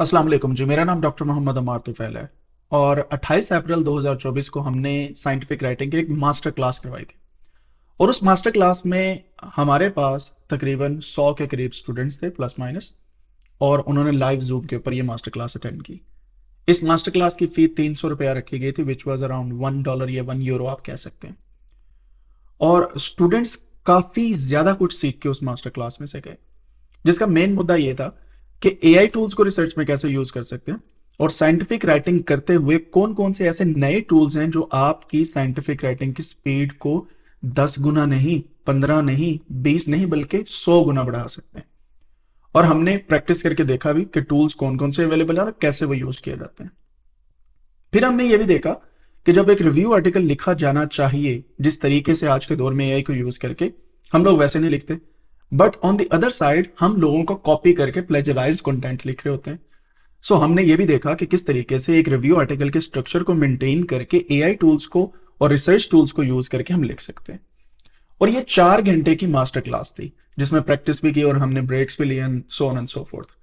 असलम जी मेरा नाम डॉक्टर मोहम्मद अमार तुफैल है और 28 अप्रैल 2024 को हमने साइंटिफिक राइटिंग की एक मास्टर क्लास करवाई थी और उस मास्टर क्लास में हमारे पास तकरीबन 100 के करीब स्टूडेंट्स थे प्लस माइनस और उन्होंने लाइव जूम के ऊपर ये मास्टर क्लास अटेंड की इस मास्टर क्लास की फी तीन सौ रुपया रखी गई थी which was around one dollar या वन यूरो आप कह सकते हैं और स्टूडेंट्स काफ़ी ज़्यादा कुछ सीख के उस मास्टर क्लास में से गए जिसका मेन मुद्दा ये था कि एआई टूल्स को रिसर्च में कैसे यूज कर सकते हैं और साइंटिफिक राइटिंग करते हुए कौन कौन से ऐसे नए टूल्स हैं जो आपकी साइंटिफिक राइटिंग की स्पीड को दस गुना नहीं पंद्रह नहीं बीस नहीं बल्कि सौ गुना बढ़ा सकते हैं और हमने प्रैक्टिस करके देखा भी कि टूल्स कौन कौन से अवेलेबल है और कैसे वो यूज किए जाते हैं फिर हमने ये भी देखा कि जब एक रिव्यू आर्टिकल लिखा जाना चाहिए जिस तरीके से आज के दौर में एआई को यूज करके हम लोग वैसे नहीं लिखते but on the other side हम लोगों को कॉपी करके प्लेजराइज कंटेंट लिख रहे होते हैं सो so, हमने ये भी देखा कि किस तरीके से एक रिव्यू आर्टिकल के स्ट्रक्चर को मेंटेन करके एआई टूल्स को और रिसर्च टूल्स को यूज करके हम लिख सकते हैं और ये चार घंटे की मास्टर क्लास थी जिसमें प्रैक्टिस भी की और हमने ब्रेक्स भी लिए so on and so forth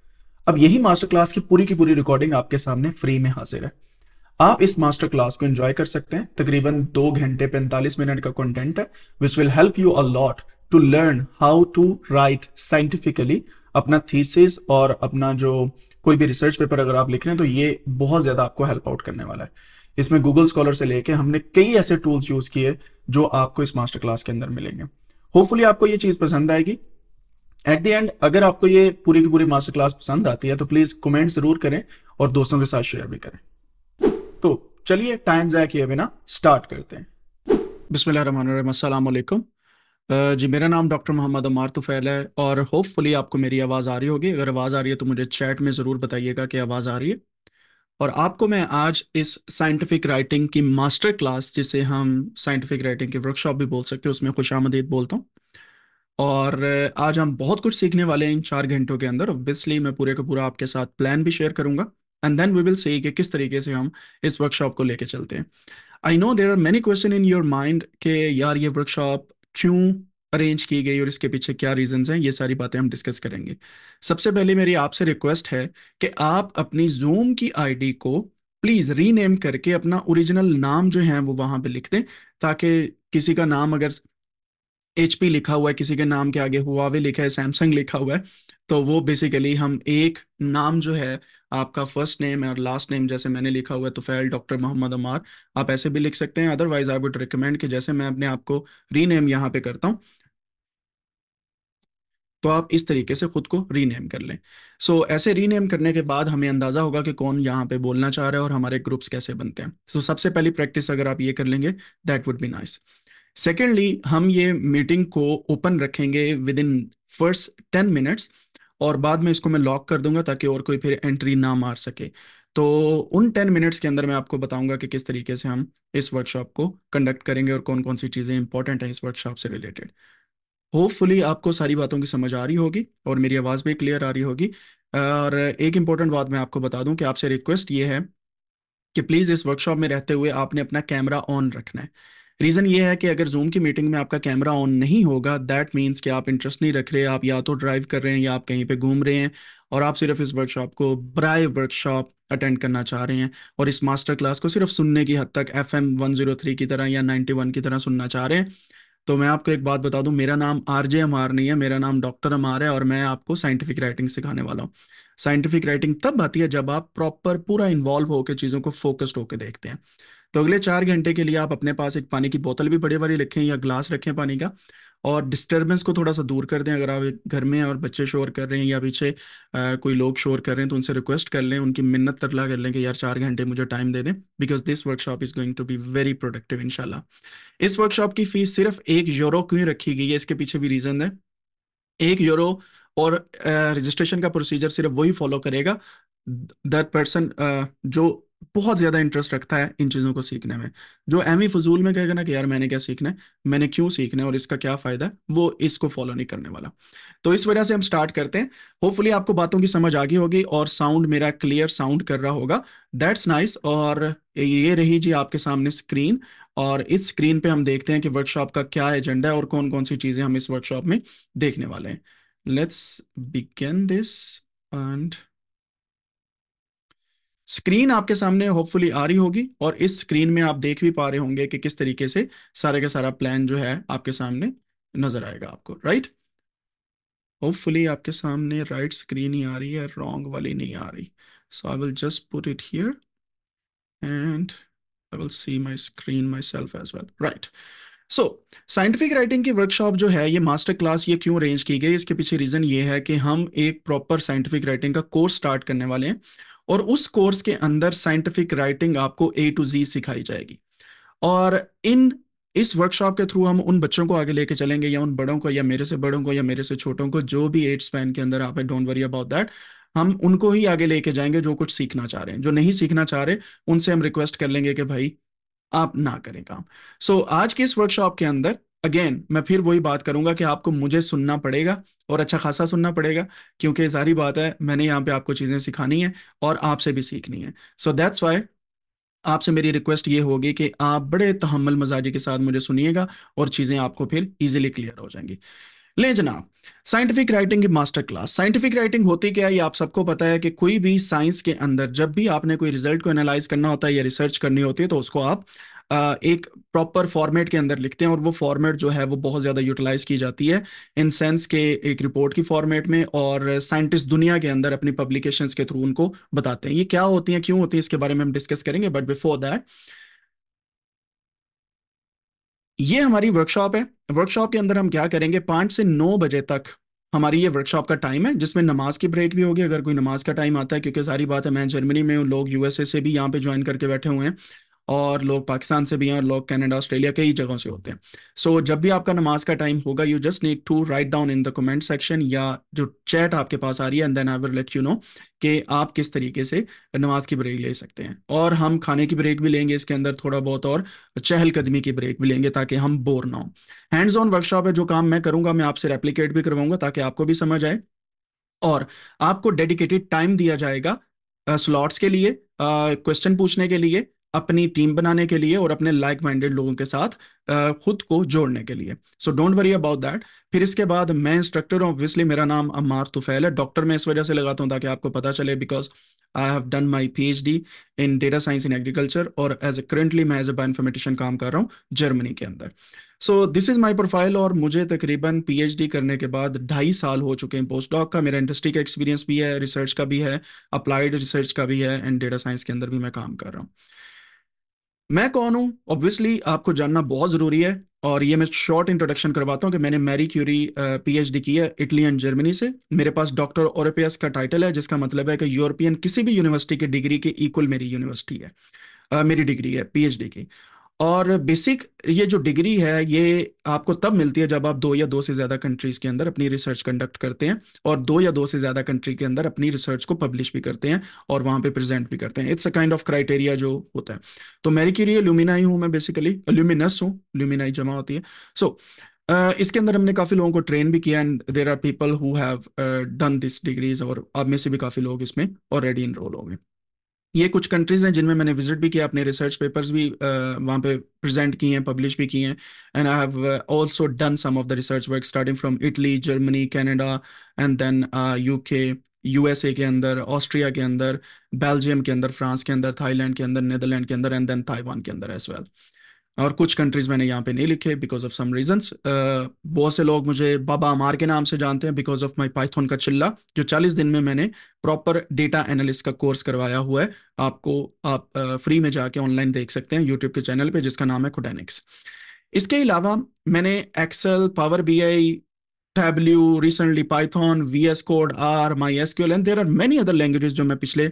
अब यही मास्टर क्लास की पूरी की पूरी रिकॉर्डिंग आपके सामने फ्री में हाजिर है आप इस मास्टर क्लास को एंजॉय कर सकते हैं तकरीबन दो घंटे पैंतालीस मिनट का कंटेंट है which will help you a lot to learn how to write scientifically अपना थीसिस और अपना जो कोई भी रिसर्च पेपर अगर आप लिख रहे हैं तो ये बहुत ज़्यादा आपको हेल्प आउट करने वाला है इसमें गूगल स्कॉलर से लेके हमने कई ऐसे टूल्स यूज़ किए जो आपको इस मास्टर क्लास के अंदर मिलेंगे होपफुली आपको ये चीज़ पसंद आएगी एट द एंड अगर आपको ये पूरी की पूरी मास्टर क्लास पसंद आती है तो प्लीज़ कमेंट ज़रूर करें और दोस्तों के साथ शेयर भी करें तो चलिए टाइम जाए किए बिना स्टार्ट करते हैं बिस्मिल्लाह रहमान रहीम अस्सलाम वालेकुम जी मेरा नाम डॉक्टर मोहम्मद अमार तुफैल है और होपफुली आपको मेरी आवाज़ आ रही होगी अगर आवाज़ आ रही है तो मुझे चैट में ज़रूर बताइएगा कि आवाज़ आ रही है और आपको मैं आज इस साइंटिफिक राइटिंग की मास्टर क्लास जिसे हम साइंटिफिक राइटिंग की वर्कशॉप भी बोल सकते हैं उसमें खुश आमदीद बोलता हूँ और आज हम बहुत कुछ सीखने वाले हैं इन चार घंटों के अंदर ऑब्वियसली मैं पूरे का पूरा आपके साथ प्लान भी शेयर करूंगा and then we will see कि किस तरीके से हम इस वर्कशॉप को लेके चलते हैं I know there are many question in your mind के यार ये वर्कशॉप क्यों अरेंज की गई और इसके पीछे क्या रीजन हैं ये सारी बातें हम डिस्कस करेंगे सबसे पहले मेरी आपसे रिक्वेस्ट है कि आप अपनी जूम की आईडी को प्लीज रीनेम करके अपना ओरिजिनल नाम जो है वो वहां पे लिख दें ताकि किसी का नाम अगर एच पी लिखा हुआ है किसी के नाम के आगे हुआवे लिखा है सैमसंग लिखा हुआ है तो वो बेसिकली हम एक नाम जो है आपका फर्स्ट नेम है और लास्ट नेम जैसे मैंने लिखा हुआ है तो फैल डॉक्टर मोहम्मद अमार आप ऐसे भी लिख सकते हैं अदरवाइज आई वुड रिकमेंड कि जैसे मैं अपने आपको को रीनेम यहाँ पे करता हूँ तो आप इस तरीके से खुद को रीनेम कर लें सो so, ऐसे रीनेम करने के बाद हमें अंदाज़ा होगा कि कौन यहाँ पे बोलना चाह रहा है और हमारे ग्रुप्स कैसे बनते हैं सो so, सबसे पहली प्रैक्टिस अगर आप ये कर लेंगे that would be nice secondly हम ये मीटिंग को ओपन रखेंगे within first ten minutes और बाद में इसको मैं लॉक कर दूंगा ताकि और कोई फिर एंट्री ना मार सके तो उन टेन मिनट्स के अंदर मैं आपको बताऊंगा कि किस तरीके से हम इस वर्कशॉप को कंडक्ट करेंगे और कौन कौन सी चीज़ें इंपॉर्टेंट हैं इस वर्कशॉप से रिलेटेड होपफुली आपको सारी बातों की समझ आ रही होगी और मेरी आवाज़ भी क्लियर आ रही होगी और एक इंपॉर्टेंट बात मैं आपको बता दूं कि आपसे रिक्वेस्ट ये है कि प्लीज़ इस वर्कशॉप में रहते हुए आपने अपना कैमरा ऑन रखना है रीज़न ये है कि अगर जूम की मीटिंग में आपका कैमरा ऑन नहीं होगा दैट मीन्स कि आप इंटरेस्ट नहीं रख रहे आप या तो ड्राइव कर रहे हैं या आप कहीं पे घूम रहे हैं और आप सिर्फ इस वर्कशॉप को ब्राय वर्कशॉप अटेंड करना चाह रहे हैं और इस मास्टर क्लास को सिर्फ सुनने की हद तक F M one zero three की तरह या नाइन्टी वन की तरह सुनना चाह रहे हैं तो मैं आपको एक बात बता दूं मेरा नाम आर आरजे अमार नहीं है मेरा नाम डॉक्टर अमार है और मैं आपको साइंटिफिक राइटिंग सिखाने वाला हूँ साइंटिफिक राइटिंग तब आती है जब आप प्रॉपर पूरा इन्वॉल्व होकर चीज़ों को फोकस्ड होकर देखते हैं तो अगले चार घंटे के लिए आप अपने पास एक पानी की बोतल भी बड़ी वाली रखें या ग्लास रखें पानी का और डिस्टरबेंस को थोड़ा सा दूर कर दें अगर आप घर में और बच्चे शोर कर रहे हैं या पीछे आ, कोई लोग शोर कर रहे हैं तो उनसे रिक्वेस्ट कर लें उनकी मिन्नत तरला कर लें कि यार चार घंटे मुझे टाइम दे दें because this workshop is going to be very productive इनशाला इस वर्कशॉप की फ़ीस सिर्फ एक यूरो क्यों रखी गई है इसके पीछे भी रीज़न है एक यूरो और रजिस्ट्रेशन का प्रोसीजर सिर्फ वही फॉलो करेगा दैट पर्सन जो बहुत ज़्यादा इंटरेस्ट रखता है इन चीज़ों को सीखने में जो एम ही फजूल में कहेगा ना कि यार मैंने क्या सीखना है मैंने क्यों सीखना है और इसका क्या फ़ायदा है वो इसको फॉलो नहीं करने वाला तो इस वजह से हम स्टार्ट करते हैं होपफुली आपको बातों की समझ आ गई होगी और साउंड मेरा क्लियर साउंड कर रहा होगा दैट्स नाइस nice, और ये रही जी आपके सामने स्क्रीन और इस स्क्रीन पे हम देखते हैं कि वर्कशॉप का क्या एजेंडा है और कौन कौन सी चीज़ें हम इस वर्कशॉप में देखने वाले हैं let's begin this and screen आपके सामने होपफुली आ रही होगी और इस स्क्रीन में आप देख भी पा रहे होंगे कि किस तरीके से सारे का सारा प्लान जो है आपके सामने नजर आएगा आपको राइट होपफुली आपके सामने राइट स्क्रीन ही आ रही है रॉन्ग वाली नहीं आ रही so I will just put it here and I will see my screen myself as well right so scientific writing की वर्कशॉप जो है ये मास्टर क्लास ये क्यों अरेंज की गई इसके पीछे रीज़न ये है कि हम एक प्रॉपर साइंटिफिक राइटिंग का कोर्स स्टार्ट करने वाले हैं और उस कोर्स के अंदर साइंटिफिक राइटिंग आपको ए टू जी सिखाई जाएगी और इन इस वर्कशॉप के थ्रू हम उन बच्चों को आगे लेके चलेंगे या उन बड़ों को या मेरे से बड़ों को या मेरे से छोटों को जो भी एज स्पैन के अंदर आप है डोंट वरी अबाउट दैट हम उनको ही आगे लेके जाएंगे जो कुछ सीखना चाह रहे हैं जो नहीं सीखना चाह रहे उनसे हम रिक्वेस्ट कर लेंगे कि भाई आप ना करें काम सो so, आज के इस वर्कशॉप के अंदर अगेन मैं फिर वही बात करूंगा कि आपको मुझे सुनना पड़ेगा और अच्छा खासा सुनना पड़ेगा क्योंकि सारी बात है मैंने यहाँ पे आपको चीज़ें सिखानी है और आपसे भी सीखनी है सो दैट्स वाई आपसे मेरी रिक्वेस्ट ये होगी कि आप बड़े तहमल मजाजी के साथ मुझे सुनिएगा और चीज़ें आपको फिर इजिली क्लियर हो जाएंगी ले जनाब साइंटिफिक राइटिंग की मास्टर क्लास साइंटिफिक राइटिंग होती क्या है ये आप सबको पता है कि कोई भी साइंस के अंदर जब भी आपने कोई रिजल्ट को एनालाइज करना होता है या रिसर्च करनी होती है तो उसको आप एक प्रॉपर फॉर्मेट के अंदर लिखते हैं और वो फॉर्मेट जो है वो बहुत ज़्यादा यूटिलाइज की जाती है इन सेंस के एक रिपोर्ट की फॉर्मेट में और साइंटिस्ट दुनिया के अंदर अपनी पब्लिकेशन के थ्रू उनको बताते हैं ये क्या होती है क्यों होती है इसके बारे में हम डिस्कस करेंगे बट बिफोर दैट ये हमारी वर्कशॉप है वर्कशॉप के अंदर हम क्या करेंगे पांच से नौ बजे तक हमारी ये वर्कशॉप का टाइम है जिसमें नमाज की ब्रेक भी होगी अगर कोई नमाज का टाइम आता है क्योंकि सारी बात है मैं जर्मनी में हूँ लोग यूएसए से भी यहाँ पे ज्वाइन करके बैठे हुए हैं और लोग पाकिस्तान से भी हैं और लोग कनाडा ऑस्ट्रेलिया कई जगहों से होते हैं सो so, जब भी आपका नमाज का टाइम होगा you just need to write down in the comment section या जो चैट आपके पास आ रही है and then I will let you know कि आप किस तरीके से नमाज की ब्रेक ले सकते हैं और हम खाने की ब्रेक भी लेंगे इसके अंदर थोड़ा बहुत और चहलकदमी की ब्रेक भी लेंगे ताकि हम बोर ना हो हैंड्स ऑन वर्कशॉप है जो काम मैं करूँगा मैं आपसे रेप्लीकेट भी करवाऊंगा ताकि आपको भी समझ आए और आपको डेडिकेटेड टाइम दिया जाएगा स्लॉट्स uh, के लिए क्वेश्चन uh, पूछने के लिए अपनी टीम बनाने के लिए और अपने लाइक माइंडेड लोगों के साथ खुद को जोड़ने के लिए so don't worry about that फिर इसके बाद मैं इंस्ट्रक्टर हूँ ऑब्वियसली मेरा नाम अमार तुफैल है डॉक्टर मैं इस वजह से लगाता हूँ ताकि आपको पता चले because I have done my P H D in data science in agriculture और एज ए करेंटली मैं एज ए बायोइन्फॉर्मेटिशन काम कर रहा हूँ जर्मनी के अंदर so this is my profile और मुझे तकरीबन पी एच डी करने के बाद ढाई साल हो चुके हैं पोस्ट डॉक का मेरा इंडस्ट्री का एक्सपीरियंस भी है रिसर्च का भी है अप्लाइड रिसर्च का भी है एंड डेटा साइंस के अंदर भी मैं काम कर रहा हूँ मैं कौन हूँ ऑब्वियसली आपको जानना बहुत ज़रूरी है और ये मैं शॉर्ट इंट्रोडक्शन करवाता हूँ कि मैंने मैरी क्यूरी पीएचडी की है इटली एंड जर्मनी से मेरे पास डॉक्टर ओरपियस का टाइटल है जिसका मतलब है कि यूरोपियन किसी भी यूनिवर्सिटी की डिग्री के इक्वल मेरी यूनिवर्सिटी है uh, मेरी डिग्री है पीएचडी की और बेसिक ये जो डिग्री है ये आपको तब मिलती है जब आप दो या दो से ज़्यादा कंट्रीज़ के अंदर अपनी रिसर्च कंडक्ट करते हैं और दो या दो से ज़्यादा कंट्री के अंदर अपनी रिसर्च को पब्लिश भी करते हैं और वहाँ पे प्रेजेंट भी करते हैं it's a kind of criteria जो होता है तो मेरी क्यूरी ल्यूमिनाई हूँ मैं बेसिकली ल्यूमिनस हूँ ल्यूमिनाई जमा होती है सो so, Uh, इसके अंदर हमने काफ़ी लोगों को ट्रेन भी किया and there are people who have done this degrees और आप में से भी काफ़ी लोग इसमें ऑलरेडी इनरोल हो गए ये कुछ कंट्रीज़ हैं जिनमें मैंने विजिट भी किया अपने रिसर्च पेपर्स भी वहाँ पे प्रेजेंट किए हैं पब्लिश भी किए हैं and I have also done some of the research work starting from Italy Germany Canada and then UK USA के अंदर ऑस्ट्रिया के अंदर बेल्जियम के अंदर फ्रांस के अंदर थाईलैंड के अंदर नीदरलैंड के अंदर एंड देन ताइवान के अंदर एज वेल और कुछ कंट्रीज मैंने यहाँ पे नहीं लिखे बिकॉज ऑफ सम रीजंस बहुत से लोग मुझे बाबा अमार के नाम से जानते हैं बिकॉज ऑफ माय पाइथन का चिल्ला जो 40 दिन में मैंने प्रॉपर डेटा एनालिस्ट का कोर्स करवाया हुआ है आपको आप फ्री में जाके ऑनलाइन देख सकते हैं यूट्यूब के चैनल पे जिसका नाम है कोडेनिक्स इसके अलावा मैंने Excel power B I Tableau recently Python V S code R MySQL and there are many other languages जो मैं पिछले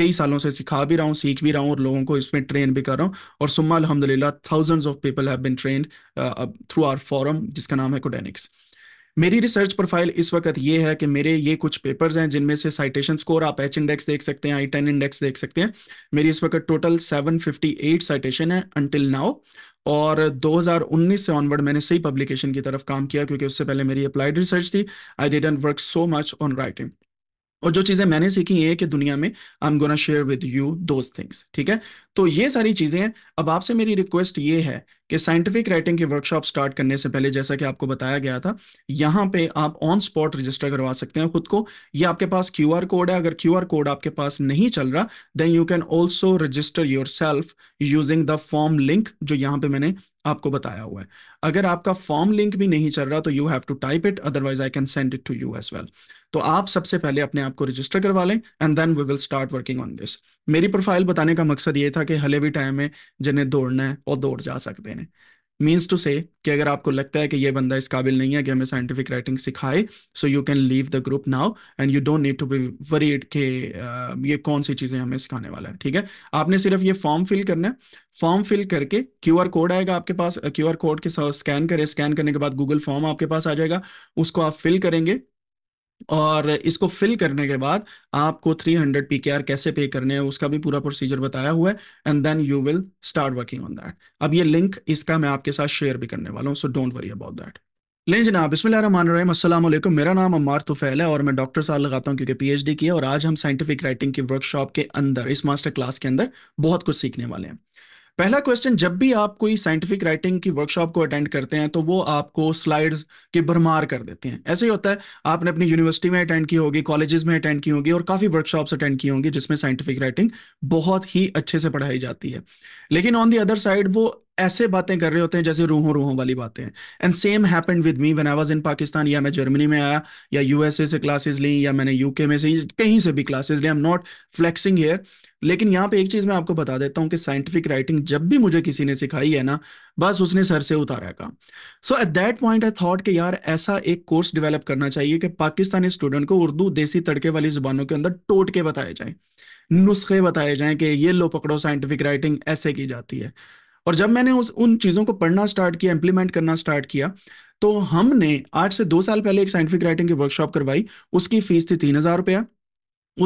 कई सालों से सिखा भी रहा हूँ सीख भी रहा हूँ और लोगों को इसमें ट्रेन भी कर रहा हूँ और सुम्मा लाला thousands of people have been train through our forum जिसका नाम है कोडेनिक्स मेरी रिसर्च प्रोफाइल इस वक्त ये है कि मेरे ये कुछ पेपर्स हैं जिनमें से साइटेशन स्कोर आप एच इंडेक्स देख सकते हैं आई टेन इंडेक्स देख सकते हैं मेरी इस वक्त टोटल 758 साइटेशन है अनटिल नाउ और 2019 से ऑनवर्ड मैंने सही पब्लिकेशन की तरफ काम किया क्योंकि उससे पहले मेरी अप्लाइड रिसर्च थी I didn't work so much on writing और जो चीजें मैंने सीखी ये कि दुनिया में I am gonna share with you those things ठीक है तो ये सारी चीजें हैं अब आपसे मेरी रिक्वेस्ट ये है कि साइंटिफिक राइटिंग की वर्कशॉप स्टार्ट करने से पहले जैसा कि आपको बताया गया था यहाँ पे आप ऑन स्पॉट रजिस्टर करवा सकते हैं खुद को ये आपके पास क्यू आर कोड है अगर क्यू आर कोड आपके पास नहीं चल रहा then you can also register yourself using the form link जो यहाँ पे मैंने आपको बताया हुआ है अगर आपका फॉर्म लिंक भी नहीं चल रहा तो you have to type it otherwise I can send it to you as well तो आप सबसे पहले अपने आप को रजिस्टर करवा लें and then we will start working on this मेरी प्रोफाइल बताने का मकसद ये था कि हले भी टाइम है जिन्हें दौड़ना है और दौड़ जा सकते हैं मीन्स टू से कि अगर आपको लगता है कि ये बंदा इस काबिल नहीं है कि हमें साइंटिफिक राइटिंग सिखाए so you can leave the group now and you don't need to be worried के ये कौन सी चीज़ें हमें सिखाने वाला है ठीक है आपने सिर्फ ये फॉर्म फिल करना है फॉर्म फिल करके क्यू आर कोड आएगा आपके पास क्यू आर कोड के साथ स्कैन करें स्कैन करने के बाद गूगल फॉर्म आपके पास आ जाएगा उसको आप फिल करेंगे और इसको फिल करने के बाद आपको 300 आर कैसे पे करने हैं उसका भी पूरा प्रोसीजर बताया हुआ है and then you will start working on that अब ये लिंक इसका मैं आपके साथ शेयर भी करने वाला हूँ so don't worry about that लें जनाब बसमिल अस्सलाम वालेकुम मेरा नाम अमार तुफैल है और मैं डॉक्टर साल लगाता हूँ क्योंकि पीएचडी की है और आज हम साइंटिफिक राइटिंग की वर्कशॉप के अंदर इस मास्टर क्लास के अंदर बहुत कुछ सीखने वाले हैं पहला क्वेश्चन जब भी आप कोई साइंटिफिक राइटिंग की वर्कशॉप को अटेंड करते हैं तो वो आपको स्लाइड्स के भरमार कर देते हैं ऐसे ही होता है आपने अपनी यूनिवर्सिटी में अटेंड की होगी कॉलेजेस में अटेंड की होगी और काफ़ी वर्कशॉप्स अटेंड की होंगी जिसमें साइंटिफिक राइटिंग बहुत ही अच्छे से पढ़ाई जाती है लेकिन ऑन दी अदर साइड वो ऐसे बातें कर रहे होते हैं जैसे रूहों रूहों वाली बातें हैं and same happened with me when I was in Pakistan या मैं जर्मनी में आया या यूएसए से क्लासेस ली या मैंने यूके में से कहीं से भी क्लासेस ली I am not flexing here लेकिन यहाँ पे एक चीज़ मैं आपको बता देता हूँ कि साइंटिफिक राइटिंग जब भी मुझे किसी ने सिखाई है ना बस उसने सर से उतारा काम so at that point I thought कि यार ऐसा एक कोर्स डेवलप करना चाहिए कि पाकिस्तानी स्टूडेंट को उर्दू देसी तड़के वाली जुबानों के अंदर टोट के बताए जाए नुस्खे बताए जाएँ कि ये लो पकड़ो साइंटिफिक राइटिंग ऐसे की जाती है और जब मैंने उस उन चीज़ों को पढ़ना स्टार्ट किया इंप्लीमेंट करना स्टार्ट किया तो हमने आज से दो साल पहले एक साइंटिफिक राइटिंग की वर्कशॉप करवाई उसकी फीस थी तीन हज़ार रुपया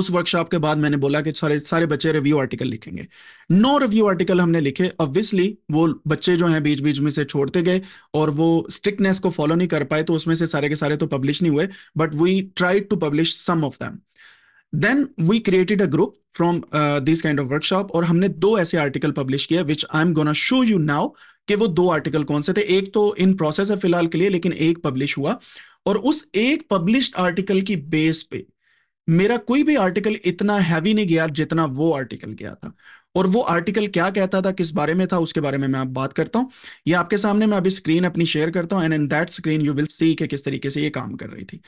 उस वर्कशॉप के बाद मैंने बोला कि सारे सारे बच्चे रिव्यू आर्टिकल लिखेंगे नो रिव्यू आर्टिकल हमने लिखे ऑब्वियसली वो बच्चे जो हैं बीच बीच में से छोड़ते गए और वो स्ट्रिक्टनेस को फॉलो नहीं कर पाए तो उसमें से सारे के सारे तो पब्लिश नहीं हुए but we try to publish some of them then we created a group from this kind of workshop और हमने दो ऐसे आर्टिकल पब्लिश किया which I am gonna show you now कि वो दो आर्टिकल कौन से थे एक तो इन प्रोसेस है फिलहाल के लिए लेकिन एक पब्लिश हुआ और उस एक पब्लिश आर्टिकल की बेस पे मेरा कोई भी आर्टिकल इतना हैवी नहीं गया जितना वो आर्टिकल गया था और वो आर्टिकल क्या कहता था किस बारे में था उसके बारे में मैं आप बात करता हूँ ये आपके सामने मैं अभी स्क्रीन अपनी शेयर करता हूँ and in that screen you will see कि किस तरीके से ये काम कर रही थी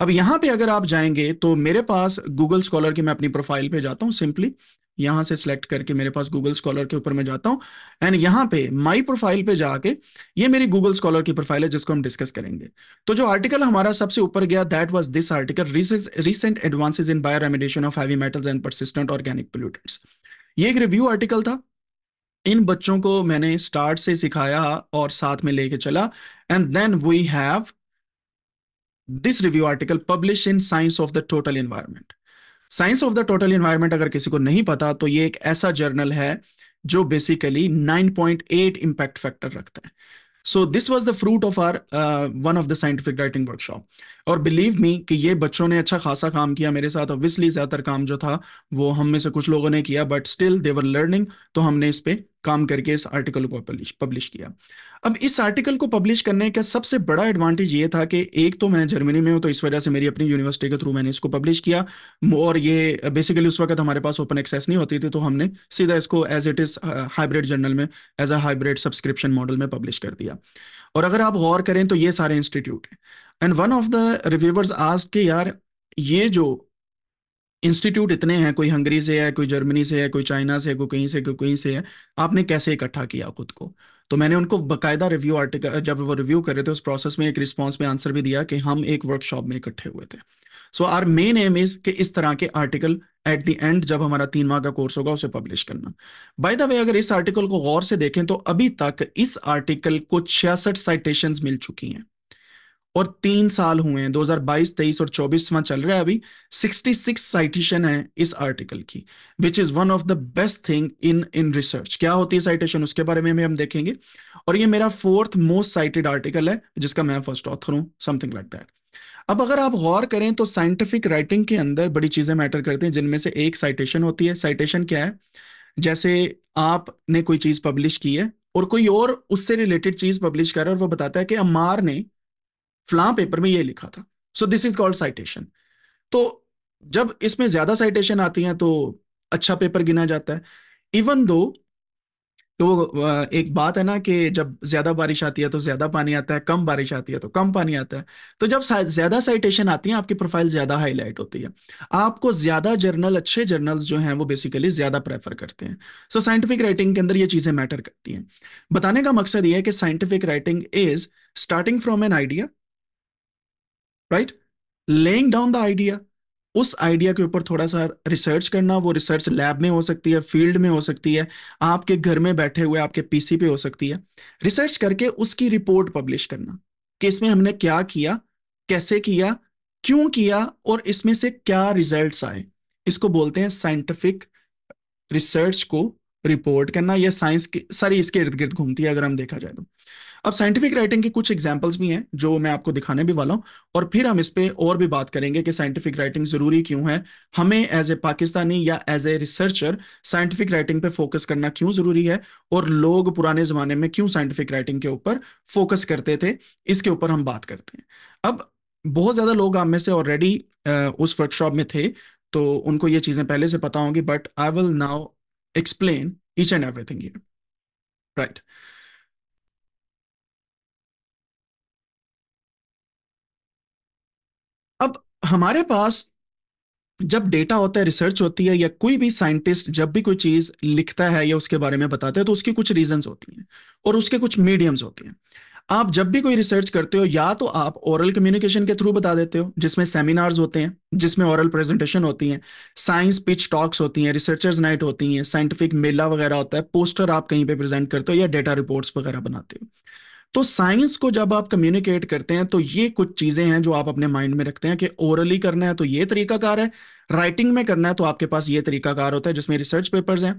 अब यहाँ पे अगर आप जाएंगे तो मेरे पास गूगल स्कॉलर की मैं अपनी प्रोफाइल पे जाता हूँ सिंपली यहाँ से सिलेक्ट करके मेरे पास गूगल स्कॉलर के ऊपर मैं जाता हूँ एंड यहाँ पे माई प्रोफाइल पे जाके ये मेरी गूगल स्कॉलर की प्रोफाइल है जिसको हम डिस्कस करेंगे तो जो आर्टिकल हमारा सबसे ऊपर गया that was this article recent advances in bioremediation of heavy metals and persistent organic pollutants ये एक रिव्यू आर्टिकल था इन बच्चों को मैंने स्टार्ट से सिखाया और साथ में लेके चला and then we have this review article publish in Science of the Total Environment Science of the Total Environment अगर किसी को नहीं पता तो ये एक ऐसा जर्नल है जो बेसिकली 9.8 इंपैक्ट फैक्टर रखता है so this was the fruit of our one of the scientific writing workshop और बिलीव मी कि ये बच्चों ने अच्छा खासा काम किया मेरे साथ ऑब्वियसली ज़्यादातर काम जो था वो हम में से कुछ लोगों ने किया बट स्टिल देवर लर्निंग तो हमने इस पर काम करके इस आर्टिकल को पब्लिश किया अब इस आर्टिकल को पब्लिश करने का सबसे बड़ा एडवांटेज ये था कि एक तो मैं जर्मनी में हूँ तो इस वजह से मेरी अपनी यूनिवर्सिटी के थ्रू मैंने इसको पब्लिश किया और ये बेसिकली उस वक्त हमारे पास ओपन एक्सेस नहीं होती थी तो हमने सीधा इसको as it is hybrid journal में as a hybrid subscription model में पब्लिश कर दिया और अगर आप गौर करें तो ये सारे इंस्टीट्यूट हैं and one of the reviewers आज के यार ये जो इंस्टीट्यूट इतने हैं कोई हंगरी से है कोई जर्मनी से है कोई चाइना से है कोई कहीं से कोई कहीं से है आपने कैसे इकट्ठा किया खुद को तो मैंने उनको बकायदा रिव्यू आर्टिकल जब वो रिव्यू कर रहे थे उस प्रोसेस में एक रिस्पॉन्स में आंसर भी दिया कि हम एक वर्कशॉप में इकट्ठे हुए थे so our main aim is कि इस तरह के आर्टिकल एट द एंड जब हमारा तीन माह का कोर्स होगा उसे पब्लिश करना बाय द वे अगर इस आर्टिकल को गौर से देखें तो अभी तक इस आर्टिकल को छियासठ साइटेशन मिल चुकी हैं और तीन साल हुए हैं 2022, 23 और 24वां चल रहा है अभी 66 साइटेशन है इस आर्टिकल की which is one of the best thing in in research क्या होती है साइटेशन उसके बारे में हम देखेंगे और ये मेरा फोर्थ मोस्ट साइटेड आर्टिकल है जिसका मैं फर्स्ट ऑथर हूं समथिंग लाइक दैट अब अगर आप गौर करें तो साइंटिफिक राइटिंग के अंदर बड़ी चीजें मैटर करती हैं जिनमें से एक साइटेशन होती है साइटेशन क्या है जैसे आपने कोई चीज पब्लिश की है और कोई और उससे रिलेटेड चीज पब्लिश कर रहा है और वो बताता है कि अमार ने फ्लां पेपर में ये लिखा था so this is called citation तो जब इसमें ज्यादा साइटेशन आती हैं तो अच्छा पेपर गिना जाता है इवन दो तो वो एक बात है ना कि जब ज्यादा बारिश आती है तो ज्यादा पानी आता है कम बारिश आती है तो कम पानी आता है तो जब ज्यादा साइटेशन आती है आपकी प्रोफाइल ज्यादा हाईलाइट होती है आपको ज्यादा जर्नल अच्छे जर्नल्स जो हैं वो बेसिकली ज्यादा प्रेफर करते हैं सो साइंटिफिक राइटिंग के अंदर ये चीजें मैटर करती हैं बताने का मकसद ये है कि scientific writing is starting from an idea right laying down the idea उस आइडिया के ऊपर थोड़ा सा रिसर्च करना वो रिसर्च लैब में हो सकती है फील्ड में हो सकती है आपके घर में बैठे हुए आपके पीसी पे हो सकती है रिसर्च करके उसकी रिपोर्ट पब्लिश करना कि इसमें हमने क्या किया कैसे किया क्यों किया और इसमें से क्या रिजल्ट्स आए इसको बोलते हैं साइंटिफिक रिसर्च को रिपोर्ट करना यह साइंस की सारी इसके इर्द गिर्द घूमती है अगर हम देखा जाए तो अब साइंटिफिक राइटिंग के कुछ एग्जाम्पल्स भी हैं जो मैं आपको दिखाने भी वाला हूँ और फिर हम इस पर और भी बात करेंगे कि साइंटिफिक राइटिंग ज़रूरी क्यों है हमें एज ए पाकिस्तानी या as a researcher scientific writing पे फोकस करना क्यों ज़रूरी है और लोग पुराने ज़माने में क्यों साइंटिफिक राइटिंग के ऊपर फोकस करते थे इसके ऊपर हम बात करते हैं अब बहुत ज़्यादा लोग आप में से ऑलरेडी उस वर्कशॉप में थे तो उनको ये चीज़ें पहले से पता होंगी but I will now explain each and everything right right. अब हमारे पास जब डेटा होता है रिसर्च होती है या कोई भी साइंटिस्ट जब भी कोई चीज लिखता है या उसके बारे में बताता है तो उसकी कुछ रीजंस होती हैं और उसके कुछ मीडियम्स होते हैं आप जब भी कोई रिसर्च करते हो या तो आप ओरल कम्युनिकेशन के थ्रू बता देते हो जिसमें सेमिनार्स होते हैं जिसमें ओरल प्रेजेंटेशन होती हैं साइंस पिच टॉक्स होती हैं रिसर्चर्स नाइट होती हैं साइंटिफिक मेला वगैरह होता है पोस्टर आप कहीं पे प्रेजेंट करते हो या डेटा रिपोर्ट्स वगैरह बनाते हो तो साइंस को जब आप कम्युनिकेट करते हैं तो ये कुछ चीजें हैं जो आप अपने माइंड में रखते हैं कि ओरली करना है तो ये तरीकाकार है राइटिंग में करना है तो आपके पास ये तरीकाकार होता है जिसमें रिसर्च पेपर्स हैं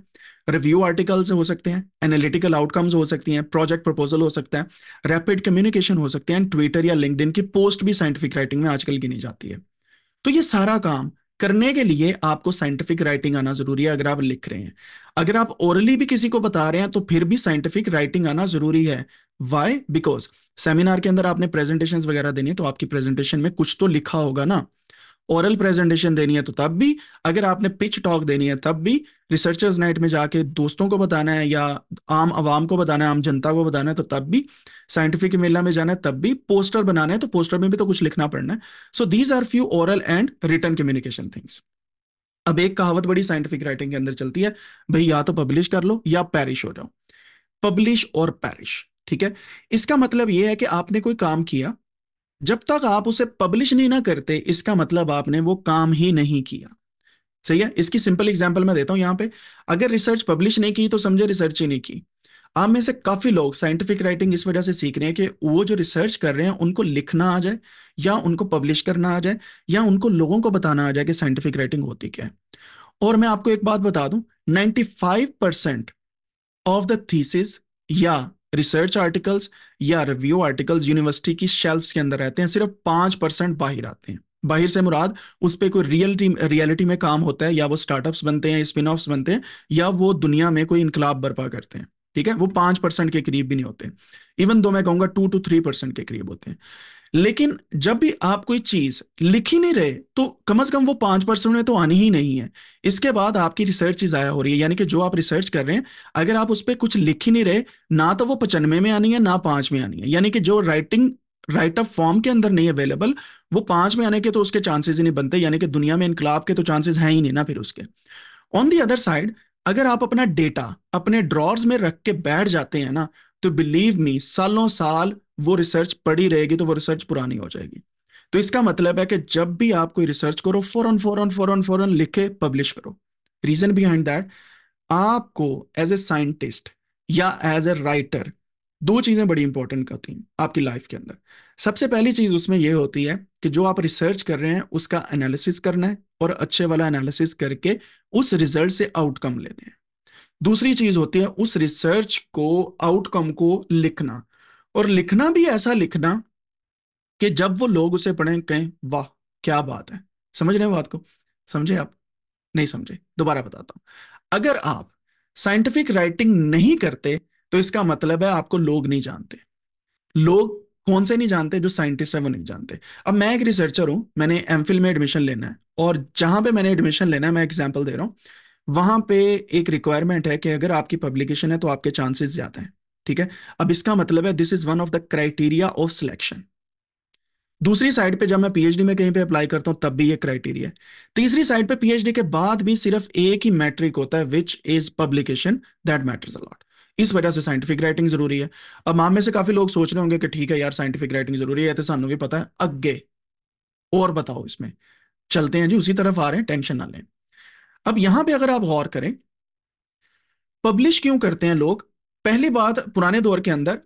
रिव्यू आर्टिकल्स हो सकते हैं एनालिटिकल आउटकम्स हो सकती हैं प्रोजेक्ट प्रपोजल हो सकता है रैपिड कम्युनिकेशन हो सकते हैं ट्विटर या लिंकड की पोस्ट भी साइंटिफिक राइटिंग में आजकल गिनी जाती है तो ये सारा काम करने के लिए आपको साइंटिफिक राइटिंग आना जरूरी है अगर आप लिख रहे हैं अगर आप ओरली भी किसी को बता रहे हैं तो फिर भी साइंटिफिक राइटिंग आना जरूरी है वाई बिकॉज सेमिनार के अंदर आपने प्रेजेंटेशन वगैरह देनी है तो आपकी प्रेजेंटेशन में कुछ तो लिखा होगा ना ओरल प्रेजेंटेशन देनी है तो तब भी अगर आपने पिच टॉक देनी है तब भी रिसर्चर्स नाइट में जाके दोस्तों को बताना है या आम आवाम को बताना है आम जनता को बताना है तो तब भी साइंटिफिक मेला में जाना है तब भी पोस्टर बनाना है तो पोस्टर में भी तो कुछ लिखना पड़ना है so these are few oral and written communication things अब एक कहावत बड़ी साइंटिफिक राइटिंग के अंदर चलती है भाई या तो पब्लिश कर लो या पैरिश हो जाओ पब्लिश और पैरिश ठीक है इसका मतलब यह है कि आपने कोई काम किया जब तक आप उसे पब्लिश नहीं ना करते इसका मतलब आपने वो काम ही नहीं किया सही है इसकी सिंपल एग्जाम्पल मैं देता हूं यहां पे अगर रिसर्च पब्लिश नहीं की तो समझे रिसर्च ही नहीं की आप में से काफी लोग साइंटिफिक राइटिंग इस वजह से सीख रहे हैं कि वो जो रिसर्च कर रहे हैं उनको लिखना आ जाए या उनको पब्लिश करना आ जाए या उनको लोगों को बताना आ जाए कि साइंटिफिक राइटिंग होती क्या है और मैं आपको एक बात बता दूं 95 ऑफ द थीसिस या रिसर्च आर्टिकल्स या रिव्यू आर्टिकल्स यूनिवर्सिटी की शेल्फ्स के अंदर रहते हैं सिर्फ पांच परसेंट बाहर आते हैं बाहर से मुराद उस पर कोई रियलिटी रियलिटी में काम होता है या वो स्टार्टअप्स बनते हैं स्पिन ऑफ्स बनते हैं या वो दुनिया में कोई इनकलाब बर्पा करते हैं ठीक है वो पांच परसेंट के करीब भी नहीं होते इवन दो मैं कहूंगा टू टू थ्री परसेंट के करीब होते हैं लेकिन जब भी आप कोई चीज लिख ही नहीं रहे तो कम से कम वो पांच परसेंट में तो आनी ही नहीं है इसके बाद आपकी रिसर्च ही जाया हो रही है यानी कि जो आप रिसर्च कर रहे हैं अगर आप उस पर कुछ लिख ही नहीं रहे ना तो वो पचनवे में आनी है ना पांच में आनी है यानी कि जो राइटिंग राइट अप फॉर्म के अंदर नहीं अवेलेबल वो पांच में आने के तो उसके चांसेस ही नहीं बनते यानी कि दुनिया में इनकलाब के तो चांसेस हैं ही नहीं ना फिर उसके ऑन दी अदर साइड अगर आप अपना डेटा अपने ड्रॉर्स में रख के बैठ जाते हैं ना तो बिलीव मी सालों साल वो रिसर्च पड़ी रहेगी तो वो रिसर्च पुरानी हो जाएगी तो इसका मतलब है कि जब भी आप कोई रिसर्च करो फौरन फौरन फौरन फौरन लिखे पब्लिश करो रीजन बिहाइंड दैट आपको एज ए साइंटिस्ट या एज ए राइटर दो चीज़ें बड़ी इंपॉर्टेंट करती हैं आपकी लाइफ के अंदर सबसे पहली चीज़ उसमें यह होती है कि जो आप रिसर्च कर रहे हैं उसका एनालिसिस करना है और अच्छे वाला एनालिसिस करके उस रिजल्ट से आउटकम लेने हैं दूसरी चीज होती है उस रिसर्च को आउटकम को लिखना और लिखना भी ऐसा लिखना कि जब वो लोग उसे पढ़ें कहें वाह क्या बात है समझ रहे बात को समझे आप नहीं समझे दोबारा बताता हूं अगर आप साइंटिफिक राइटिंग नहीं करते तो इसका मतलब है आपको लोग नहीं जानते लोग कौन से नहीं जानते जो साइंटिस्ट है वो नहीं जानते अब मैं एक रिसर्चर हूं मैंने एम में एडमिशन लेना है और जहां पे मैंने एडमिशन लेना है मैं एग्जाम्पल दे रहा हूँ वहां पे एक रिक्वायरमेंट है कि अगर आपकी पब्लिकेशन है तो आपके चांसेस ज्यादा हैं ठीक है अब इसका मतलब है this is one of the criteria of selection दूसरी साइड पे जब मैं पीएचडी में कहीं पे अप्लाई करता हूं तब भी ये क्राइटेरिया है तीसरी साइड पे पीएचडी के बाद भी सिर्फ एक ही मैट्रिक होता है which is publication that matters a lot इस वजह से साइंटिफिक राइटिंग जरूरी है अब मामे से काफी लोग सोच रहे होंगे कि ठीक है यार साइंटिफिक राइटिंग जरूरी है तो सानू भी पता है अगे और बताओ इसमें चलते हैं जी उसी तरफ आ रहे हैं टेंशन ना लें अब यहां पे अगर आप गौर करें पब्लिश क्यों करते हैं लोग पहली बात पुराने दौर के अंदर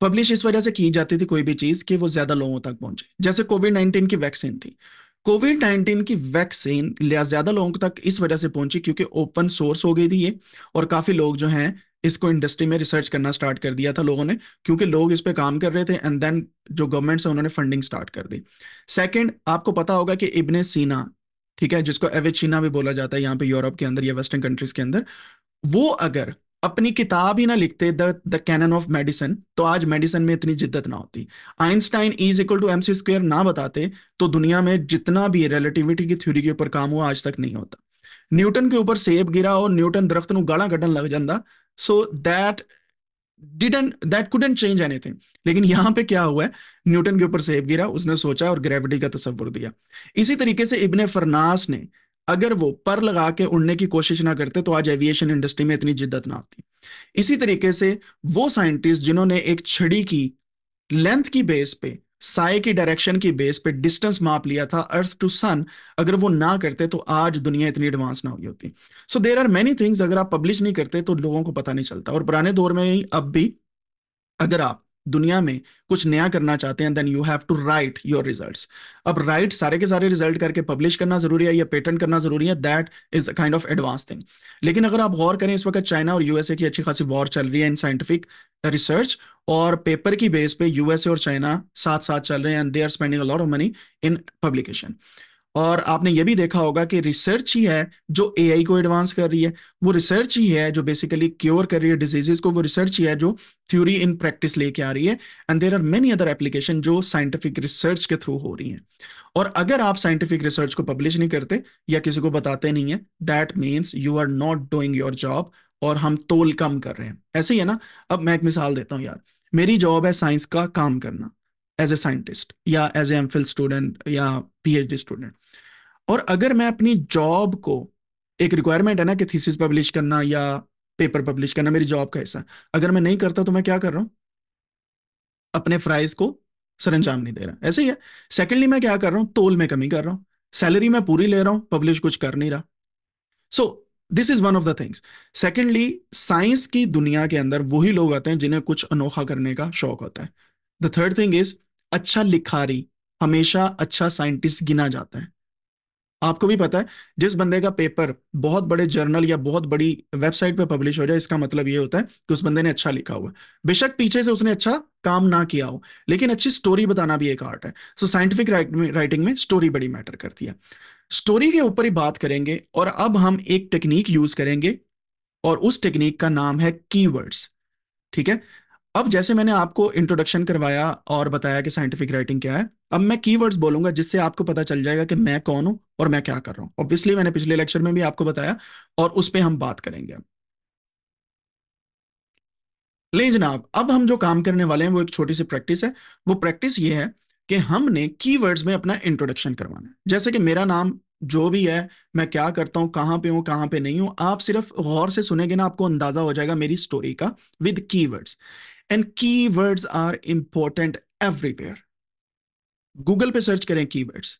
पब्लिश इस वजह से की जाती थी कोई भी चीज कि वो ज्यादा लोगों तक पहुंचे जैसे कोविड नाइनटीन की वैक्सीन थी कोविड नाइनटीन की वैक्सीन ज्यादा लोगों तक इस वजह से पहुंची क्योंकि ओपन सोर्स हो गई थी ये और काफी लोग जो हैं इसको इंडस्ट्री में रिसर्च करना स्टार्ट कर दिया था लोगों ने क्योंकि लोग इस पर काम कर रहे थे एंड देन जो गवर्नमेंट है उन्होंने फंडिंग स्टार्ट कर दी सेकंड आपको पता होगा कि इब्ने सीना ठीक है जिसको एवेचिना भी बोला जाता है यहाँ पे यूरोप के अंदर या वेस्टर्न कंट्रीज के अंदर वो अगर अपनी किताब ही ना लिखते the the Canon of Medicine तो आज मेडिसिन में इतनी जिद्दत ना होती Einstein is equal to MC square ना बताते तो दुनिया में जितना भी रिलेटिविटी की थ्योरी के ऊपर काम हुआ आज तक नहीं होता न्यूटन के ऊपर सेब गिरा और न्यूटन दरख्त ਨੂੰ कटन लग जाता so that didn't that couldn't change anything लेकिन यहाँ पे क्या हुआ है न्यूटन के ऊपर सेब गिरा उसने सोचा और ग्रेविटी का तस्वुर दिया इसी तरीके से इब्ने फरनास ने अगर वो पर लगा के उड़ने की कोशिश ना करते तो आज एविएशन इंडस्ट्री में इतनी जिद्दत ना आती इसी तरीके से वो साइंटिस्ट जिन्होंने एक छड़ी की लेंथ की बेस पे साय की डायरेक्शन की बेस पे डिस्टेंस माप लिया था अर्थ टू सन अगर वो ना करते तो आज दुनिया इतनी एडवांस ना हुई होती so there are many things अगर आप पब्लिश नहीं करते तो लोगों को पता नहीं चलता और पुराने दौर में ही अब भी अगर आप दुनिया में कुछ नया करना चाहते हैं then you have to write your result अब राइट सारे के सारे रिजल्ट करके पब्लिश करना जरूरी है या पेटेंट करना जरूरी है that is a kind of advance thing लेकिन अगर आप गौर करें इस वक्त चाइना और यूएसए की अच्छी खासी वॉर चल रही है इन साइंटिफिक रिसर्च और पेपर की बेस पे यूएसए और चाइना साथ साथ चल रहे हैं and they are spending a lot of money in publication और आपने ये भी देखा होगा कि रिसर्च ही है जो एआई को एडवांस कर रही है वो रिसर्च ही है जो बेसिकली क्योर कर रही है डिजीजेस को वो रिसर्च ही है जो थ्योरी इन प्रैक्टिस लेके आ रही है and there are many other application जो साइंटिफिक रिसर्च के थ्रू हो रही हैं और अगर आप साइंटिफिक रिसर्च को पब्लिश नहीं करते या किसी को बताते नहीं है that means you are not doing your job और हम तोल कम कर रहे हैं ऐसे ही है ना अब मैं एक मिसाल देता हूँ यार मेरी जॉब है साइंस का काम करना एज ए साइंटिस्ट या एज ए एम स्टूडेंट या पीएचडी स्टूडेंट और अगर मैं अपनी जॉब को एक रिक्वायरमेंट है ना कि थीसिस पब्लिश करना या पेपर पब्लिश करना मेरी जॉब का हिस्सा अगर मैं नहीं करता तो मैं क्या कर रहा हूँ अपने फ्राइज को सर अंजाम नहीं दे रहा ऐसे ही है सेकेंडली मैं क्या कर रहा हूँ तोल में कमी कर रहा हूँ सैलरी मैं पूरी ले रहा हूँ पब्लिश कुछ कर नहीं रहा so so, this is one of the things secondly science की दुनिया के अंदर वही लोग आते हैं जिन्हें कुछ अनोखा करने का शौक होता है द थर्ड थिंग इज अच्छा लिखारी हमेशा अच्छा साइंटिस्ट गिना जाता है आपको भी पता है जिस बंदे का पेपर बहुत बड़े जर्नल या बहुत बड़ी वेबसाइट पर पब्लिश हो जाए इसका मतलब ये होता है कि उस बंदे ने अच्छा लिखा हुआ है बेशक पीछे से उसने अच्छा काम ना किया हो लेकिन अच्छी स्टोरी बताना भी एक आर्ट है सो साइंटिफिक राइटिंग में स्टोरी बड़ी मैटर करती है स्टोरी के ऊपर ही बात करेंगे और अब हम एक टेक्निक यूज करेंगे और उस टेक्निक का नाम है कीवर्ड्स ठीक है अब जैसे मैंने आपको इंट्रोडक्शन करवाया और बताया कि साइंटिफिक राइटिंग क्या है अब मैं कीवर्ड्स बोलूंगा जिससे आपको पता चल जाएगा कि मैं कौन हूं और मैं क्या कर रहा हूं ऑब्वियसली मैंने पिछले लेक्चर में भी आपको बताया और उस पर हम बात करेंगे ले जनाब अब हम जो काम करने वाले हैं वो एक छोटी सी प्रैक्टिस है वो प्रैक्टिस ये है कि हमने कीवर्ड्स में अपना इंट्रोडक्शन करवाना है जैसे कि मेरा नाम जो भी है मैं क्या करता हूँ कहाँ पे हूँ कहाँ पे नहीं हूँ आप सिर्फ गौर से सुनेंगे ना आपको अंदाजा हो जाएगा मेरी स्टोरी का with keywords and keywords are important everywhere Google पे सर्च करें कीवर्ड्स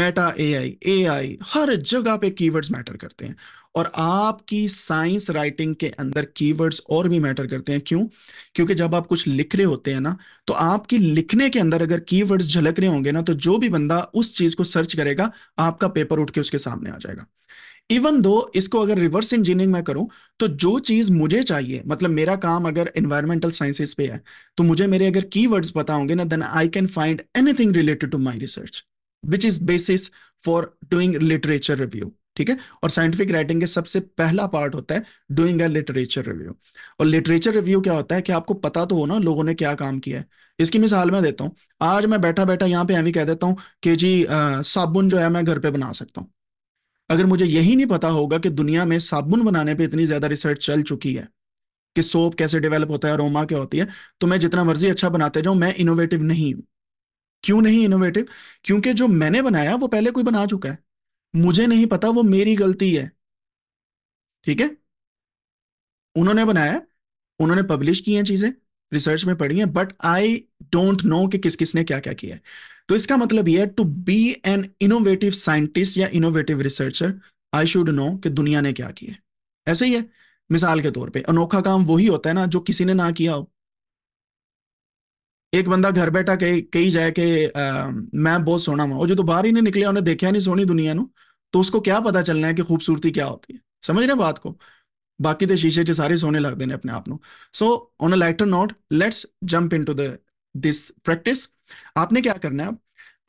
मेटा एआई एआई हर जगह पे कीवर्ड्स मैटर करते हैं और आपकी साइंस राइटिंग के अंदर कीवर्ड्स और भी मैटर करते हैं क्यों क्योंकि जब आप कुछ लिख रहे होते हैं ना तो आपकी लिखने के अंदर अगर कीवर्ड्स झलक रहे होंगे ना तो जो भी बंदा उस चीज को सर्च करेगा आपका पेपर उठ के उसके सामने आ जाएगा इवन दो इसको अगर रिवर्स इंजीनियरिंग में करूं तो जो चीज मुझे चाहिए मतलब मेरा काम अगर इन्वायरमेंटल साइंसेस पे है तो मुझे मेरे अगर कीवर्ड्स पता होंगे ना then I can find anything related to my research which is basis for doing literature review ठीक है और साइंटिफिक राइटिंग के सबसे पहला पार्ट होता है डूइंग अ लिटरेचर रिव्यू और लिटरेचर रिव्यू क्या होता है कि आपको पता तो हो ना लोगों ने क्या काम किया है इसकी मिसाल मैं देता हूं आज मैं बैठा बैठा यहां पे भी कह देता हूं कि जी आ, साबुन जो है मैं घर पे बना सकता हूं अगर मुझे यही नहीं पता होगा कि दुनिया में साबुन बनाने पर इतनी ज्यादा रिसर्च चल चुकी है कि सोप कैसे डेवलप होता है अरोमा क्या होती है तो मैं जितना मर्जी अच्छा बनाते जाऊँ मैं इनोवेटिव नहीं हूं क्यों नहीं इनोवेटिव क्योंकि जो मैंने बनाया वो पहले कोई बना चुका है मुझे नहीं पता वो मेरी गलती है ठीक है उन्होंने बनाया उन्होंने पब्लिश की हैं चीजें रिसर्च में पढ़ी हैं बट आई डोंट नो कि किस किसने क्या क्या किया है तो इसका मतलब यह है to be an innovative scientist या innovative researcher I should know कि दुनिया ने क्या किया है ऐसे ही है मिसाल के तौर पे अनोखा काम वही होता है ना जो किसी ने ना किया हो एक बंदा घर बैठा कही कही जाए कि मैं बहुत सोना ਹਾਂ जो तो बाहर ही नहीं निकलिया उन्हें देखा नहीं सोनी दुनिया ਨੂੰ तो उसको क्या पता चलना है कि खूबसूरती क्या होती है समझ रहे बात को बाकी तो शीशे के सारे सोने लगते हैं अपने आप को so on a lighter note let's jump into the this practice आपने क्या करना है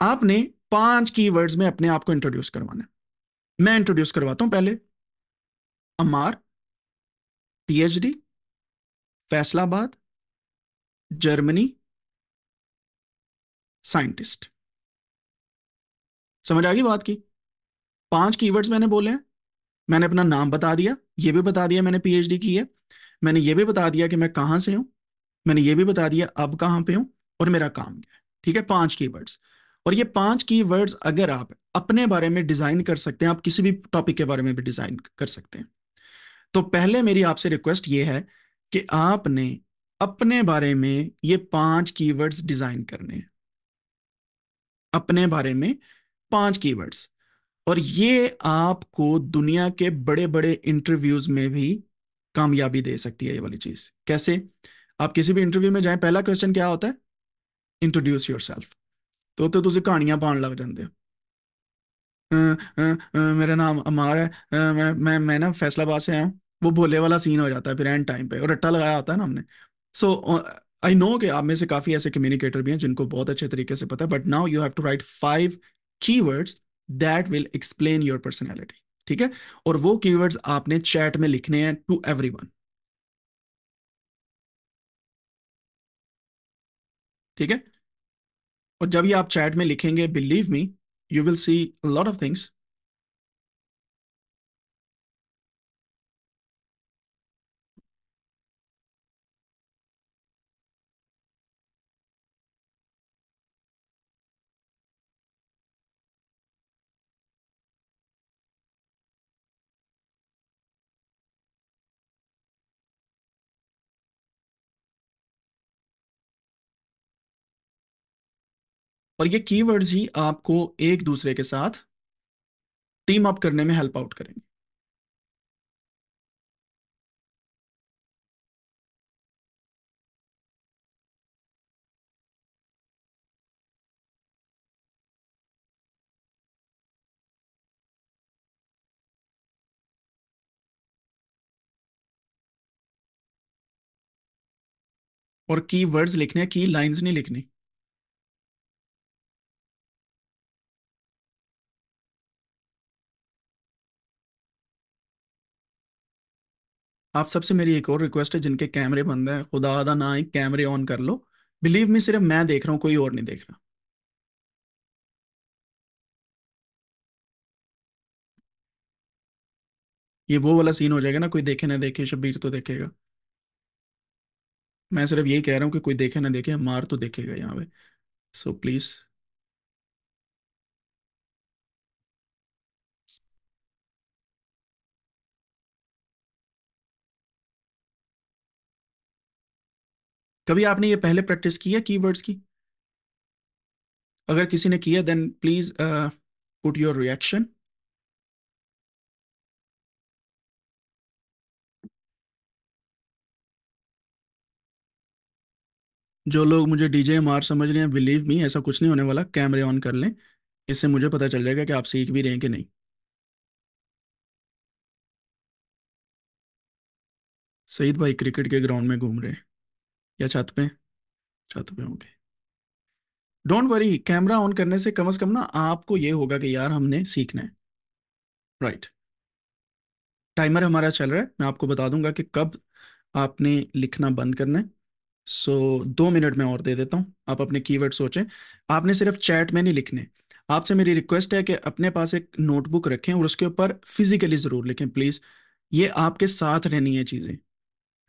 आपने पांच की वर्ड्स में अपने आप को इंट्रोड्यूस करवाना है मैं इंट्रोड्यूस करवाता हूं पहले Ammar PhD Faisalabad Germany scientist समझ आ गई बात की पांच कीवर्ड्स मैंने बोले हैं मैंने अपना नाम बता दिया ये भी बता दिया मैंने पीएचडी की है मैंने ये भी बता दिया कि मैं कहां से हूं मैंने ये भी बता दिया अब कहाँ पे हूं और मेरा काम क्या है ठीक है पांच कीवर्ड्स और ये पांच कीवर्ड्स अगर आप अपने बारे में डिजाइन कर सकते हैं आप किसी भी टॉपिक के बारे में भी डिजाइन कर सकते हैं तो पहले मेरी आपसे रिक्वेस्ट ये है कि आपने अपने बारे में ये पांच कीवर्ड्स डिजाइन करने हैं अपने बारे में पांच कीवर्ड्स और ये आपको दुनिया के बड़े बड़े इंटरव्यूज में भी कामयाबी दे सकती है ये वाली चीज कैसे आप किसी भी इंटरव्यू में जाएं पहला क्वेश्चन क्या होता है इंट्रोड्यूस योर तो तो तुझे कहानियां पान लग जाते हो मेरा नाम अमार है आ, मैं मैं मैं ना फैसलाबाद से आया हूँ वो भोले वाला सीन हो जाता है फिर एंड टाइम पे और रट्टा लगाया होता है ना हमने सो so, आई नो कि आप में से काफी ऐसे कम्युनिकेटर भी हैं जिनको बहुत अच्छे तरीके से पता है but now you have to write five keywords that will explain your personality ठीक है और वो कीवर्ड्स आपने चैट में लिखने हैं टू वन ठीक है और जब ये आप चैट में लिखेंगे believe me you will see lot of things और ये कीवर्ड्स ही आपको एक दूसरे के साथ टीम अप करने में हेल्प आउट करेंगे और की वर्ड्स लिखने की लाइंस नहीं लिखनी आप सबसे मेरी एक और रिक्वेस्ट है जिनके कैमरे बंद है खुदा आदा ना आए कैमरे ऑन कर लो बिलीव में सिर्फ मैं देख रहा हूँ कोई और नहीं देख रहा ये वो वाला सीन हो जाएगा ना कोई देखे ना देखे शबीर तो देखेगा मैं सिर्फ यही कह रहा हूं कि कोई देखे ना देखे मार तो देखेगा यहाँ पे सो प्लीज़ कभी आपने ये पहले प्रैक्टिस की है कीवर्ड्स की अगर किसी ने किया then please put your reaction जो लोग मुझे डीजे मार समझ रहे हैं बिलीव मी ऐसा कुछ नहीं होने वाला कैमरे ऑन कर लें इससे मुझे पता चल जाएगा कि आप सीख भी रहे हैं कि नहीं सईद भाई क्रिकेट के ग्राउंड में घूम रहे हैं या छत पे छत पे होंगे डोंट वरी कैमरा ऑन करने से कम से कम ना आपको ये होगा कि यार हमने सीखना है राइट right. टाइमर हमारा चल रहा है मैं आपको बता दूंगा कि कब आपने लिखना बंद करना है सो so, दो मिनट में और दे देता हूँ आप अपने कीवर्ड सोचें आपने सिर्फ चैट में नहीं लिखने आपसे मेरी रिक्वेस्ट है कि अपने पास एक नोटबुक रखें और उसके ऊपर फिजिकली ज़रूर लिखें प्लीज़ ये आपके साथ रहनी है चीज़ें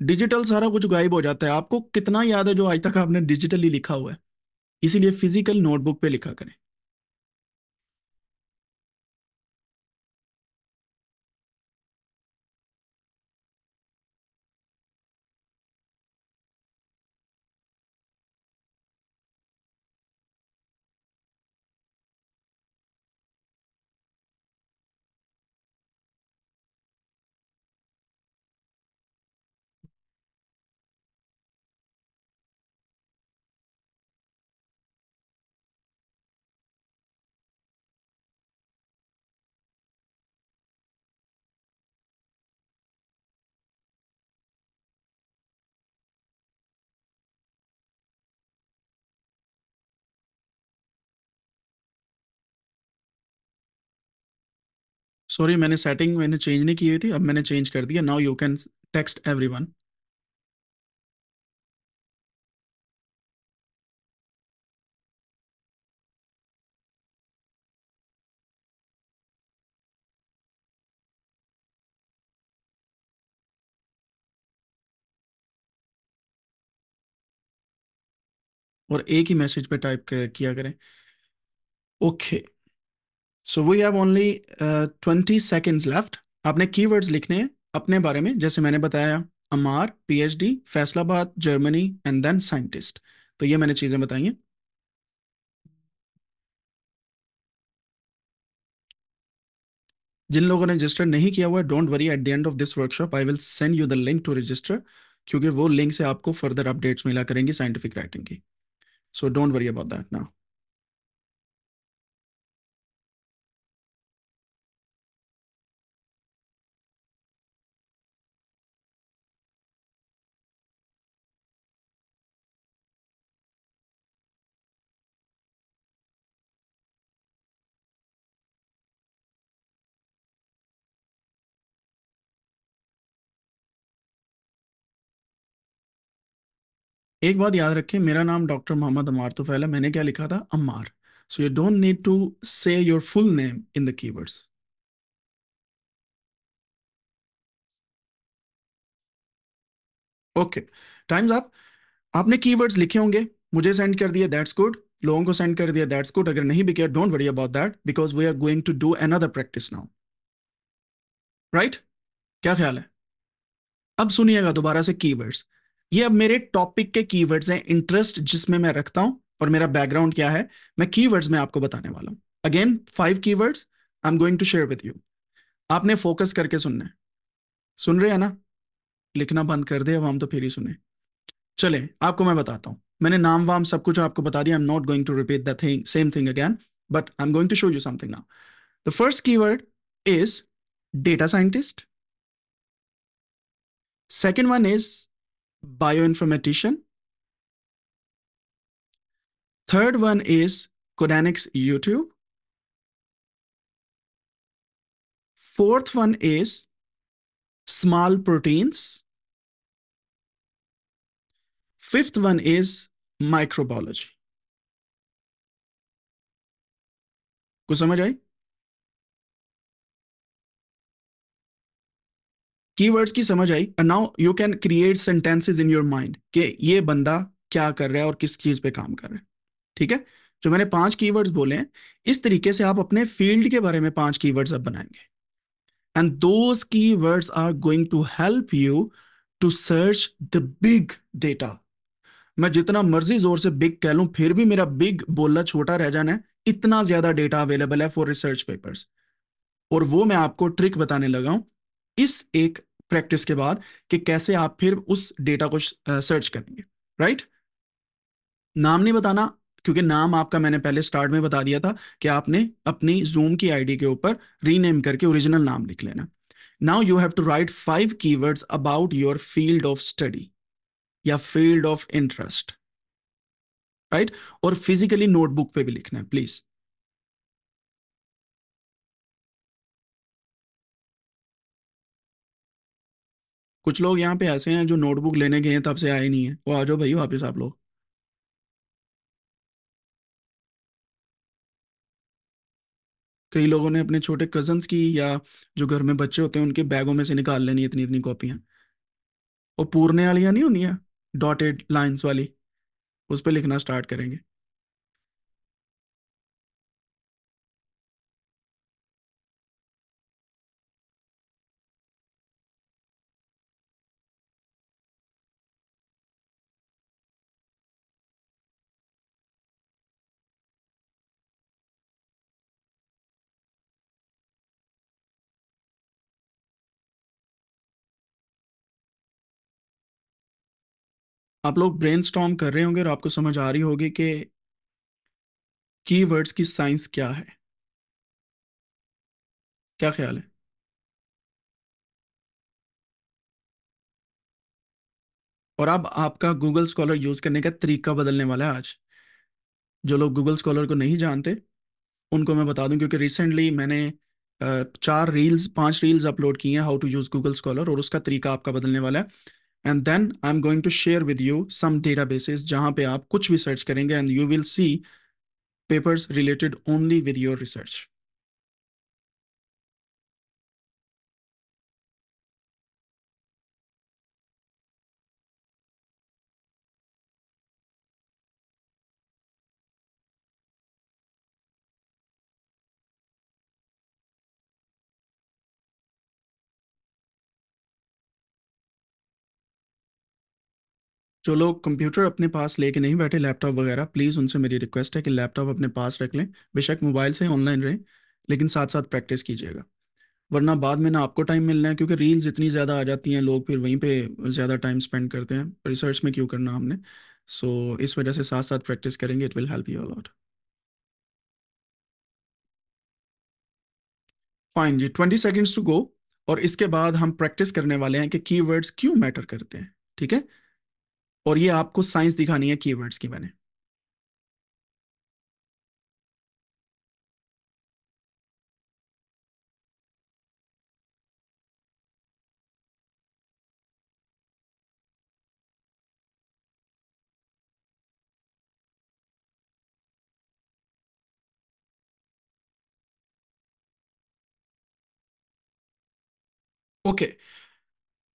डिजिटल सारा कुछ गायब हो जाता है आपको कितना याद है जो आज तक आपने डिजिटली लिखा हुआ है इसीलिए फिजिकल नोटबुक पे लिखा करें सॉरी मैंने सेटिंग मैंने चेंज नहीं की हुई थी अब मैंने चेंज कर दिया now you can text everyone और एक ही मैसेज पे टाइप कर, किया करें okay okay. So we have only twenty seconds left आपने कीवर्ड्स लिखने हैं अपने बारे में जैसे मैंने बताया Ammar PhD Faisalabad Germany and then scientist तो ये मैंने चीज़ें बताई हैं जिन लोगों ने रजिस्टर नहीं किया हुआ don't worry at the end of this workshop I will send you the link to register क्योंकि वो लिंक से आपको फर्दर अपडेट्स मिला करेंगी साइंटिफिक राइटिंग की so don't worry about that now एक बात याद रखें मेरा नाम डॉक्टर मोहम्मद अमार तो फैला मैंने क्या लिखा था Ammar so you don't need to say your full name in the keywords okay times आप आपने कीवर्ड्स लिखे होंगे मुझे सेंड कर दिया दैट्स गुड लोगों को सेंड कर दिया दैट्स गुड अगर नहीं भी किया don't worry about that because we are going to do another practice now right क्या ख्याल है अब सुनिएगा दोबारा से कीवर्ड्स ये अब मेरे टॉपिक के कीवर्ड्स हैं इंटरेस्ट जिसमें मैं रखता हूं और मेरा बैकग्राउंड क्या है मैं कीवर्ड्स में आपको बताने वाला हूं again five keywords I am going to share with you आपने फोकस करके सुनना है सुन रहे हैं ना लिखना बंद कर दे अब हम तो फिर ही सुने चले आपको मैं बताता हूं मैंने नाम वाम सब कुछ आपको बता दिया I am not going to repeat the thing same thing again but I am going to show you something now the first keyword is data scientist second one is bioinformatician. Third one is Codanics YouTube. Fourth one is small proteins. Fifth one is microbiology. कुछ समझ keywords की समझ आई now you can create sentences in your mind कि ये बंदा क्या कर रहा है और किस चीज पे काम कर रहा है ठीक है जो मैंने पांच कीवर्ड्स बोले हैं इस तरीके से आप अपने फील्ड के बारे में पांच कीवर्ड्स अब बनाएंगे and those keywords are going to help you to search the big data मैं जितना मर्जी जोर से बिग कह लूं फिर भी मेरा बिग बोलना छोटा रह जाना है इतना ज्यादा डेटा अवेलेबल है फॉर रिसर्च पेपर्स और वो मैं आपको ट्रिक बताने लगा हूं इस एक प्रैक्टिस के बाद कि कैसे आप फिर उस डेटा को सर्च करेंगे राइट नाम नहीं बताना क्योंकि नाम आपका मैंने पहले स्टार्ट में बता दिया था कि आपने अपनी जूम की आईडी के ऊपर रीनेम करके ओरिजिनल नाम लिख लेना now you have to write five keywords about your field of study या फील्ड ऑफ इंटरेस्ट राइट और फिजिकली नोटबुक पे भी लिखना है प्लीज कुछ लोग यहाँ पे ऐसे हैं जो नोटबुक लेने गए हैं तब से आए नहीं है वो आ जाओ भाई वापस आप लोग कई लोगों ने अपने छोटे कजन की या जो घर में बच्चे होते हैं उनके बैगों में से निकाल लेनी इतनी इतनी कॉपियाँ और पूरने वालियाँ नहीं होंगी डॉटेड लाइन्स वाली उस पर लिखना स्टार्ट करेंगे आप लोग ब्रेन कर रहे होंगे और आपको समझ आ रही होगी कि कीवर्ड्स की साइंस क्या है क्या ख्याल है और अब आपका गूगल स्कॉलर यूज करने का तरीका बदलने वाला है आज जो लोग गूगल स्कॉलर को नहीं जानते उनको मैं बता दूं क्योंकि रिसेंटली मैंने चार रील्स पांच रील्स अपलोड की हैं how to use Google Scholar और उसका तरीका आपका बदलने वाला है and then I'm going to share with you some databases jahan pe aap kuch bhi search and you will see papers related only with your research. जो लोग computer अपने पास लेके नहीं बैठे लैपटॉप वगैरह प्लीज़ उनसे मेरी रिक्वेस्ट है कि लैपटॉप अपने पास रख लें बेशक मोबाइल से ऑनलाइन रहें लेकिन साथ साथ प्रैक्टिस कीजिएगा वरना बाद में ना आपको टाइम मिलना है क्योंकि रील्स इतनी ज़्यादा आ जाती हैं लोग फिर वहीं पे ज़्यादा टाइम स्पेंड करते हैं रिसर्च में क्यों करना हमने सो so, इस वजह से साथ साथ प्रैक्टिस करेंगे it will help you a lot fine जी ट्वेंटी सेकेंड्स टू गो और इसके बाद हम प्रैक्टिस करने वाले हैं कि कीवर्ड्स क्यों मैटर करते हैं ठीक है और ये आपको साइंस दिखानी है कीवर्ड्स की मैंने ओके okay.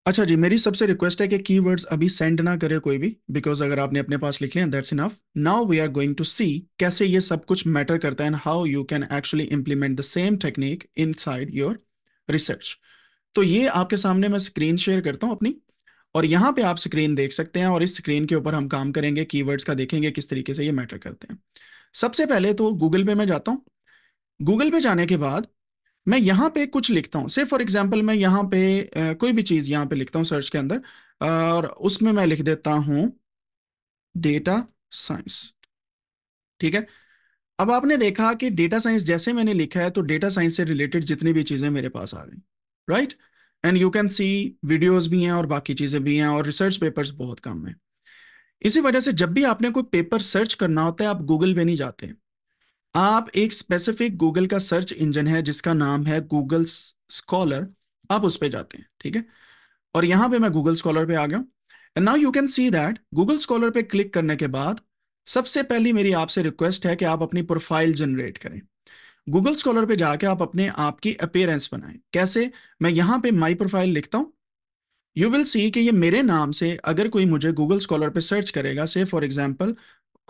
अच्छा जी मेरी सबसे रिक्वेस्ट है कि कीवर्ड्स अभी सेंड ना करे कोई भी बिकॉज अगर आपने अपने पास लिख लिया that's enough now we are going to see कैसे ये सब कुछ मैटर करता है and how you can actually implement the same technique inside your research तो ये आपके सामने मैं स्क्रीन शेयर करता हूँ अपनी और यहाँ पे आप स्क्रीन देख सकते हैं और इस स्क्रीन के ऊपर हम काम करेंगे की का देखेंगे किस तरीके से ये मैटर करते हैं सबसे पहले तो गूगल पे मैं जाता हूँ गूगल पे जाने के बाद मैं यहाँ पे कुछ लिखता हूँ से फॉर एग्जाम्पल मैं यहाँ पे कोई भी चीज़ यहाँ पे लिखता हूँ सर्च के अंदर और उसमें मैं लिख देता हूँ डेटा साइंस ठीक है अब आपने देखा कि डेटा साइंस जैसे मैंने लिखा है तो डेटा साइंस से रिलेटेड जितनी भी चीज़ें मेरे पास आ गई right and you can see videos भी हैं और बाकी चीज़ें भी हैं और रिसर्च पेपर्स बहुत कम हैं इसी वजह से जब भी आपने कोई पेपर सर्च करना होता है आप गूगल पे नहीं जाते आप एक स्पेसिफिक गूगल का सर्च इंजन है जिसका नाम है गूगल स्कॉलर आप उस पर जाते हैं ठीक है और यहां पे मैं गूगल स्कॉलर पे आ गया and now you can see that Google Scholar पे क्लिक करने के बाद सबसे पहली मेरी आपसे रिक्वेस्ट है कि आप अपनी प्रोफाइल जनरेट करें गूगल स्कॉलर पे जाके आप अपने आप की अपेयरेंस बनाएं कैसे मैं यहाँ पे माई प्रोफाइल लिखता हूँ यू विल सी कि ये मेरे नाम से अगर कोई मुझे गूगल स्कॉलर पे सर्च करेगा से फॉर एग्जाम्पल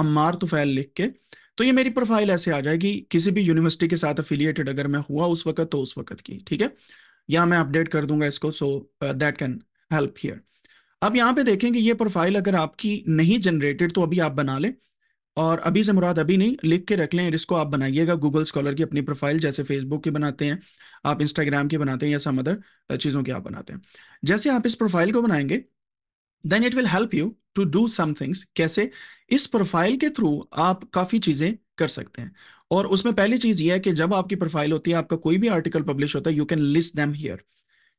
अम्मार तुफैल लिख के तो ये मेरी प्रोफाइल ऐसे आ जाएगी किसी भी यूनिवर्सिटी के साथ अफिलिएटेड अगर मैं हुआ उस वक्त तो उस वक्त की ठीक है या मैं अपडेट कर दूंगा इसको so that can help here अब यहाँ पे देखें कि ये प्रोफाइल अगर आपकी नहीं जनरेटेड तो अभी आप बना लें और अभी से मुराद अभी नहीं लिख के रख लें इसको आप बनाइएगा गूगल स्कॉलर की अपनी प्रोफाइल जैसे फेसबुक की बनाते हैं आप इंस्टाग्राम की बनाते हैं या सम अदर uh, चीज़ों की आप बनाते हैं जैसे आप इस प्रोफाइल को बनाएंगे then it will help you to do some things कैसे इस प्रोफाइल के थ्रू आप काफ़ी चीज़ें कर सकते हैं और उसमें पहली चीज़ ये है कि जब आपकी प्रोफाइल होती है आपका कोई भी आर्टिकल पब्लिश होता है you can list them here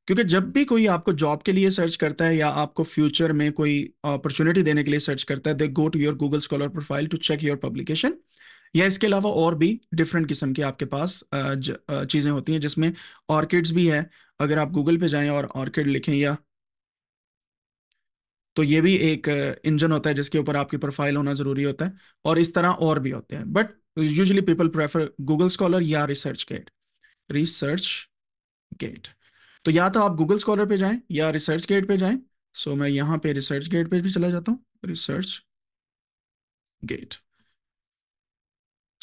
क्योंकि जब भी कोई आपको जॉब के लिए सर्च करता है या आपको फ्यूचर में कोई अपॉर्चुनिटी देने के लिए सर्च करता है they go to your Google Scholar profile to check your publication या इसके अलावा और भी डिफरेंट किस्म के आपके पास चीज़ें होती हैं जिसमें ऑर्किड्स भी है अगर आप गूगल पे जाएं और ऑर्किड लिखें या तो ये भी एक इंजन होता है जिसके ऊपर आपकी प्रोफाइल होना जरूरी होता है और इस तरह और भी होते हैं but usually people prefer Google Scholar या रिसर्च गेट रिसर्च गेट तो या तो आप गूगल स्कॉलर पे जाएं या रिसर्च गेट पे जाएं सो so, मैं यहाँ पे रिसर्च गेट पे भी चला जाता हूँ रिसर्च गेट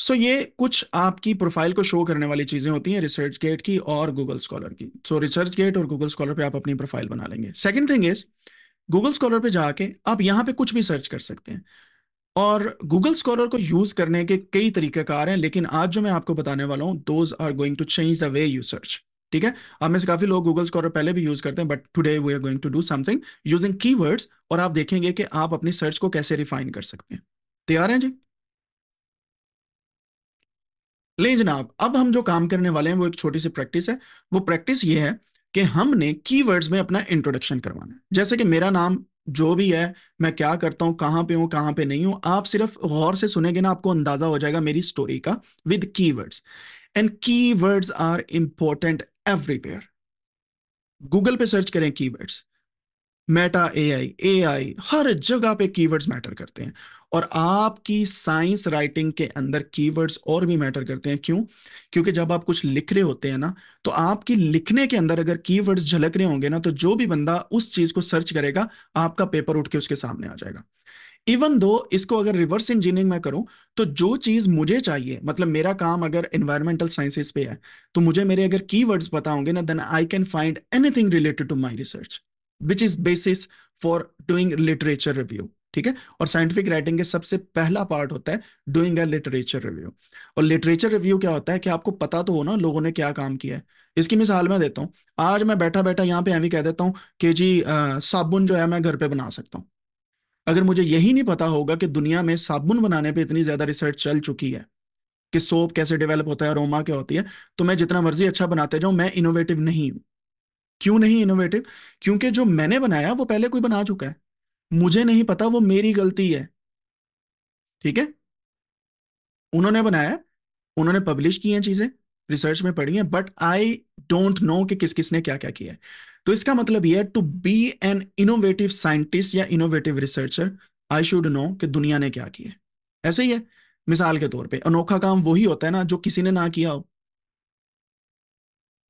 सो ये कुछ आपकी प्रोफाइल को शो करने वाली चीज़ें होती हैं रिसर्च गेट की और गूगल स्कॉलर की सो रिसर्च गेट और गूगल स्कॉलर पे आप अपनी प्रोफाइल बना लेंगे second thing is Google Scholar पे जाके आप यहाँ पे कुछ भी सर्च कर सकते हैं और गूगल स्कॉलर को यूज करने के कई तरीकेकार हैं लेकिन आज जो मैं आपको बताने वाला हूँ those are going to change the way you search ठीक है अब में से काफी लोग गूगल स्कॉलर पहले भी यूज करते हैं but today we are going to do something using की और आप देखेंगे कि आप अपनी सर्च को कैसे रिफाइन कर सकते हैं तैयार हैं जी ले जनाब अब हम जो काम करने वाले हैं वो एक छोटी सी प्रैक्टिस है वो प्रैक्टिस ये है कि हमने कीवर्ड्स में अपना इंट्रोडक्शन करवाना है जैसे कि मेरा नाम जो भी है मैं क्या करता हूँ कहाँ पे हूँ कहाँ पे नहीं हूँ आप सिर्फ गौर से सुनेंगे ना आपको अंदाजा हो जाएगा मेरी स्टोरी का with keywords and keywords are important everywhere Google पे सर्च करें कीवर्ड्स मेटा एआई एआई हर जगह पे कीवर्ड्स मैटर करते हैं और आपकी साइंस राइटिंग के अंदर कीवर्ड्स और भी मैटर करते हैं क्यों क्योंकि जब आप कुछ लिख रहे होते हैं ना तो आपकी लिखने के अंदर अगर कीवर्ड्स झलक रहे होंगे ना तो जो भी बंदा उस चीज को सर्च करेगा आपका पेपर उठ के उसके सामने आ जाएगा इवन दो इसको अगर रिवर्स इंजीनियरिंग में करूं तो जो चीज मुझे चाहिए मतलब मेरा काम अगर एनवायरमेंटल साइंसेस पे है तो मुझे मेरे अगर कीवर्ड्स पता होंगे ना then I can find anything related to my research which is basis for doing literature review ठीक है और साइंटिफिक राइटिंग के सबसे पहला पार्ट होता है डूइंग अ लिटरेचर रिव्यू और लिटरेचर रिव्यू क्या होता है कि आपको पता तो हो ना लोगों ने क्या काम किया है इसकी मिसाल मैं देता हूँ आज मैं बैठा बैठा यहाँ पे एम कह देता हूँ कि जी आ, साबुन जो है मैं घर पे बना सकता हूँ अगर मुझे यही नहीं पता होगा कि दुनिया में साबुन बनाने पर इतनी ज्यादा रिसर्च चल चुकी है कि सोप कैसे डेवलप होता है रोमा क्या होती है तो मैं जितना मर्जी अच्छा बनाते जाऊँ मैं इनोवेटिव नहीं हूँ क्यों नहीं इनोवेटिव क्योंकि जो मैंने बनाया वो पहले कोई बना चुका है मुझे नहीं पता वो मेरी गलती है ठीक है उन्होंने बनाया उन्होंने पब्लिश की हैं चीजें रिसर्च में पढ़ी हैं बट आई डोंट नो कि किस किसने क्या क्या किया है तो इसका मतलब यह है to be an innovative scientist या innovative researcher I should know कि दुनिया ने क्या किया है ऐसे ही है मिसाल के तौर पे अनोखा काम वही होता है ना जो किसी ने ना किया हो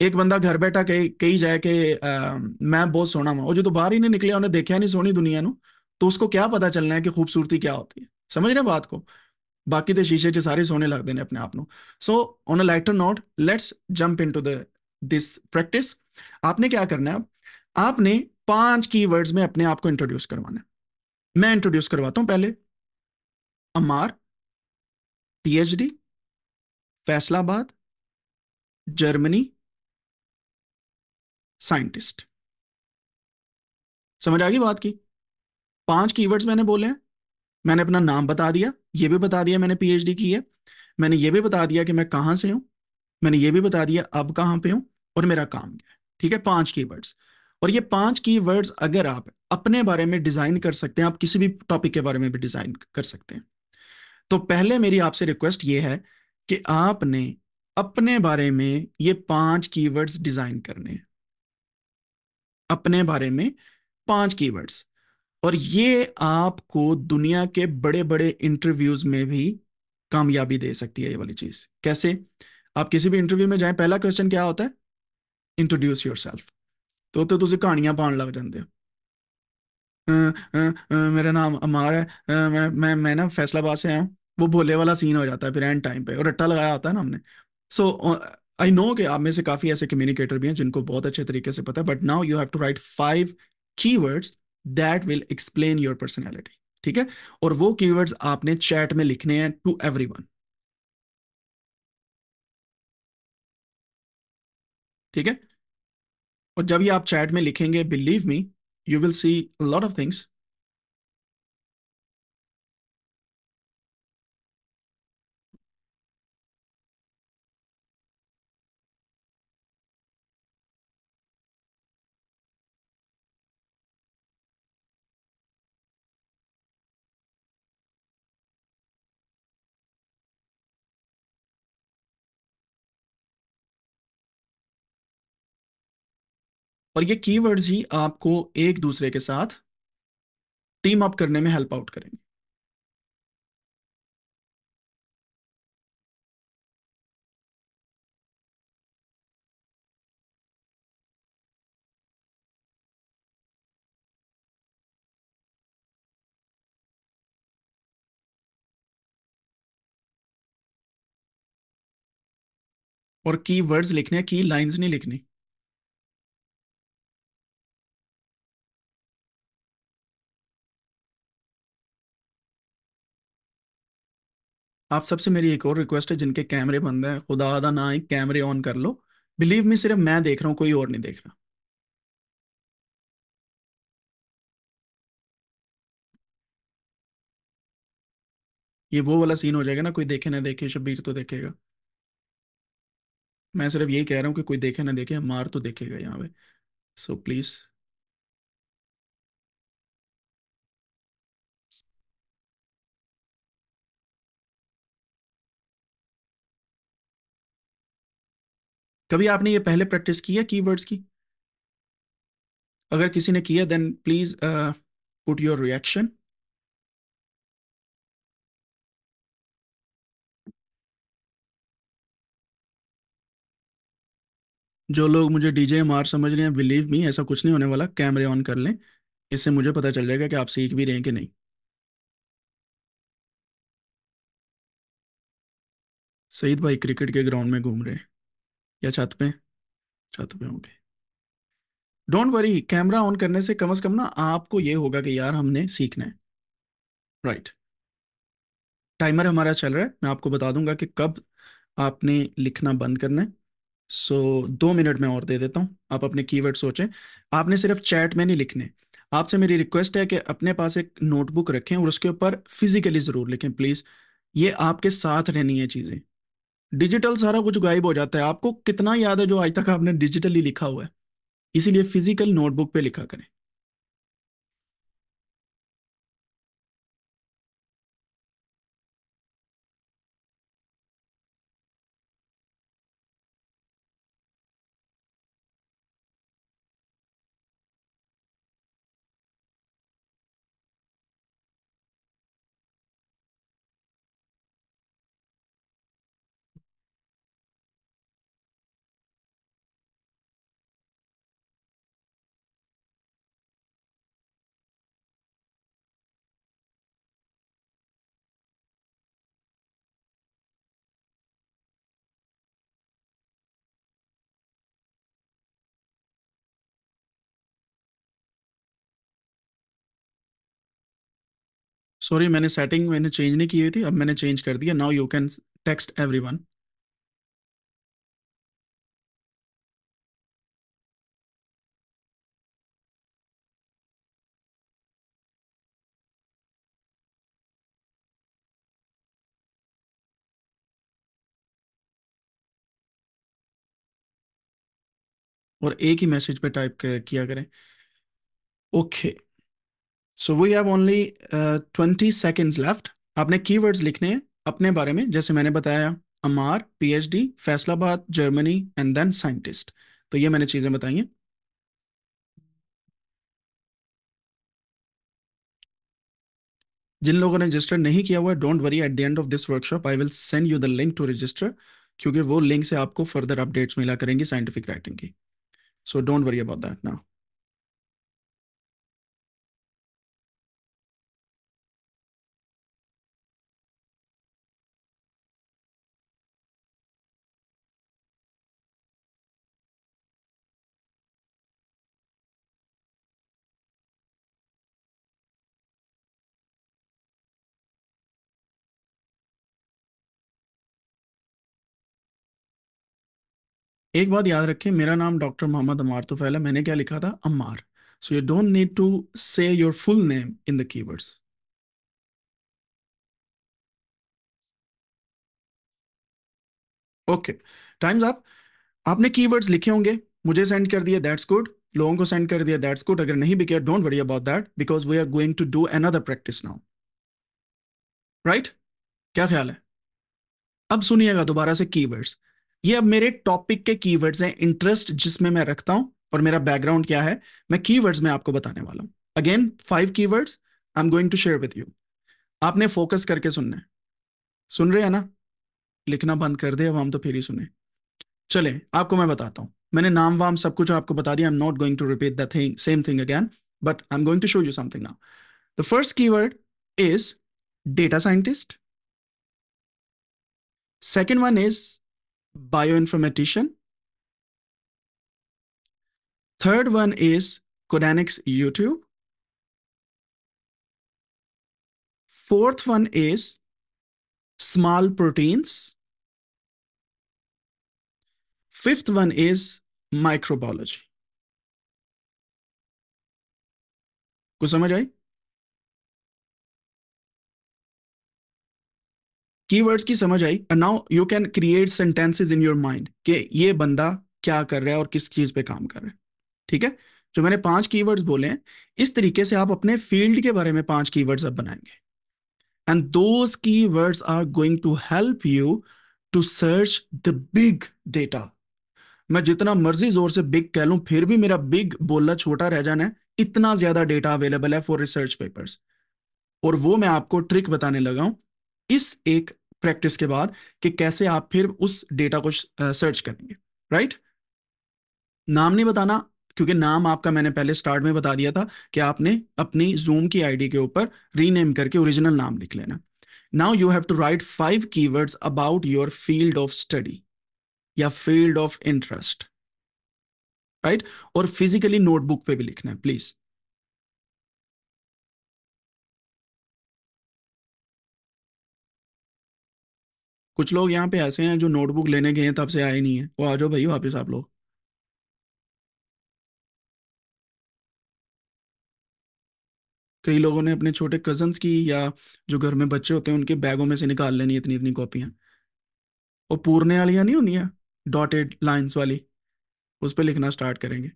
एक बंदा घर बैठा कही कही जाए कि मैं बहुत ਸੋਹਣਾ ਹਾਂ जो तो बाहर ही नहीं निकले उन्हें देखा नहीं सोनी दुनिया ਨੂੰ तो उसको क्या पता चलना है कि खूबसूरती क्या होती है समझ रहे बात को बाकी तो शीशे च सारे सोने लगते हैं अपने आप को so on a lighter note let's jump into the this practice आपने क्या करना है आपने पांच की वर्ड्स में अपने आप को इंट्रोड्यूस करवाना है मैं इंट्रोड्यूस करवाता हूं पहले Ammar PhD Faisalabad Germany scientist समझ आ गई बात की पांच कीवर्ड्स मैंने बोले हैं मैंने अपना नाम बता दिया ये भी बता दिया मैंने पीएचडी की है मैंने ये भी बता दिया कि मैं कहां से हूं मैंने ये भी बता दिया अब कहां पे हूं और मेरा काम क्या है ठीक है पांच कीवर्ड्स और ये पांच कीवर्ड्स अगर आप अपने बारे में डिजाइन कर सकते हैं आप किसी भी टॉपिक के बारे में भी डिजाइन कर सकते हैं तो पहले मेरी आपसे रिक्वेस्ट ये है कि आपने अपने बारे में ये पांच कीवर्ड्स डिजाइन करने हैं अपने बारे में पांच कीवर्ड्स और ये आपको दुनिया के बड़े बड़े इंटरव्यूज में भी कामयाबी दे सकती है ये वाली चीज कैसे आप किसी भी इंटरव्यू में जाए पहला क्वेश्चन क्या होता है इंट्रोड्यूस योर सेल्फ तो तो तुझे कहानियां पान लग जाते हो मेरा नाम अमार है आ, मैं मैं मैं ना फैसलाबाद से आया हूँ वो भोले वाला सीन हो जाता है फिर एंड टाइम पे और रट्टा लगाया होता है ना हमने सो so, आई नो कि आप में से काफी ऐसे कम्युनिकेटर भी हैं जिनको बहुत अच्छे तरीके से पता है but now you have to write five keywords that will explain your personality ठीक है और वो कीवर्ड्स आपने चैट में लिखने हैं टू वन ठीक है और जब ये आप चैट में लिखेंगे believe me you will see lot of things और ये कीवर्ड्स ही आपको एक दूसरे के साथ टीम अप करने में हेल्प आउट करेंगे और की वर्ड्स लिखने की लाइंस नहीं लिखनी आप सबसे मेरी एक और रिक्वेस्ट है जिनके कैमरे बंद है खुदा आदा ना आए कैमरे ऑन कर लो बिलीव मी सिर्फ मैं देख रहा हूँ कोई और नहीं देख रहा ये वो वाला सीन हो जाएगा ना कोई देखे ना देखे शबीर तो देखेगा मैं सिर्फ यही कह रहा हूं कि कोई देखे ना देखे मार तो देखेगा यहाँ पे सो प्लीज़ कभी आपने ये पहले प्रैक्टिस की है कीवर्ड्स की अगर किसी ने किया then please put your reaction जो लोग मुझे डीजे मार समझ रहे हैं बिलीव मी ऐसा कुछ नहीं होने वाला कैमरे ऑन कर लें इससे मुझे पता चल जाएगा कि आप सीख भी रहे हैं कि नहीं सईद भाई क्रिकेट के ग्राउंड में घूम रहे हैं या छत पे छत पे होंगे डोंट वरी कैमरा ऑन करने से कम से कम ना आपको ये होगा कि यार हमने सीखना है राइट right. टाइमर हमारा चल रहा है मैं आपको बता दूंगा कि कब आपने लिखना बंद करना है सो so, दो मिनट में और दे देता हूं आप अपने कीवर्ड सोचें आपने सिर्फ चैट में नहीं लिखने आपसे मेरी रिक्वेस्ट है कि अपने पास एक नोटबुक रखें और उसके ऊपर फिजिकली ज़रूर लिखें प्लीज़ ये आपके साथ रहनी है चीज़ें डिजिटल सारा कुछ गायब हो जाता है आपको कितना याद है जो आज तक आपने डिजिटली लिखा हुआ है इसीलिए फिजिकल नोटबुक पे लिखा करें सॉरी मैंने सेटिंग मैंने चेंज नहीं की हुई थी अब मैंने चेंज कर दिया now you can text everyone और एक ही मैसेज पे टाइप कर, किया करें okay okay. So we have only twenty seconds left आपने कीवर्ड्स लिखने हैं अपने बारे में जैसे मैंने बताया Ammar PhD Faisalabad Germany and then scientist तो ये मैंने चीज़ें बताई हैं जिन लोगों ने रजिस्टर नहीं किया हुआ don't worry at the end of this workshop I will send you the link to register क्योंकि वो लिंक से आपको फर्दर अपडेट्स मिला करेंगी साइंटिफिक राइटिंग की so don't worry about that now एक बात याद रखें मेरा नाम डॉक्टर मोहम्मद अमार तो फैला मैंने क्या लिखा था Ammar so you don't need to say your full name in the keywords okay times आप आपने कीवर्ड्स लिखे होंगे मुझे सेंड कर दिया दैट्स गुड लोगों को सेंड कर दिया दैट्स गुड अगर नहीं भी किया don't worry about that because we are going to do another practice now right क्या ख्याल है अब सुनिएगा दोबारा से कीवर्ड्स ये अब मेरे टॉपिक के कीवर्ड्स हैं इंटरेस्ट जिसमें मैं रखता हूं और मेरा बैकग्राउंड क्या है मैं कीवर्ड्स में आपको बताने वाला हूं again five keywords I am going to share with you आपने फोकस करके सुनना है सुन रहे हैं ना लिखना बंद कर दे अब हम तो फिर ही सुने चले आपको मैं बताता हूं मैंने नाम वाम सब कुछ आपको बता दिया I am not going to repeat the thing same thing again but I am going to show you something now the first keyword is data scientist second one is bioinformatician. Third one is Codanics YouTube. Fourth one is small proteins. Fifth one is microbiology. को समझ keywords की समझ आई now you can create sentences in your mind कि ये बंदा क्या कर रहा है और किस चीज पे काम कर रहा है ठीक है जो मैंने पांच कीवर्ड्स बोले हैं इस तरीके से आप अपने फील्ड के बारे में पांच कीवर्ड्स अब बनाएंगे and those keywords are going to help you to search the big data मैं जितना मर्जी जोर से बिग कह लूं फिर भी मेरा बिग बोलना छोटा रह जाना है इतना ज्यादा डेटा अवेलेबल है फॉर रिसर्च पेपर्स और वो मैं आपको ट्रिक बताने लगा हूं इस एक प्रैक्टिस के बाद कि कैसे आप फिर उस डेटा को सर्च करेंगे राइट नाम नहीं बताना क्योंकि नाम आपका मैंने पहले स्टार्ट में बता दिया था कि आपने अपनी जूम की आईडी के ऊपर रीनेम करके ओरिजिनल नाम लिख लेना now you have to write five keywords about your field of study या फील्ड ऑफ इंटरेस्ट राइट और फिजिकली नोटबुक पे भी लिखना है प्लीज कुछ लोग यहाँ पे ऐसे हैं जो नोटबुक लेने गए हैं तब से आए नहीं है वो आ जाओ भाई वापस आप लोग कई लोगों ने अपने छोटे कजन की या जो घर में बच्चे होते हैं उनके बैगों में से निकाल लेनी इतनी इतनी कॉपियाँ और पूरने वालियाँ नहीं होंगी डॉटेड लाइन्स वाली उस पर लिखना स्टार्ट करेंगे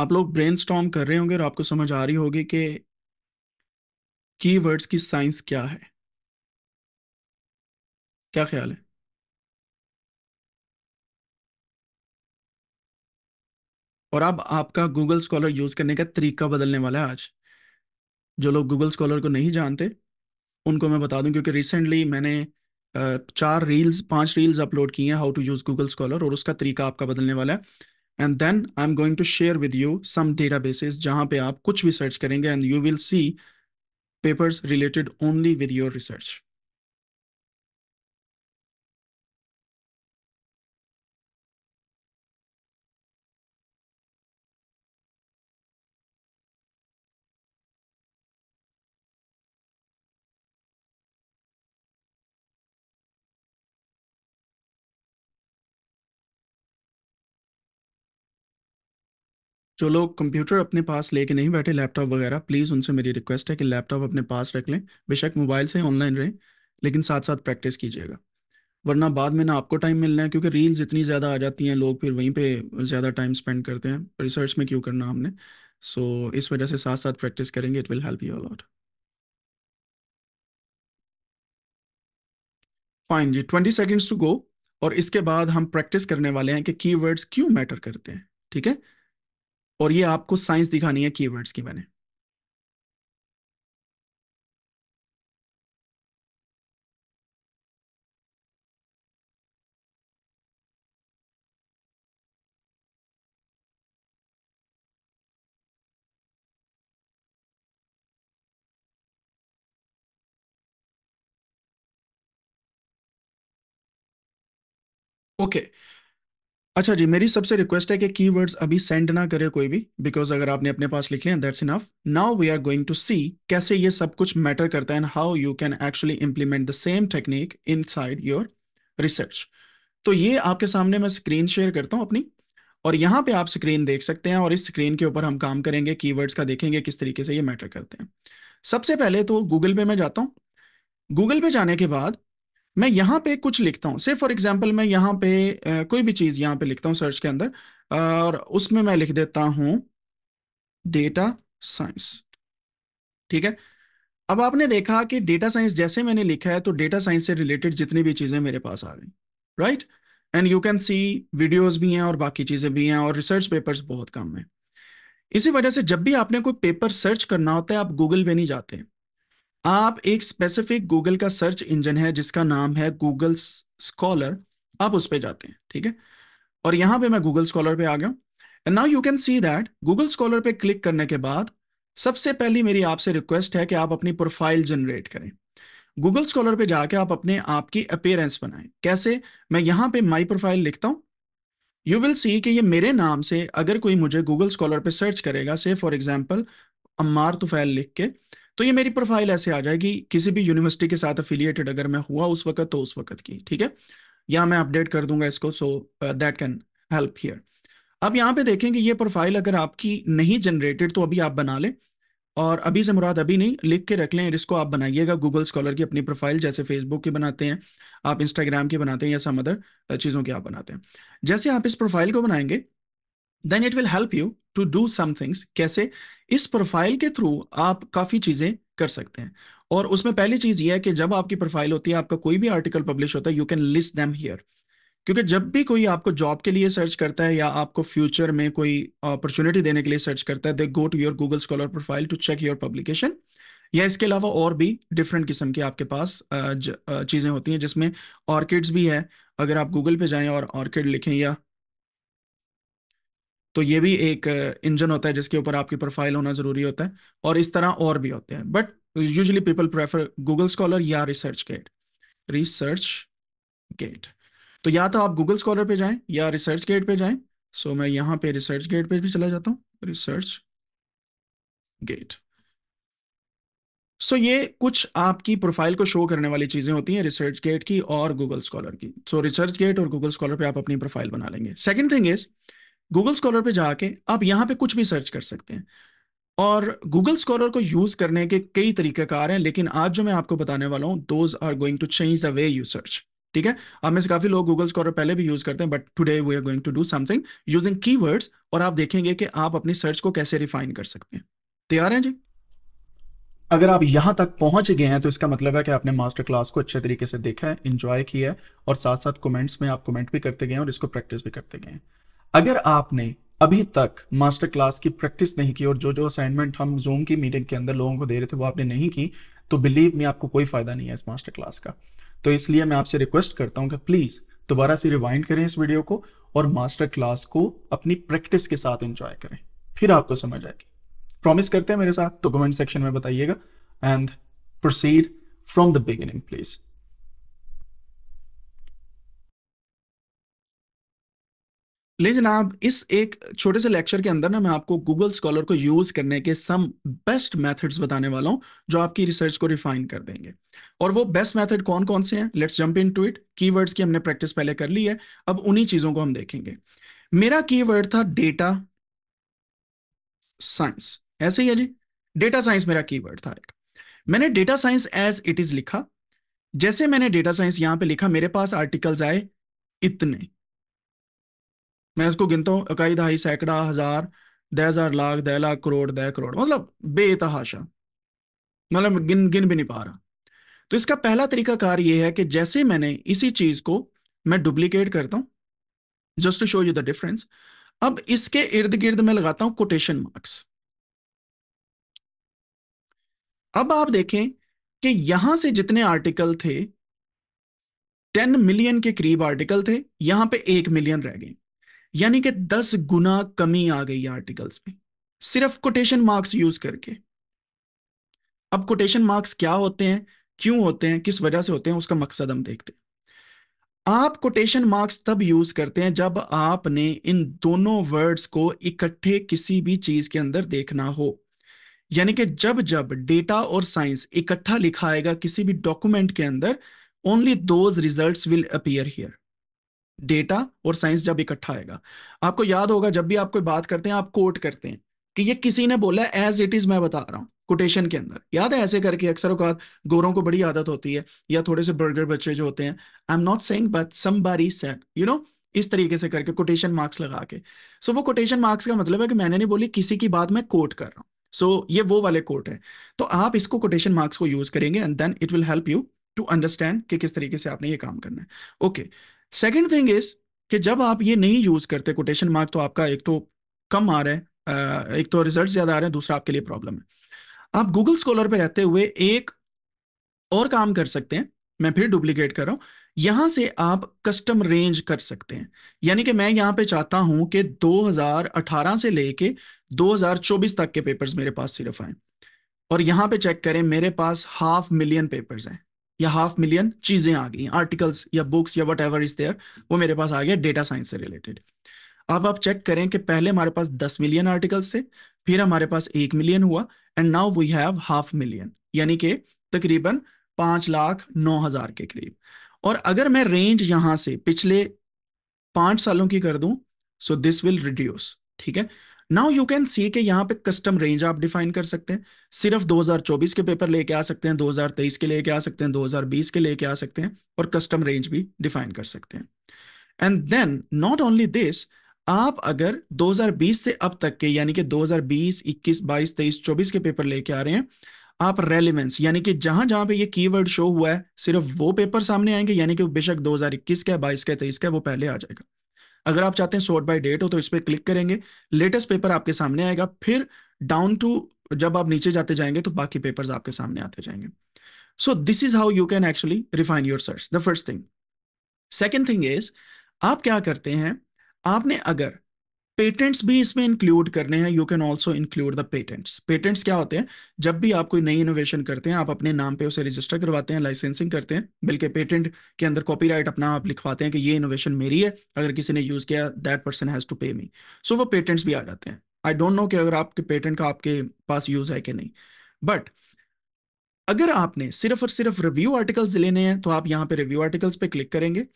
आप लोग ब्रेन कर रहे होंगे और आपको समझ आ रही होगी कि कीवर्ड्स की साइंस क्या है क्या ख्याल है और अब आपका गूगल स्कॉलर यूज करने का तरीका बदलने वाला है आज जो लोग गूगल स्कॉलर को नहीं जानते उनको मैं बता दूं क्योंकि रिसेंटली मैंने चार रील्स पांच रील्स अपलोड की हैं how to use Google Scholar और उसका तरीका आपका बदलने वाला है and then I'm going to share with you some databases jahan pe aap kuch bhi search and you will see papers related only with your research. जो लोग computer अपने पास लेके नहीं बैठे लैपटॉप वगैरह प्लीज़ उनसे मेरी रिक्वेस्ट है कि लैपटॉप अपने पास रख लें बेशक मोबाइल से ऑनलाइन रहें लेकिन साथ साथ प्रैक्टिस कीजिएगा वरना बाद में ना आपको टाइम मिलना है क्योंकि रील्स इतनी ज़्यादा आ जाती हैं लोग फिर वहीं पे ज़्यादा टाइम स्पेंड करते हैं रिसर्च में क्यों करना हमने सो so, इस वजह से साथ साथ प्रैक्टिस करेंगे it will help you a lot fine जी ट्वेंटी सेकेंड्स टू गो और इसके बाद हम प्रैक्टिस करने वाले हैं कि कीवर्ड्स क्यों मैटर करते हैं ठीक है और ये आपको साइंस दिखानी है कीवर्ड्स की मैंने ओके okay. अच्छा जी मेरी सबसे रिक्वेस्ट है कि कीवर्ड्स अभी सेंड ना करे कोई भी बिकॉज अगर आपने अपने पास लिख लिया that's enough now we are going to see कैसे ये सब कुछ मैटर करता है and how you can actually implement the same technique inside your research तो ये आपके सामने मैं स्क्रीन शेयर करता हूँ अपनी और यहाँ पे आप स्क्रीन देख सकते हैं और इस स्क्रीन के ऊपर हम काम करेंगे की का देखेंगे किस तरीके से ये मैटर करते हैं सबसे पहले तो गूगल पे मैं जाता हूँ गूगल पे जाने के बाद मैं यहाँ पे कुछ लिखता हूँ से फॉर एग्जाम्पल मैं यहाँ पे कोई भी चीज़ यहाँ पे लिखता हूँ सर्च के अंदर और उसमें मैं लिख देता हूँ डेटा साइंस ठीक है अब आपने देखा कि डेटा साइंस जैसे मैंने लिखा है तो डेटा साइंस से रिलेटेड जितनी भी चीज़ें मेरे पास आ गई right and you can see videos भी हैं और बाकी चीज़ें भी हैं और रिसर्च पेपर्स बहुत कम हैं इसी वजह से जब भी आपने कोई पेपर सर्च करना होता है आप गूगल पे नहीं जाते आप एक स्पेसिफिक गूगल का सर्च इंजन है जिसका नाम है गूगल स्कॉलर आप उस पर जाते हैं ठीक है और यहां पे मैं गूगल स्कॉलर पे आ गया and now you can see that Google Scholar पे क्लिक करने के बाद सबसे पहली मेरी आपसे रिक्वेस्ट है कि आप अपनी प्रोफाइल जनरेट करें गूगल स्कॉलर पे जाके आप अपने आप की अपेयरेंस बनाएं कैसे मैं यहां पे माई प्रोफाइल लिखता हूँ यू विल सी कि ये मेरे नाम से अगर कोई मुझे गूगल स्कॉलर पे सर्च करेगा से फॉर एग्जाम्पल अम्मार तुफैल लिख के तो ये मेरी प्रोफाइल ऐसे आ जाएगी किसी भी यूनिवर्सिटी के साथ अफिलिएटेड अगर मैं हुआ उस वक्त तो उस वक्त की ठीक है या मैं अपडेट कर दूंगा इसको so that can help here अब यहाँ पे देखें कि ये प्रोफाइल अगर आपकी नहीं जनरेटेड तो अभी आप बना लें और अभी से मुराद अभी नहीं लिख के रख लें इसको आप बनाइएगा गूगल स्कॉलर की अपनी प्रोफाइल जैसे फेसबुक की बनाते हैं आप इंस्टाग्राम की बनाते हैं या सम अदर uh, चीज़ों की आप बनाते हैं जैसे आप इस प्रोफाइल को बनाएंगे then it will help you to do some things कैसे इस प्रोफाइल के थ्रू आप काफ़ी चीज़ें कर सकते हैं और उसमें पहली चीज़ ये है कि जब आपकी प्रोफाइल होती है आपका कोई भी आर्टिकल पब्लिश होता है you can list them here क्योंकि जब भी कोई आपको जॉब के लिए सर्च करता है या आपको फ्यूचर में कोई अपॉर्चुनिटी देने के लिए सर्च करता है they go to your Google Scholar profile to check your publication या इसके अलावा और भी डिफरेंट किस्म के आपके पास चीज़ें होती हैं जिसमें ऑर्किड्स भी है अगर आप गूगल पे जाएं और ऑर्किड लिखें या तो ये भी एक इंजन होता है जिसके ऊपर आपकी प्रोफाइल होना जरूरी होता है और इस तरह और भी होते हैं but usually people prefer Google Scholar या रिसर्च गेट रिसर्च गेट तो या तो आप गूगल स्कॉलर पे जाएं या रिसर्च गेट पे जाएं सो so, मैं यहाँ पे रिसर्च गेट पे भी चला जाता हूँ रिसर्च गेट सो ये कुछ आपकी प्रोफाइल को शो करने वाली चीज़ें होती हैं रिसर्च गेट की और गूगल स्कॉलर की सो रिसर्च गेट और गूगल स्कॉलर पे आप अपनी प्रोफाइल बना लेंगे second thing is Google Scholar पे जाके आप यहाँ पे कुछ भी सर्च कर सकते हैं और गूगल स्कॉलर को यूज करने के कई तरीकेकार हैं लेकिन आज जो मैं आपको बताने वाला हूँ those are going to change the way you search ठीक है आप में से काफी लोग गूगल स्कॉलर पहले भी यूज करते हैं but today we are going to do something using की और आप देखेंगे कि आप अपनी सर्च को कैसे रिफाइन कर सकते हैं तैयार हैं जी अगर आप यहां तक पहुंच गए हैं तो इसका मतलब है कि आपने मास्टर क्लास को अच्छे तरीके से देखा है इंजॉय किया है और साथ साथ कमेंट्स में आप कमेंट भी करते गए हैं और इसको प्रैक्टिस भी करते गए हैं अगर आपने अभी तक मास्टर क्लास की प्रैक्टिस नहीं की और जो जो असाइनमेंट हम जूम की मीटिंग के अंदर लोगों को दे रहे थे वो आपने नहीं की तो बिलीव में आपको कोई फायदा नहीं है इस मास्टर क्लास का तो इसलिए मैं आपसे रिक्वेस्ट करता हूं कि प्लीज दोबारा से रिवाइंड करें इस वीडियो को और मास्टर क्लास को अपनी प्रैक्टिस के साथ एंजॉय करें फिर आपको समझ आएगी प्रॉमिस करते हैं मेरे साथ तो कमेंट सेक्शन में बताइएगा and proceed from the beginning please ले जनाब इस एक छोटे से लेक्चर के अंदर ना मैं आपको गूगल स्कॉलर को यूज करने के सम बेस्ट मेथड्स बताने वाला हूं जो आपकी रिसर्च को रिफाइन कर देंगे और वो बेस्ट मेथड कौन कौन से हैं let's jump in to it keywords की हमने प्रैक्टिस पहले कर ली है अब उन्हीं चीजों को हम देखेंगे मेरा की था डेटा साइंस ऐसे ही है जी डेटा साइंस मेरा की था एक मैंने data science as it is लिखा जैसे मैंने डेटा साइंस यहां पर लिखा मेरे पास आर्टिकल्स आए इतने मैं इसको गिनता हूँ इकाई दहाई सैकड़ा हजार दह हजार लाख दह लाख करोड़ दह करोड़ मतलब बेतहाशा मतलब गिन गिन भी नहीं पा रहा तो इसका पहला तरीका कार ये है कि जैसे मैंने इसी चीज को मैं डुप्लीकेट करता हूं just to show you the difference अब इसके इर्द गिर्द में लगाता हूं कोटेशन मार्क्स अब आप देखें कि यहां से जितने आर्टिकल थे टेन मिलियन के करीब आर्टिकल थे यहां पे एक मिलियन रह गए यानी कि दस गुना कमी आ गई आर्टिकल्स में सिर्फ कोटेशन मार्क्स यूज करके अब कोटेशन मार्क्स क्या होते हैं क्यों होते हैं किस वजह से होते हैं उसका मकसद हम देखते हैं आप कोटेशन मार्क्स तब यूज करते हैं जब आपने इन दोनों वर्ड्स को इकट्ठे किसी भी चीज के अंदर देखना हो यानी कि जब जब डेटा और साइंस इकट्ठा लिखा आएगा किसी भी डॉक्यूमेंट के अंदर only those result will appear here data और साइंस जब इकट्ठा आएगा आपको याद होगा जब भी आप कोई बात करते हैं आप कोट करते हैं कि ये किसी ने बोला है एज इट इज मैं बता रहा हूँ कोटेशन के अंदर याद है ऐसे करके अक्सर अवकात गोरों को बड़ी आदत होती है या थोड़े से बर्गर बच्चे जो होते हैं I am not saying but some बारी सेट यू नो इस तरीके से करके कोटेशन मार्क्स लगा के सो so, वो कोटेशन मार्क्स का मतलब है कि मैंने नहीं बोली किसी की बात मैं कोट कर रहा हूँ सो so, ये वो वाले कोट है तो आप इसको कोटेशन मार्क्स को यूज करेंगे and then it will help you to understand कि किस तरीके से आपने ये काम करना है okay okay, second thing is कि जब आप ये नहीं यूज करते कोटेशन मार्क तो आपका एक तो कम आ रहा है एक तो रिजल्ट ज्यादा आ रहे हैं दूसरा आपके लिए प्रॉब्लम है आप गूगल स्कॉलर पे रहते हुए एक और काम कर सकते हैं मैं फिर डुप्लीकेट कर रहा हूं यहां से आप कस्टम रेंज कर सकते हैं यानी कि मैं यहां पे चाहता हूं कि 2018 से लेके 2024 तक के पेपर्स मेरे पास सिर्फ आए और यहां पे चेक करें मेरे पास हाफ मिलियन पेपर्स हैं या हाफ मिलियन चीजें आ गई आर्टिकल्स या बुक्स या वट एवर इज देयर वो मेरे पास आ गया डेटा साइंस से रिलेटेड अब आप चेक करें कि पहले हमारे पास दस मिलियन आर्टिकल्स थे फिर हमारे पास एक मिलियन हुआ and now we have half million यानी कि तकरीबन पांच लाख नौ हजार के करीब और अगर मैं रेंज यहां से पिछले पांच सालों की कर दूं सो दिस विल रिड्यूस ठीक है नाउ यू कैन सी के यहाँ पे कस्टम रेंज आप डिफाइन कर सकते हैं सिर्फ 2024 के पेपर लेके आ सकते हैं 2023 के लेके आ सकते हैं 2020 के लेके आ सकते हैं और कस्टम रेंज भी डिफाइन कर सकते हैं and then not only this आप अगर 2020 से अब तक के यानी कि 2020, 21, 22, 23, 24 के पेपर लेके आ रहे हैं आप रेलिवेंस यानी कि जहां जहां पे ये कीवर्ड शो हुआ है सिर्फ वो पेपर सामने आएंगे यानी कि बेशक 2021 का है बाईस का तेईस का वो पहले आ जाएगा अगर आप चाहते हैं सोर्ट बाय डेट हो तो इस पर क्लिक करेंगे लेटेस्ट पेपर आपके सामने आएगा फिर डाउन टू जब आप नीचे जाते जाएंगे तो बाकी पेपर्स आपके सामने आते जाएंगे so this is how you can actually refine your search the first thing second thing is आप क्या करते हैं आपने अगर पेटेंट्स भी इसमें इंक्लूड करने हैं you can also include the patents patents क्या होते हैं जब भी आप कोई नई इनोवेशन करते हैं आप अपने नाम पे उसे रजिस्टर करवाते हैं लाइसेंसिंग करते हैं बल्कि पेटेंट के अंदर कॉपीराइट अपना आप लिखवाते हैं कि ये इनोवेशन मेरी है अगर किसी ने यूज़ किया दैट पर्सन हैज़ टू पे मी सो वो पेटेंट्स भी आ जाते हैं आई डोंट नो कि अगर आपके पेटेंट का आपके पास यूज़ है कि नहीं बट अगर आपने सिर्फ और सिर्फ रिव्यू आर्टिकल्स लेने हैं तो आप यहाँ पे रिव्यू आर्टिकल्स पे क्लिक करेंगे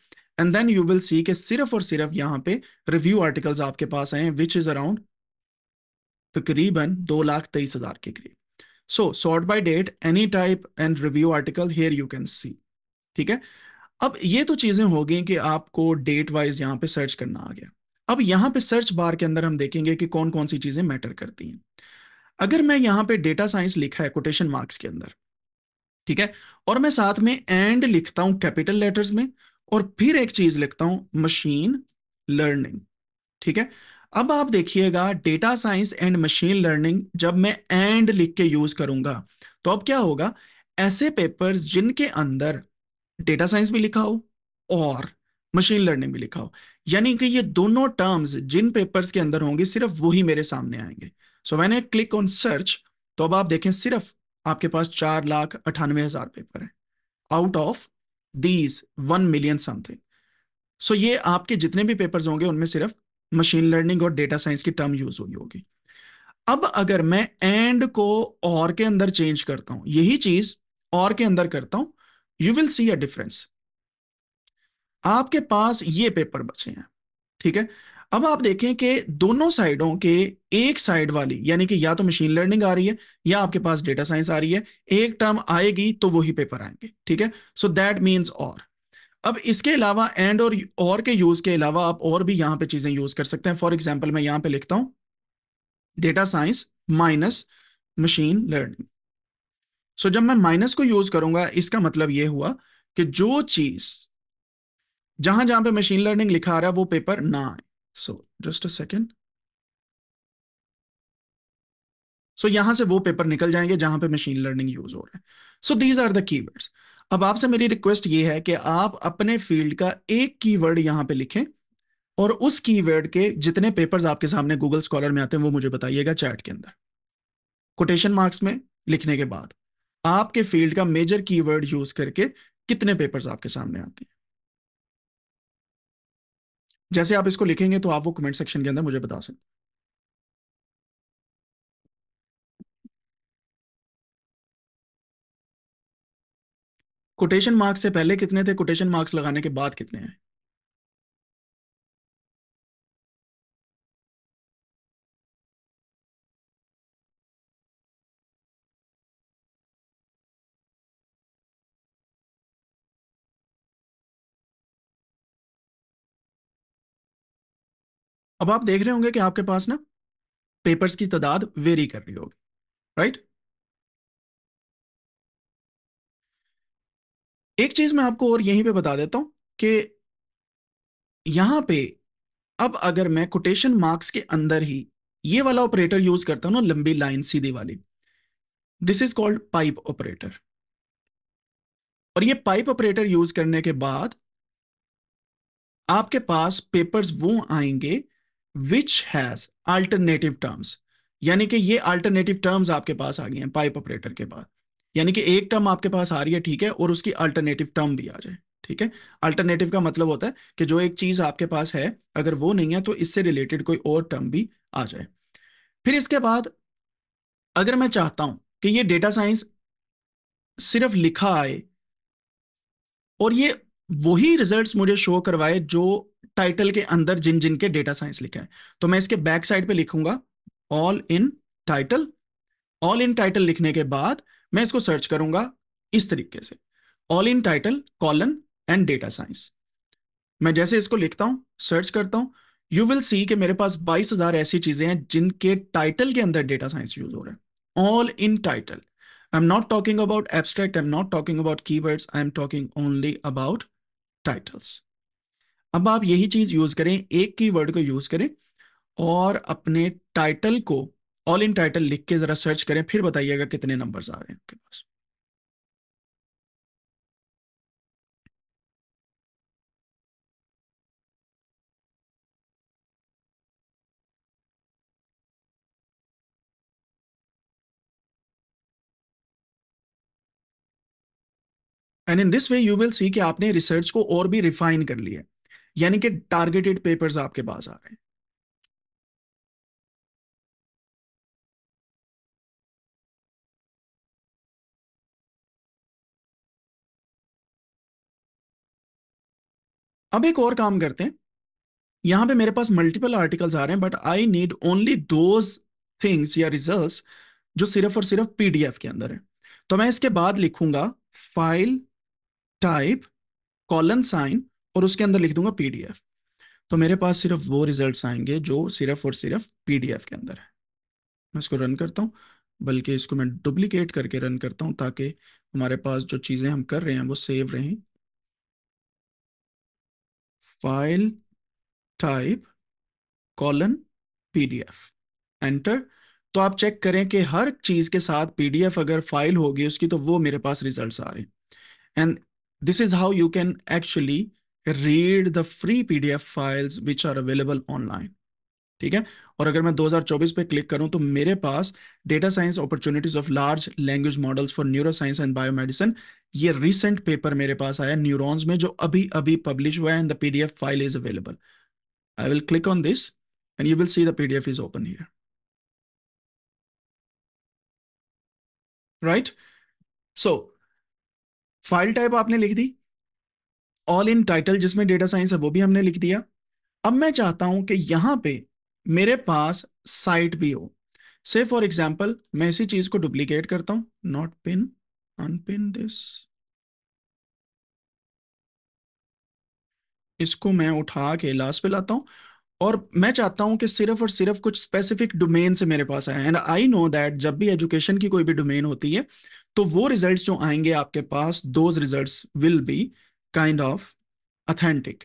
and then you will see के सिर्फ और सिर्फ यहाँ पे रिव्यू आर्टिकल्स आपके पास आए हैं विच इज अराउंड तकरीबन दो लाख तेईस हजार के करीब so sort by date any type and review article here you can see ठीक है अब ये तो चीजें हो गई कि आपको डेट वाइज यहाँ पे सर्च करना आ गया अब यहाँ पे सर्च बार के अंदर हम देखेंगे कि कौन कौन सी चीजें मैटर करती हैं अगर मैं यहाँ पे डेटा साइंस लिखा है कोटेशन मार्क्स के अंदर ठीक है और मैं साथ में एंड लिखता हूं कैपिटल लेटर्स में और फिर एक चीज लिखता हूं मशीन लर्निंग ठीक है अब आप देखिएगा data science and machine learning जब मैं एंड लिख के यूज करूंगा तो अब क्या होगा ऐसे पेपर्स जिनके अंदर डेटा साइंस भी लिखा हो और मशीन लर्निंग भी लिखा हो यानी कि ये दोनों टर्म्स जिन पेपर्स के अंदर होंगे सिर्फ वही मेरे सामने आएंगे सो मैंने क्लिक ऑन सर्च तो अब आप देखें सिर्फ आपके पास चार लाख अठानवे हजार पेपर है out of these one million something so ये आपके जितने भी पेपर्स होंगे उनमें सिर्फ मशीन लर्निंग और डेटा साइंस की टर्म यूज हुई होगी अब अगर मैं एंड को और के अंदर चेंज करता हूं यही चीज और के अंदर करता हूं you will see a difference आपके पास ये पेपर बचे हैं ठीक है अब आप देखें कि दोनों साइडों के एक साइड वाली यानी कि या तो मशीन लर्निंग आ रही है या आपके पास डेटा साइंस आ रही है एक टर्म आएगी तो वही पेपर आएंगे ठीक है सो दैट मीन्स और अब इसके अलावा एंड और और के यूज के अलावा आप और भी यहां पे चीजें यूज कर सकते हैं फॉर एग्जाम्पल मैं यहां पे लिखता हूं data science minus machine learning so जब मैं माइनस को यूज करूंगा इसका मतलब यह हुआ कि जो चीज जहां जहां पे मशीन लर्निंग लिखा आ रहा है वो पेपर ना आए so just a second so यहां से वो पेपर निकल जाएंगे जहां पे मशीन लर्निंग यूज हो रहा है so these are the keywords अब आपसे मेरी रिक्वेस्ट ये है कि आप अपने फील्ड का एक कीवर्ड यहां पे लिखें और उस कीवर्ड के जितने पेपर्स आपके सामने गूगल स्कॉलर में आते हैं वो मुझे बताइएगा चैट के अंदर कोटेशन मार्क्स में लिखने के बाद आपके फील्ड का मेजर कीवर्ड यूज करके कितने पेपर्स आपके सामने आते हैं जैसे आप इसको लिखेंगे तो आप वो कमेंट सेक्शन के अंदर मुझे बता सकते कोटेशन मार्क्स से पहले कितने थे कोटेशन मार्क्स लगाने के बाद कितने हैं अब आप देख रहे होंगे कि आपके पास ना पेपर्स की तादाद वेरी कर रही होगी राइट एक चीज मैं आपको और यहीं पे बता देता हूं कि यहां पे अब अगर मैं कोटेशन मार्क्स के अंदर ही ये वाला ऑपरेटर यूज करता हूं ना लंबी लाइन सीधी वाली this is called pipe operator और ये पाइप ऑपरेटर यूज करने के बाद आपके पास पेपर्स वो आएंगे विच हैज अल्टरनेटिव टर्म्स यानी कि ये अल्टरनेटिव टर्म्स आपके पास आ गए हैं पाइप ऑपरेटर के बाद यानी कि एक टर्म आपके पास आ रही है ठीक है और उसकी अल्टरनेटिव टर्म भी आ जाए ठीक है अल्टरनेटिव का मतलब होता है कि जो एक चीज आपके पास है अगर वो नहीं है तो इससे रिलेटेड कोई और टर्म भी आ जाए फिर इसके बाद अगर मैं चाहता हूं कि ये डेटा साइंस सिर्फ लिखा आए और ये वही रिजल्ट्स मुझे शो करवाए जो टाइटल के अंदर जिन जिन के डेटा साइंस लिखे हैं तो मैं इसके बैक साइड पे लिखूंगा all in title all in title लिखने के बाद मैं इसको सर्च करूंगा इस तरीके से all in title colon and data science मैं जैसे इसको लिखता हूं सर्च करता हूं यू विल सी कि मेरे पास बाईस हजार ऐसी चीजें हैं जिनके टाइटल के अंदर डेटा साइंस यूज हो रहा है all in title I am not talking about abstract I am not talking about की I am talking only about titles अब आप यही चीज यूज करें एक की वर्ड को यूज करें और अपने टाइटल को ऑल इन टाइटल लिख के जरा सर्च करें फिर बताइएगा कितने नंबर्स आ रहे हैं आपके पास and in this way you will see कि आपने रिसर्च को और भी रिफाइन कर लिया यानी कि टारगेटेड पेपर्स आपके पास आ रहे हैं अब एक और काम करते हैं यहां पे मेरे पास मल्टीपल आर्टिकल्स आ रहे हैं but I need only those things या रिजल्ट्स जो सिर्फ और सिर्फ पीडीएफ के अंदर है तो मैं इसके बाद लिखूंगा फाइल टाइप कॉलन साइन और उसके अंदर लिख दूंगा पीडीएफ तो मेरे पास सिर्फ वो रिजल्ट्स आएंगे जो सिर्फ और सिर्फ पीडीएफ के अंदर है मैं इसको रन करता हूँ बल्कि इसको मैं डुप्लीकेट करके रन करता हूँ ताकि हमारे पास जो चीज़ें हम कर रहे हैं वो सेव रहें file type colon PDF enter तो आप चेक करें कि हर चीज़ के साथ पीडीएफ अगर फाइल होगी उसकी तो वो मेरे पास रिजल्ट्स आ रहे हैं and This is how you can actually read the free PDF files which are available online. ठीक है और अगर मैं 2024 पे क्लिक करूं तो मेरे पास data science opportunities of large language models for neuroscience and biomedicine ये रिसेंट पेपर मेरे पास आया न्यूरॉन्स में जो अभी अभी पब्लिश हुआ है and the PDF file is available I will click on this and you will see the PDF is open here right so file type आपने लिख दी ऑल इन टाइटल जिसमें डेटा साइंस है वो भी हमने लिख दिया अब मैं चाहता हूं कि यहां पे मेरे पास साइट भी हो से फॉर एग्जाम्पल मैं इसी चीज को डुप्लीकेट करता हूं नॉट पिन अनपिन दिस इसको मैं उठा के लास्ट पे लाता हूं और मैं चाहता हूं कि सिर्फ और सिर्फ कुछ स्पेसिफिक डोमेन से मेरे पास आए एंड आई नो दैट जब भी एजुकेशन की कोई भी डोमेन होती है तो वो रिजल्ट्स जो आएंगे आपके पास those results will be kind of authentic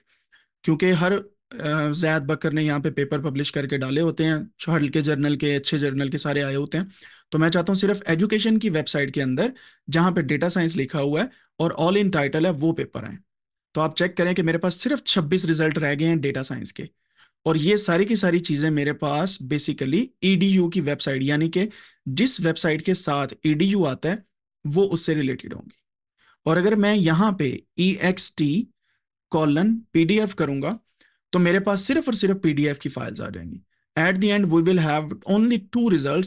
क्योंकि हर जैद बकर ने यहाँ पे पेपर पब्लिश करके डाले होते हैं हल्के जर्नल के अच्छे जर्नल के सारे आए होते हैं तो मैं चाहता हूँ सिर्फ एजुकेशन की वेबसाइट के अंदर जहाँ पे डेटा साइंस लिखा हुआ है और ऑल इन टाइटल है वो पेपर आए तो आप चेक करें कि मेरे पास सिर्फ छब्बीस रिजल्ट रह गए हैं डेटा साइंस के और ये सारी की सारी चीजें मेरे पास बेसिकली ईडीयू e की वेबसाइट यानी कि जिस वेबसाइट के साथ ईडीयू e आता है वो उससे रिलेटेड होंगी और अगर मैं यहाँ पे E X T colon PDF करूंगा तो मेरे पास सिर्फ और सिर्फ पीडीएफ की फाइल्स आ जाएंगी at the end we will have only two result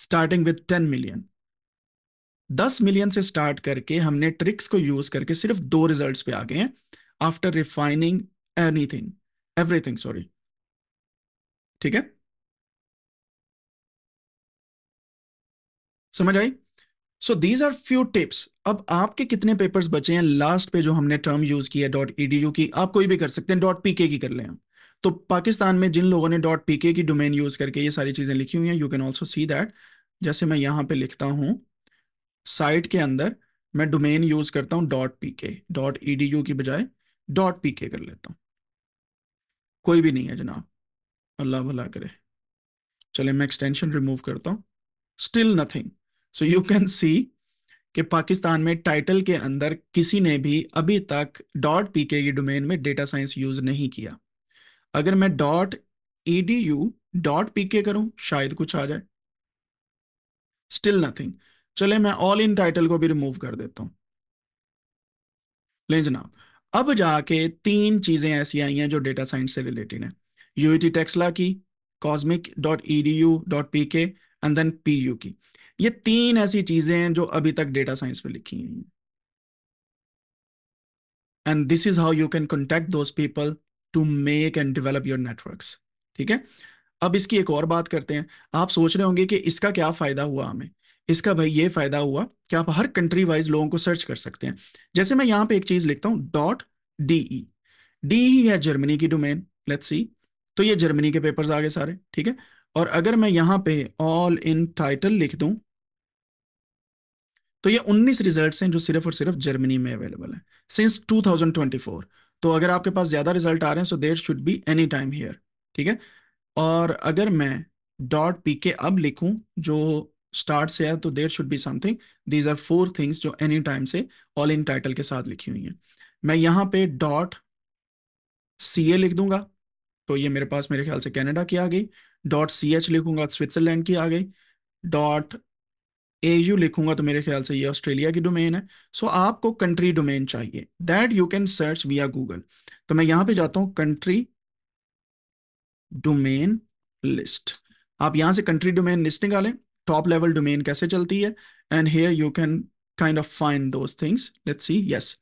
starting with ten million दस मिलियन से स्टार्ट करके हमने ट्रिक्स को यूज करके सिर्फ दो रिजल्ट्स पे आ गए हैं after refining anything everything sorry ठीक है समझ आई so these are few tips अब आपके कितने पेपर्स बचे हैं लास्ट पे जो हमने टर्म यूज किया डॉट ईडीयू की आप कोई भी कर सकते हैं डॉट पीके की कर ले हम तो पाकिस्तान में जिन लोगों ने डॉट पीके की डोमेन यूज करके ये सारी चीजें लिखी हुई हैं you can also see that जैसे मैं यहां पे लिखता हूं साइट के अंदर मैं डोमेन यूज करता हूँ डॉट पीके डॉट ई की बजाय डॉट पीके कर लेता हूँ कोई भी नहीं है जनाब अल्लाह भला करे चले मैं एक्सटेंशन रिमूव करता हूँ still nothing so you can see कि पाकिस्तान में टाइटल के अंदर किसी ने भी अभी तक डॉट पी के डोमेन में डेटा साइंस यूज नहीं किया अगर मैं dot E D U dot P K करूं शायद कुछ आ जाए स्टिल नथिंग चले मैं ऑल इन टाइटल को भी रिमूव कर देता हूं ले जनाब अब जाके तीन चीज़ें ऐसी आई हैं जो डेटा साइंस से रिलेटेड हैं यू टी टेक्सला की cosmic dot E D U dot P K and then P U की ये तीन ऐसी चीज़ें हैं जो अभी तक डेटा साइंस में लिखी हुई हैं and this is how you can contact those people to make and develop your networks ठीक है अब इसकी एक और बात करते हैं आप सोच रहे होंगे कि इसका क्या फ़ायदा हुआ हमें इसका भाई ये फायदा हुआ कि आप हर कंट्री वाइज लोगों को सर्च कर सकते हैं जैसे मैं यहाँ पे एक चीज लिखता हूँ डॉट डी डी ही है जर्मनी की डोमेन लेट्स सी तो ये जर्मनी के पेपर्स आ गए सारे ठीक है और अगर मैं यहाँ पे ऑल इन टाइटल लिख दू तो ये 19 रिजल्ट्स हैं जो सिर्फ और सिर्फ जर्मनी में अवेलेबल है सिंस 2024 तो अगर आपके पास ज्यादा रिजल्ट आ रहे हैं so there should be any time here ठीक है और अगर मैं डॉट पी के अब लिखूं जो स्टार्ट तो से है तो there should be something these are four things जो एनी टाइम से ऑल इन टाइटल के साथ लिखी हुई हैं मैं यहाँ पे सी ए लिख दूंगा तो ये मेरे पास मेरे ख्याल से कैनेडा की आ गई डॉट सी एच लिखूंगा स्विट्जरलैंड की आ गई डॉट ए यू लिखूंगा तो मेरे ख्याल से ये ऑस्ट्रेलिया की डोमेन है सो so, आपको कंट्री डोमेन चाहिए that you can search via Google तो मैं यहां पे जाता हूँ कंट्री डोमेन लिस्ट आप यहां से कंट्री डोमेन लिस्ट निकालें top level domain kaise chalti hai and here you can kind of find those things let's see yes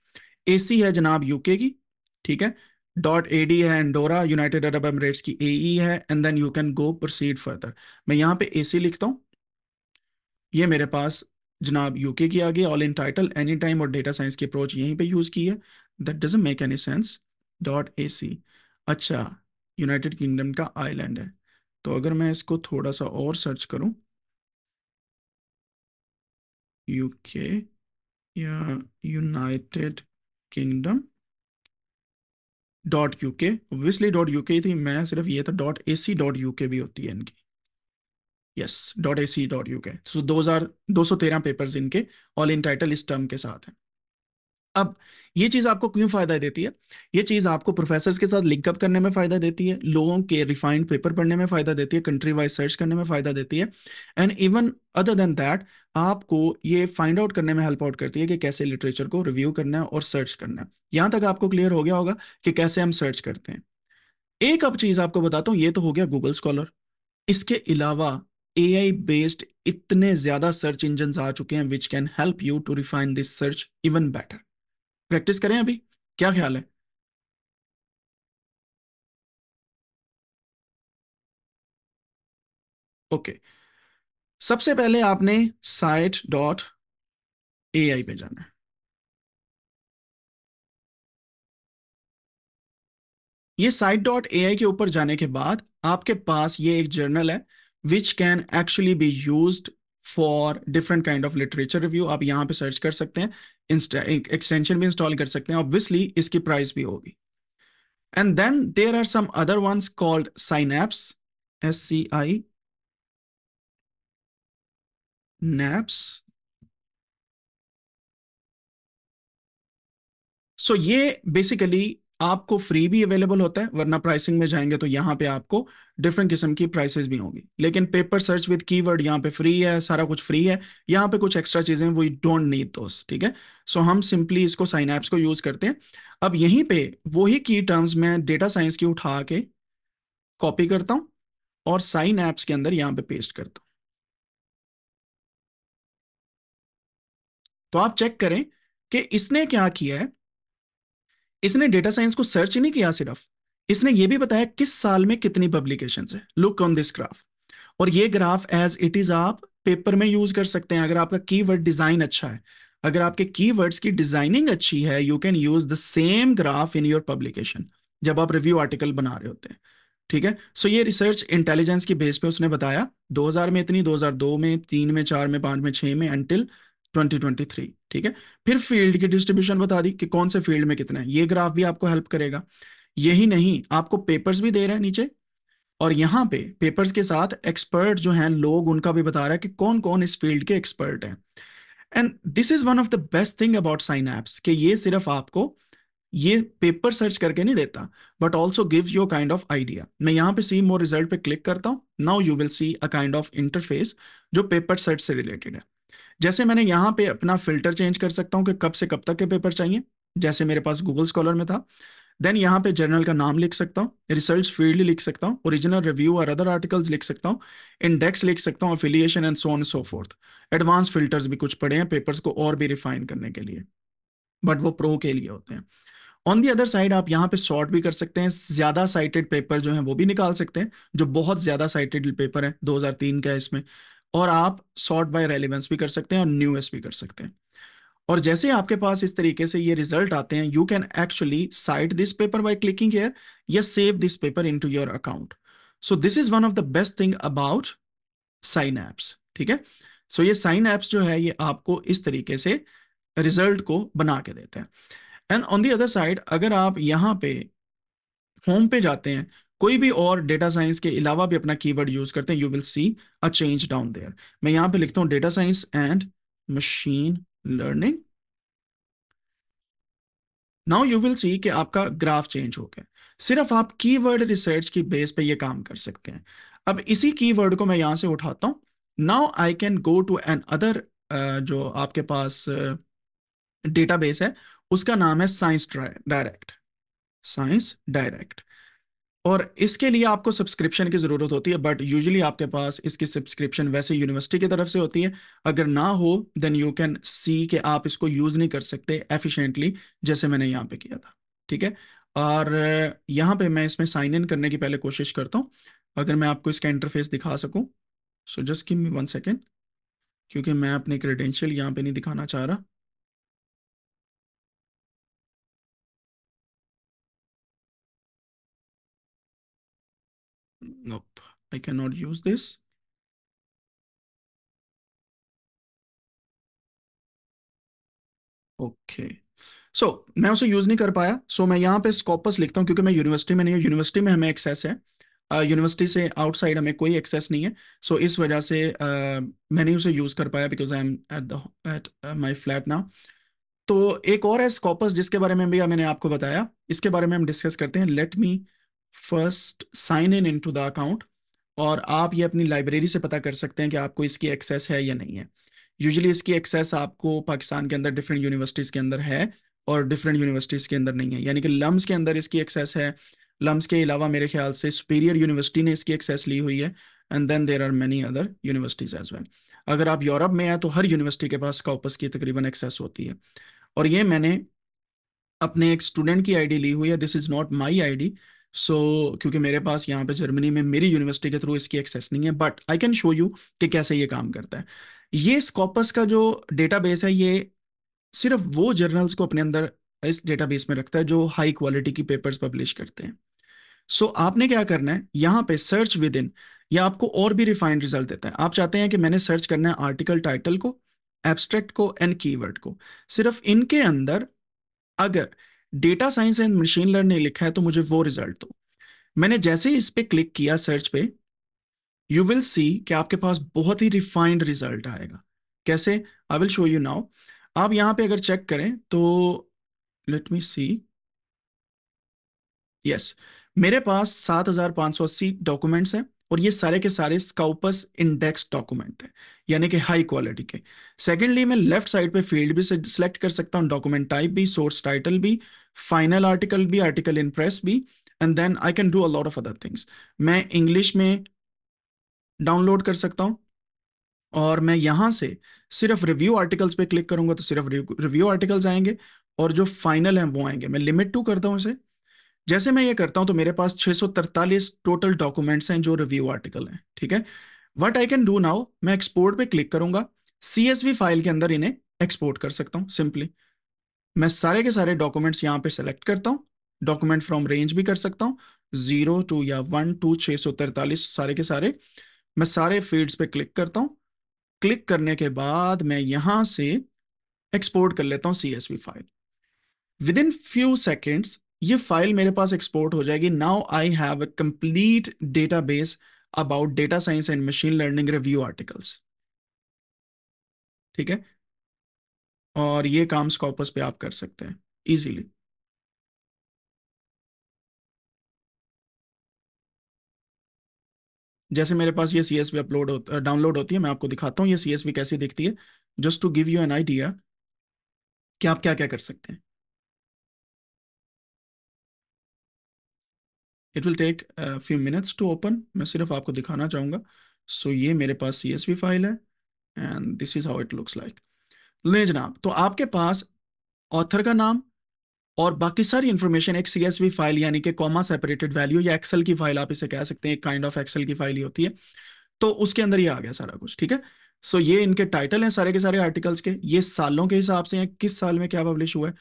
AC है जनाब यूके की ठीक है डॉट ए डी है एंडोरा यूनाइटेड अरब एमरेट्स की ए ई e है and then you can go proceed further मैं यहाँ पे ए सी लिखता हूँ ये मेरे पास जनाब यूके की आ गई all in title any time और डेटा साइंस की अप्रोच यहीं पे यूज़ की है that doesn't make any sense dot A C अच्छा यूनाइटेड किंगडम का आईलैंड है तो अगर मैं इसको थोड़ा सा और सर्च करूँ UK या United Kingdom dot U K obviously dot U K थी मैं सिर्फ ये था dot A C dot U K भी होती है इनकी yes dot A C dot U K so दो हजार दो सौ तेरह पेपर इनके ऑल इन टाइटल इस टर्म के साथ हैं अब ये चीज़ आपको क्यों फ़ायदा देती है ये चीज़ आपको प्रोफेसर के साथ लिंकअप करने में फ़ायदा देती है लोगों के रिफाइंड पेपर पढ़ने में फ़ायदा देती है कंट्री वाइज सर्च करने में फ़ायदा देती है and even other than that आपको ये फाइंड आउट करने में हेल्प आउट करती है कि कैसे लिटरेचर को रिव्यू करना है और सर्च करना है यहां तक आपको क्लियर हो गया होगा कि कैसे हम सर्च करते हैं एक अब चीज़ आपको बताता हूं ये तो हो गया गूगल स्कॉलर इसके अलावा ए आई बेस्ड इतने ज़्यादा सर्च इंजन आ चुके हैं which can help you to refine this search even better practice करें अभी क्या ख्याल है ओके okay. सबसे पहले आपने साइट डॉट ए आई पे जाना है ये साइट डॉट ए आई के ऊपर जाने के बाद आपके पास ये एक जर्नल है which can actually be use for different kind of literature review आप यहां पे सर्च कर सकते हैं एक्सटेंशन भी इंस्टॉल कर सकते हैं ऑब्वियसली इसकी प्राइस भी होगी and then there are some other ones called Scinapse S C I naps so ये बेसिकली आपको फ्री भी अवेलेबल होता है वरना प्राइसिंग में जाएंगे तो यहां पे आपको डिफरेंट किस्म की प्राइसेस भी होंगी लेकिन पेपर सर्च विद कीवर्ड यहाँ पे फ्री है सारा कुछ फ्री है यहाँ पे कुछ एक्स्ट्रा चीज़ें वी डोंट नीड दोस ठीक है सो so, हम सिंपली इसको साइनैप्स को यूज़ करते हैं अब यहीं पे वही की टर्म्स मैं डेटा साइंस की उठा के कॉपी करता हूँ और साइन ऐप्स के अंदर यहाँ पे पेस्ट करता हूँ तो आप चेक करें कि इसने क्या किया है इसने डेटा साइंस को सर्च नहीं किया सिर्फ इसने ये भी बताया किस साल में कितनी पब्लिकेशन है लुक ऑन दिस ग्राफ और ये ग्राफ एज इट इज आप पेपर में यूज कर सकते हैं अगर आपका की डिजाइन अच्छा है अगर आपके कीवर्ड्स की डिजाइनिंग अच्छी है you can use the same graph in your publication जब आप रिव्यू आर्टिकल बना रहे होते हैं ठीक है सो so, ये रिसर्च इंटेलिजेंस की बेस पे उसने बताया 2000 में इतनी 2002 में तीन में चार में पांच में छह में एंटिल 2023 ठीक है फिर फील्ड की डिस्ट्रीब्यूशन बता दी कि कौन से फील्ड में कितना है ये ग्राफ भी आपको हेल्प करेगा यही नहीं आपको पेपर्स भी दे रहा है नीचे और यहाँ पे पेपर्स के साथ एक्सपर्ट जो हैं लोग उनका भी बता रहा है कि कौन कौन इस फील्ड के एक्सपर्ट हैं and this is one of the best thing about Scinapse कि ये सिर्फ आपको ये पेपर सर्च करके नहीं देता but also give you kind of idea मैं यहाँ पे सी मोर रिजल्ट पे क्लिक करता हूँ now you will see a kind of interface जो पेपर सर्च से रिलेटेड है जैसे मैंने यहाँ पे अपना फिल्टर चेंज कर सकता हूँ कि कब से कब तक के पेपर चाहिए जैसे मेरे पास गूगल स्कॉलर में था देन यहाँ पे जर्नल का नाम लिख सकता हूँ रिसर्च फील्ड लिख सकता हूँ ओरिजिनल रिव्यू और अदर आर्टिकल्स लिख सकता हूँ इंडेक्स लिख सकता हूँ affiliation and so on so forth advance filters भी कुछ पड़े हैं पेपर्स को और भी रिफाइन करने के लिए बट वो प्रो के लिए होते हैं ऑन दी अदर साइड आप यहाँ पे सॉर्ट भी कर सकते हैं ज्यादा साइटेड पेपर जो है वो भी निकाल सकते हैं जो बहुत ज्यादा साइटेड पेपर है दो का इसमें और आप सॉर्ट बाय रेलिवेंस भी कर सकते हैं और न्यूएस भी कर सकते हैं और जैसे आपके पास इस तरीके से ये रिजल्ट आते हैं you can actually cite this paper by clicking here या save this paper to your account so this is one of the best thing about sign apps ठीक है सो so ये साइन ऐप्स जो है ये आपको इस तरीके से रिजल्ट को बना के देते हैं and on the other side अगर आप यहाँ पे होम पे जाते हैं कोई भी और डेटा साइंस के अलावा भी अपना कीवर्ड यूज करते हैं you will see a change down there मैं यहाँ पे लिखता हूँ data science and machine learning now you will see कि आपका ग्राफ चेंज हो गया सिर्फ आप कीवर्ड रिसर्च की बेस पे ये काम कर सकते हैं अब इसी कीवर्ड को मैं यहां से उठाता हूं now I can go to another जो आपके पास डेटाबेस है उसका नाम है साइंस डायरेक्ट साइंस डायरेक्ट और इसके लिए आपको सब्सक्रिप्शन की ज़रूरत होती है बट यूजली आपके पास इसकी सब्सक्रिप्शन वैसे यूनिवर्सिटी की तरफ से होती है अगर ना हो देन यू कैन सी कि आप इसको यूज़ नहीं कर सकते एफिशिएंटली जैसे मैंने यहाँ पे किया था ठीक है और यहाँ पे मैं इसमें साइन इन करने की पहले कोशिश करता हूँ अगर मैं आपको इसका इंटरफेस दिखा सकूँ सो जस्ट कि वन सेकेंड क्योंकि मैं अपने क्रेडेंशियल यहाँ पे नहीं दिखाना चाह रहा Nope, I cannot use this. Okay okay. So so, मैं उसे यूज़ नहीं कर पाया सो so, मैं यहाँ पे स्कोपस लिखता हूँ क्योंकि मैं यूनिवर्सिटी में नहीं हूँ यूनिवर्सिटी में हमें एक्सेस है यूनिवर्सिटी uh, से आउटसाइड हमें कोई एक्सेस नहीं है सो so, इस वजह से uh, मैं नहीं उसे यूज़ कर पाया because I am at the at my flat ना तो एक और है स्कोपस जिसके बारे में भी मैंने आपको बताया इसके बारे में हम डिस्कस करते हैं let me first sign in into the account और आप ये अपनी लाइब्रेरी से पता कर सकते हैं कि आपको इसकी एक्सेस है या नहीं है यूजली इसकी एक्सेस आपको पाकिस्तान के अंदर डिफरेंट यूनिवर्सिटीज़ के अंदर है और डिफरेंट यूनिवर्सिटीज़ के अंदर नहीं है यानी कि लम्स के अंदर इसकी एक्सेस है लम्स के अलावा मेरे ख्याल से सुपीरियर यूनिवर्सिटी ने इसकी एक्सेस ली हुई है and then there are many other universities as well अगर आप यूरोप में हैं तो हर यूनिवर्सिटी के पास कॉपस की तकरीबन एक्सेस होती है और ये मैंने अपने एक स्टूडेंट की आईडी ली हुई है this is not my ID so so, क्योंकि मेरे पास यहाँ पे जर्मनी में मेरी यूनिवर्सिटी के थ्रू इसकी एक्सेस नहीं है but I can show you कि कैसे ये काम करता है ये स्कॉपस का जो डेटाबेस है ये सिर्फ वो जर्नल्स को अपने अंदर इस डेटाबेस में रखता है जो हाई क्वालिटी की पेपर्स पब्लिश करते हैं सो so, आपने क्या करना है यहाँ पे सर्च विद इन या आपको और भी रिफाइंड रिजल्ट देता है आप चाहते हैं कि मैंने सर्च करना है आर्टिकल टाइटल को एब्स्ट्रैक्ट को एंड कीवर्ड को सिर्फ इनके अंदर अगर data science and machine learning लिखा है तो मुझे वो रिजल्ट दो मैंने जैसे ही इस पर क्लिक किया सर्च पे यू विल सी कि आपके पास बहुत ही रिफाइंड रिजल्ट आएगा कैसे I will show you now आप यहां पे अगर चेक करें तो लेट मी सी यस मेरे पास सात हजार पांच सौ अस्सी डॉक्यूमेंट्स हैं और ये सारे के सारे स्काउपस इंडेक्स डॉक्यूमेंट है यानी कि हाई क्वालिटी के सेकेंडली मैं लेफ्ट साइड पे फील्ड भी सिलेक्ट कर सकता हूँ डॉक्यूमेंट टाइप भी सोर्स टाइटल भी फाइनल आर्टिकल भी आर्टिकल इन प्रेस भी and then I can do a lot of other things मैं इंग्लिश में डाउनलोड कर सकता हूँ और मैं यहाँ से सिर्फ रिव्यू आर्टिकल्स पे क्लिक करूंगा तो सिर्फ रिव्यू आर्टिकल्स आएंगे और जो फाइनल हैं वो आएंगे मैं लिमिट टू करता हूँ इसे जैसे मैं ये करता हूं तो मेरे पास 643 टोटल डॉक्यूमेंट्स हैं जो रिव्यू आर्टिकल हैं ठीक है what I can do now मैं एक्सपोर्ट पे क्लिक करूंगा सीएसवी फाइल के अंदर इन्हें एक्सपोर्ट कर सकता हूं सिंपली मैं सारे के सारे डॉक्यूमेंट्स यहां पे सेलेक्ट करता हूँ डॉक्यूमेंट फ्रॉम रेंज भी कर सकता हूं जीरो टू या वन टू छः सौ तैतालीस सारे के सारे मैं सारे फील्ड्स पे क्लिक करता हूँ क्लिक करने के बाद मैं यहां से एक्सपोर्ट कर लेता हूँ C file within few seconds ये फाइल मेरे पास एक्सपोर्ट हो जाएगी now I have a complete database about data science and machine learning review articles ठीक है और ये काम स्कॉपस पे आप कर सकते हैं इजीली जैसे मेरे पास ये सी अपलोड होता डाउनलोड होती है मैं आपको दिखाता हूँ ये सी कैसी दिखती है just to give you an idea कि आप क्या क्या कर सकते हैं it will take few minutes to open मैं सिर्फ आपको दिखाना चाहूँगा सो so, ये मेरे पास सी फाइल है and this is how it looks like ले जनाब तो आपके पास ऑथर का नाम और बाकी सारी इन्फॉर्मेशन एक सी फाइल यानी कि कॉमा सेपरेटेड वैल्यू या एक्सेल की फाइल आप इसे कह सकते हैं एक काइंड ऑफ एक्सेल की फाइल ही होती है तो उसके अंदर ये आ गया सारा कुछ ठीक है सो so, ये इनके टाइटल हैं सारे के सारे आर्टिकल्स के ये सालों के हिसाब से हैं किस साल में क्या पब्लिश हुआ है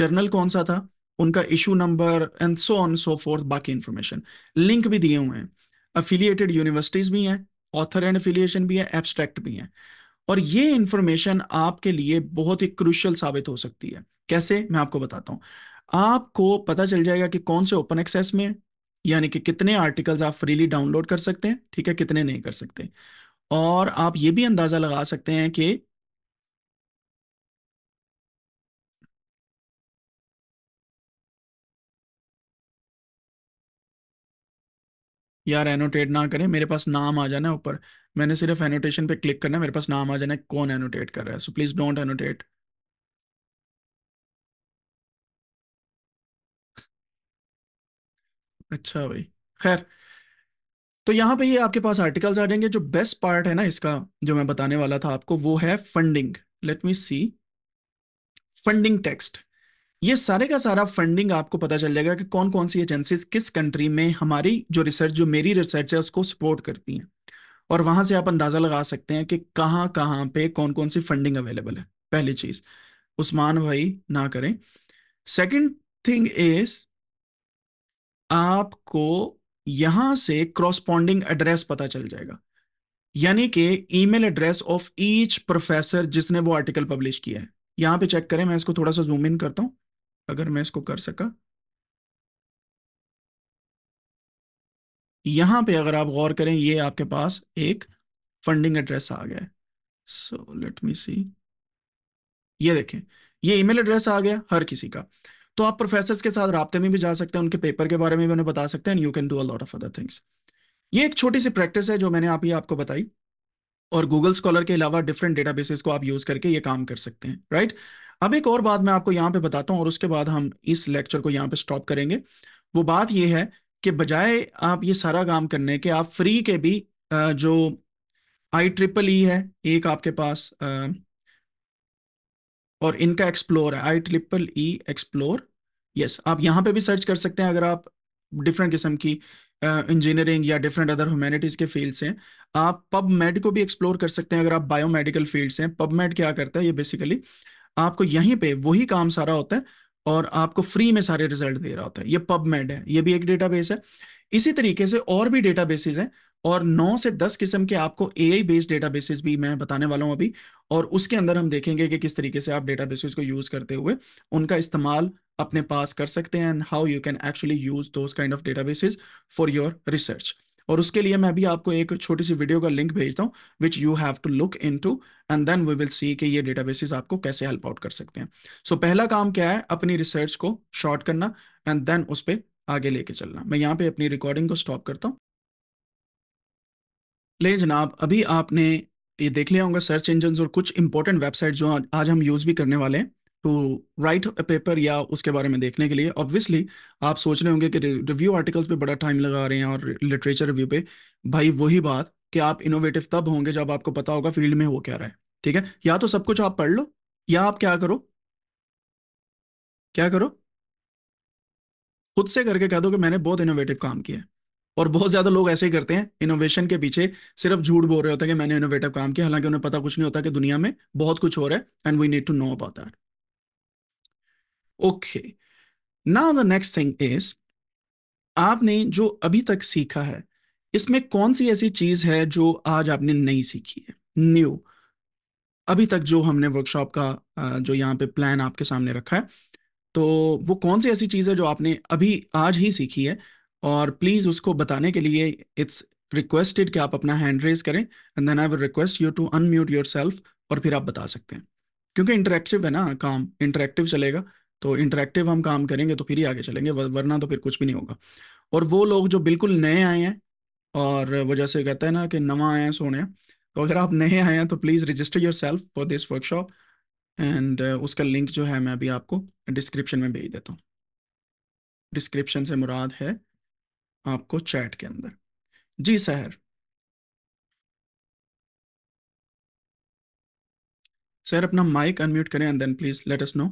जर्नल कौन सा था उनका issue number and so on so forth बाकी इन्फॉर्मेशन लिंक भी दिए हुए हैं अफिलियेटेड यूनिवर्सिटीज भी हैं ऑथर एंड एफिलिएशन भी है एब्स्ट्रैक्ट भी है और ये इंफॉर्मेशन आपके लिए बहुत ही क्रुशियल साबित हो सकती है कैसे मैं आपको बताता हूँ आपको पता चल जाएगा कि कौन से ओपन एक्सेस में है यानी कि कितने आर्टिकल्स आप फ्रीली डाउनलोड कर सकते हैं ठीक है कितने नहीं कर सकते और आप ये भी अंदाज़ा लगा सकते हैं कि यार एनोटेट ना करें मेरे पास नाम आ जाना है ऊपर मैंने सिर्फ एनोटेशन पे क्लिक करना है मेरे पास नाम आ जाना है कौन एनोटेट कर रहा है सो प्लीज डोंट एनोटेट अच्छा भाई खैर तो यहाँ पे ये आपके पास आर्टिकल्स आ जाएंगे जो बेस्ट पार्ट है ना इसका जो मैं बताने वाला था आपको वो है funding let me see funding text ये सारे का सारा फंडिंग आपको पता चल जाएगा कि कौन कौन सी एजेंसीज किस कंट्री में हमारी जो रिसर्च जो मेरी रिसर्च है उसको सपोर्ट करती हैं और वहां से आप अंदाजा लगा सकते हैं कि कहाँ कहाँ पे कौन कौन सी फंडिंग अवेलेबल है पहली चीज उस्मान भाई ना करें सेकंड थिंग इज आपको यहां से क्रॉसपॉन्डिंग एड्रेस पता चल जाएगा यानी कि email address of each professor जिसने वो आर्टिकल पब्लिश किया है यहां पे चेक करें मैं इसको थोड़ा सा जूम इन करता हूं अगर मैं इसको कर सका यहां पे अगर आप गौर करें ये आपके पास एक फंडिंग एड्रेस आ गया है सो लेट मी सी ये देखें ये ईमेल एड्रेस आ गया हर किसी का तो आप प्रोफेसर के साथ रबते में भी जा सकते हैं उनके पेपर के बारे में भी उन्हें बता सकते हैं you can do a lot of other things ये एक छोटी सी प्रैक्टिस है जो मैंने आप ये आपको बताई और गूगल स्कॉलर के अलावा डिफरेंट डेटाबेसेस को आप यूज करके ये काम कर सकते हैं राइट अब एक और बात मैं आपको यहाँ पे बताता हूँ और उसके बाद हम इस लेक्चर को यहाँ पे स्टॉप करेंगे वो बात ये है कि बजाय आप ये सारा काम करने के आप फ्री के भी जो आई ट्रिपल ई है एक आपके पास और इनका एक्सप्लोर है I triple E Xplore yes आप यहाँ पे भी सर्च कर सकते हैं अगर आप डिफरेंट किस्म की इंजीनियरिंग या डिफरेंट अदर ह्यूमैनिटीज़ के फील्ड से आप पब मेड को भी एक्सप्लोर कर सकते हैं अगर आप बायोमेडिकल फील्ड से हैं पब मेड क्या करता है ये बेसिकली आपको यहीं पे वही काम सारा होता है और आपको फ्री में सारे रिजल्ट दे रहा होता है ये पब मेड है ये भी एक डेटाबेस है इसी तरीके से और भी डेटाबेसेस हैं और 9 से 10 किस्म के आपको ए आई बेस्ड बेसिस भी मैं बताने वाला हूं अभी और उसके अंदर हम देखेंगे कि किस तरीके से आप बेसिस को यूज करते हुए उनका इस्तेमाल अपने पास कर सकते हैं and how you can actually use those kind of basis for your research और उसके लिए मैं भी आपको एक छोटी सी वीडियो का लिंक भेजता हूँ which you have to look into and then we will see कि ये डेटाबेसिस आपको कैसे हेल्प आउट कर सकते हैं सो so, पहला काम क्या है अपनी रिसर्च को शॉर्ट करना एंड देन उस पर आगे लेके चलना मैं यहाँ पे अपनी रिकॉर्डिंग को स्टॉप करता हूँ ले जनाब अभी आपने ये देख लिया होगा सर्च इंजन और कुछ इंपॉर्टेंट वेबसाइट जो आज हम यूज़ भी करने वाले हैं टू राइट अ पेपर या उसके बारे में देखने के लिए ऑब्वियसली आप सोच रहे होंगे कि रिव्यू आर्टिकल्स पे बड़ा टाइम लगा रहे हैं और लिटरेचर रिव्यू पे भाई वही बात कि आप इनोवेटिव तब होंगे जब आपको पता होगा फील्ड में हो क्या रहा है ठीक है या तो सब कुछ आप पढ़ लो या आप क्या करो क्या करो खुद से करके कह दो कि मैंने बहुत इनोवेटिव काम किया है और बहुत ज्यादा लोग ऐसे ही करते हैं इनोवेशन के पीछे सिर्फ झूठ बोल रहे होते हैं कि मैंने इनोवेटिव काम किया हालांकि उन्हें पता कुछ नहीं होता कि दुनिया में बहुत कुछ हो रहा है and we need to know about that okay now the next thing is आपने जो अभी तक सीखा है इसमें कौन सी ऐसी चीज है जो आज आपने नहीं सीखी है न्यू अभी तक जो हमने वर्कशॉप का जो यहाँ पे प्लान आपके सामने रखा है तो वो कौन सी ऐसी चीज़ है जो आपने अभी आज ही सीखी है और प्लीज़ उसको बताने के लिए इट्स रिक्वेस्टेड कि आप अपना हैंड रेज करें and then I will request you to unmute yourself और फिर आप बता सकते हैं क्योंकि इंटरेक्टिव है ना काम इंटरेक्टिव चलेगा तो इंटरेक्टिव हम काम करेंगे तो फिर ही आगे चलेंगे वरना तो फिर कुछ भी नहीं होगा और वो लोग जो बिल्कुल नए आए हैं और वो जैसे कहते हैं ना कि नवा आए हैं सोने तो अगर आप नए आए हैं तो please register yourself for this workshop and उसका लिंक जो है मैं अभी आपको डिस्क्रिप्शन में भेज देता हूँ डिस्क्रिप्शन से मुराद है आपको चैट के अंदर जी सहर सर अपना माइक अनम्यूट करें and then please let us know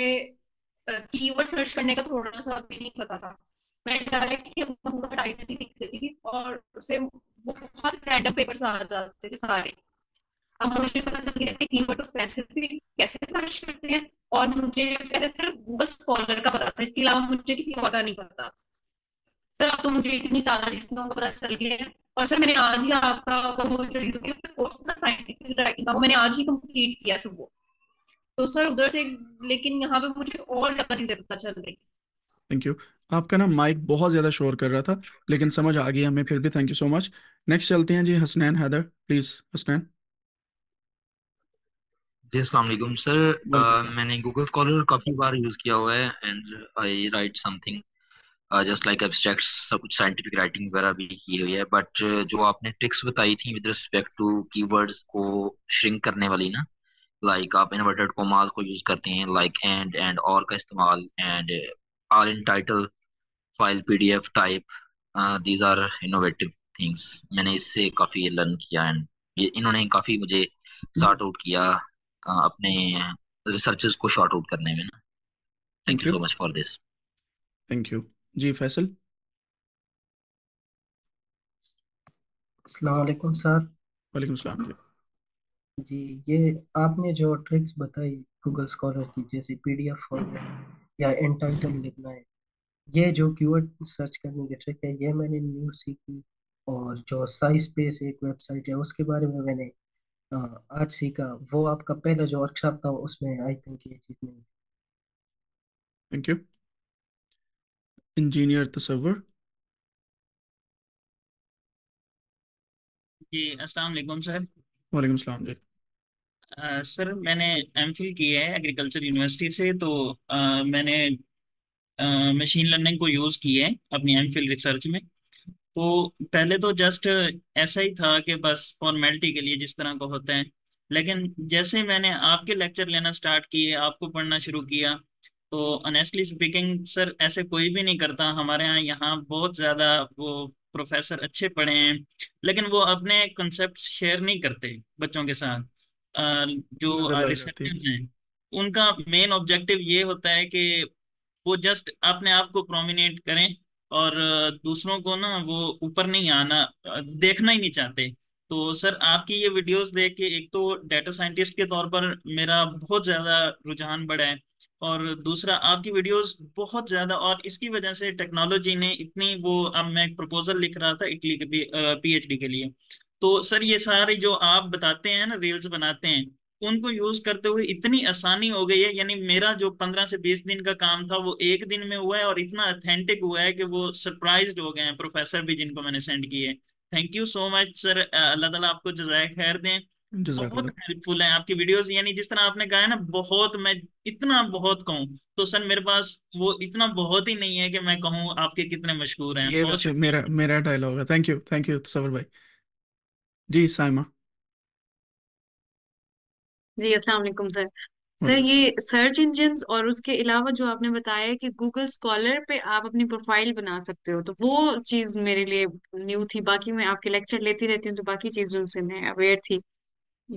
keyword search करने का थोड़ा सा भी नहीं पता था मैं डायरेक्ट ही टाइटल ही लिख देती थी और उसे वो बहुत रैंडम पेपर्स आ जाते थे सारे अब मुझे पता चल गया कि कीवर्ड को स्पेसिफिक कैसे सर्च करते हैं और मुझे पहले सिर्फ गूगल स्कॉलर का पता था इसके अलावा मुझे किसी और का नहीं पता सर आप तो मुझे इतनी सारा चीजों का पता चल गया है और सर मैंने आज ही आपका वो जो यूट्यूब पे कोर्स था साइंटिफिक राइटिंग का वो मैंने आज ही कंप्लीट किया सुबह तो सर उधर से लेकिन यहाँ पे मुझे और ज्यादा चीजें पता चल रही थैंक यू आपका ना माइक बहुत ज्यादा शोर कर रहा था लेकिन समझ आ गई हमें फिर भी thank you so much next चलते हैं जी हसनैन हैदर प्लीज हसनैन जी अस्सलाम सर मैंने गूगल स्कॉलर काफी बार यूज किया हुआ है and I write something just like abstract सब कुछ साइंटिफिक राइटिंग वगैरह भी की हुई है बट uh, जो आपने ट्रिक्स बताई थी विद रिस्पेक्ट टू कीवर्ड्स को श्रिंक करने वाली ना लाइक आप इन्वर्टेड कोमाज को यूज करते हैं लाइक एंड एंड और का इस्तेमाल and or in title file PDF type these are innovative things मैंने इससे काफ़ी लर्न किया एंड इन्होंने काफ़ी मुझे शॉर्ट आउट किया uh, अपने रिसर्चेस को शॉर्ट आउट करने में ना thank you so much for this thank you ji Faisal अस्सलाम वालेकुम सर वालेकुम सलाम जी जी ये आपने जो ट्रिक्स बताई गूगल स्कॉलर की जैसे पीडीएफ फॉर्मेट या एनटाइटल लिखना है ये जो कीवर्ड सर्च करने की ट्रिक है ये मैंने न्यूज सीखी और जो साइज स्पेस एक वेबसाइट है उसके बारे में मैंने आज सीखा वो आपका पहला जो वर्कशॉप था उसमें आई थिंक ये चीज़ नहीं thank you engineer Tasawwur ji अस्सलाम वालेकुम सर वालेकुम सलाम जी सर मैंने एम फिल किया है एग्रीकल्चर यूनिवर्सिटी से तो uh, मैंने मशीन लर्निंग को यूज़ किया है अपनी एम फिल रिसर्च में तो पहले तो जस्ट ऐसा ही था कि बस फॉर्मेलिटी के लिए जिस तरह का होता है लेकिन जैसे मैंने आपके लेक्चर लेना स्टार्ट किए आपको पढ़ना शुरू किया तो ऑनेस्टली स्पीकिंग सर ऐसे कोई भी नहीं करता हमारे यहाँ यहाँ बहुत ज़्यादा वो प्रोफेसर अच्छे पढ़े हैं लेकिन वो अपने कंसेप्ट शेयर नहीं करते बच्चों के साथ जो रिसेप्टर्स हैं उनका मेन ऑब्जेक्टिव ये होता है कि वो जस्ट अपने आप को प्रोमिनेट करें और दूसरों को ना वो ऊपर नहीं आना देखना ही नहीं चाहते तो सर आपकी ये वीडियोस देख के एक तो डेटा साइंटिस्ट के तौर पर मेरा बहुत ज़्यादा रुझान बढ़ा है और दूसरा आपकी वीडियोस बहुत ज़्यादा और इसकी वजह से टेक्नोलॉजी ने इतनी वो अब मैं एक प्रपोजल लिख रहा था इटली के पीएचडी के लिए तो सर ये सारे जो आप बताते हैं ना रील्स बनाते हैं उनको यूज करते हुए इतनी आसानी हो गई है यानी मेरा जो पंद्रह से बीस दिन का काम था वो एक दिन में हुआ है और इतना अथेंटिक हुआ है कि वो सरप्राइज हो गए हैं प्रोफेसर भी जिनको मैंने सेंड किए thank you so much sir Allah ताला आपको जजाय खैर दें बहुत हेल्पफुल है आपकी वीडियोस यानी जिस तरह आपने कहा है ना बहुत मैं इतना बहुत कहूँ तो सर मेरे पास वो इतना बहुत ही नहीं है कि मैं कहूँ आपके कितने मशहूर हैं ये मेरा मेरा डायलॉग है थैंक यू थैंक यू सबर भाई जी साइमा जी अस्सलाम वालेकुम सर सर ये सर्च इंजन्स और उसके अलावा जो आपने बताया कि गूगल स्कॉलर पे आप अपनी प्रोफाइल बना सकते हो तो वो चीज मेरे लिए न्यू थी बाकी मैं आपके लेक्चर लेती रहती हूँ तो बाकी चीजों से मैं अवेयर थी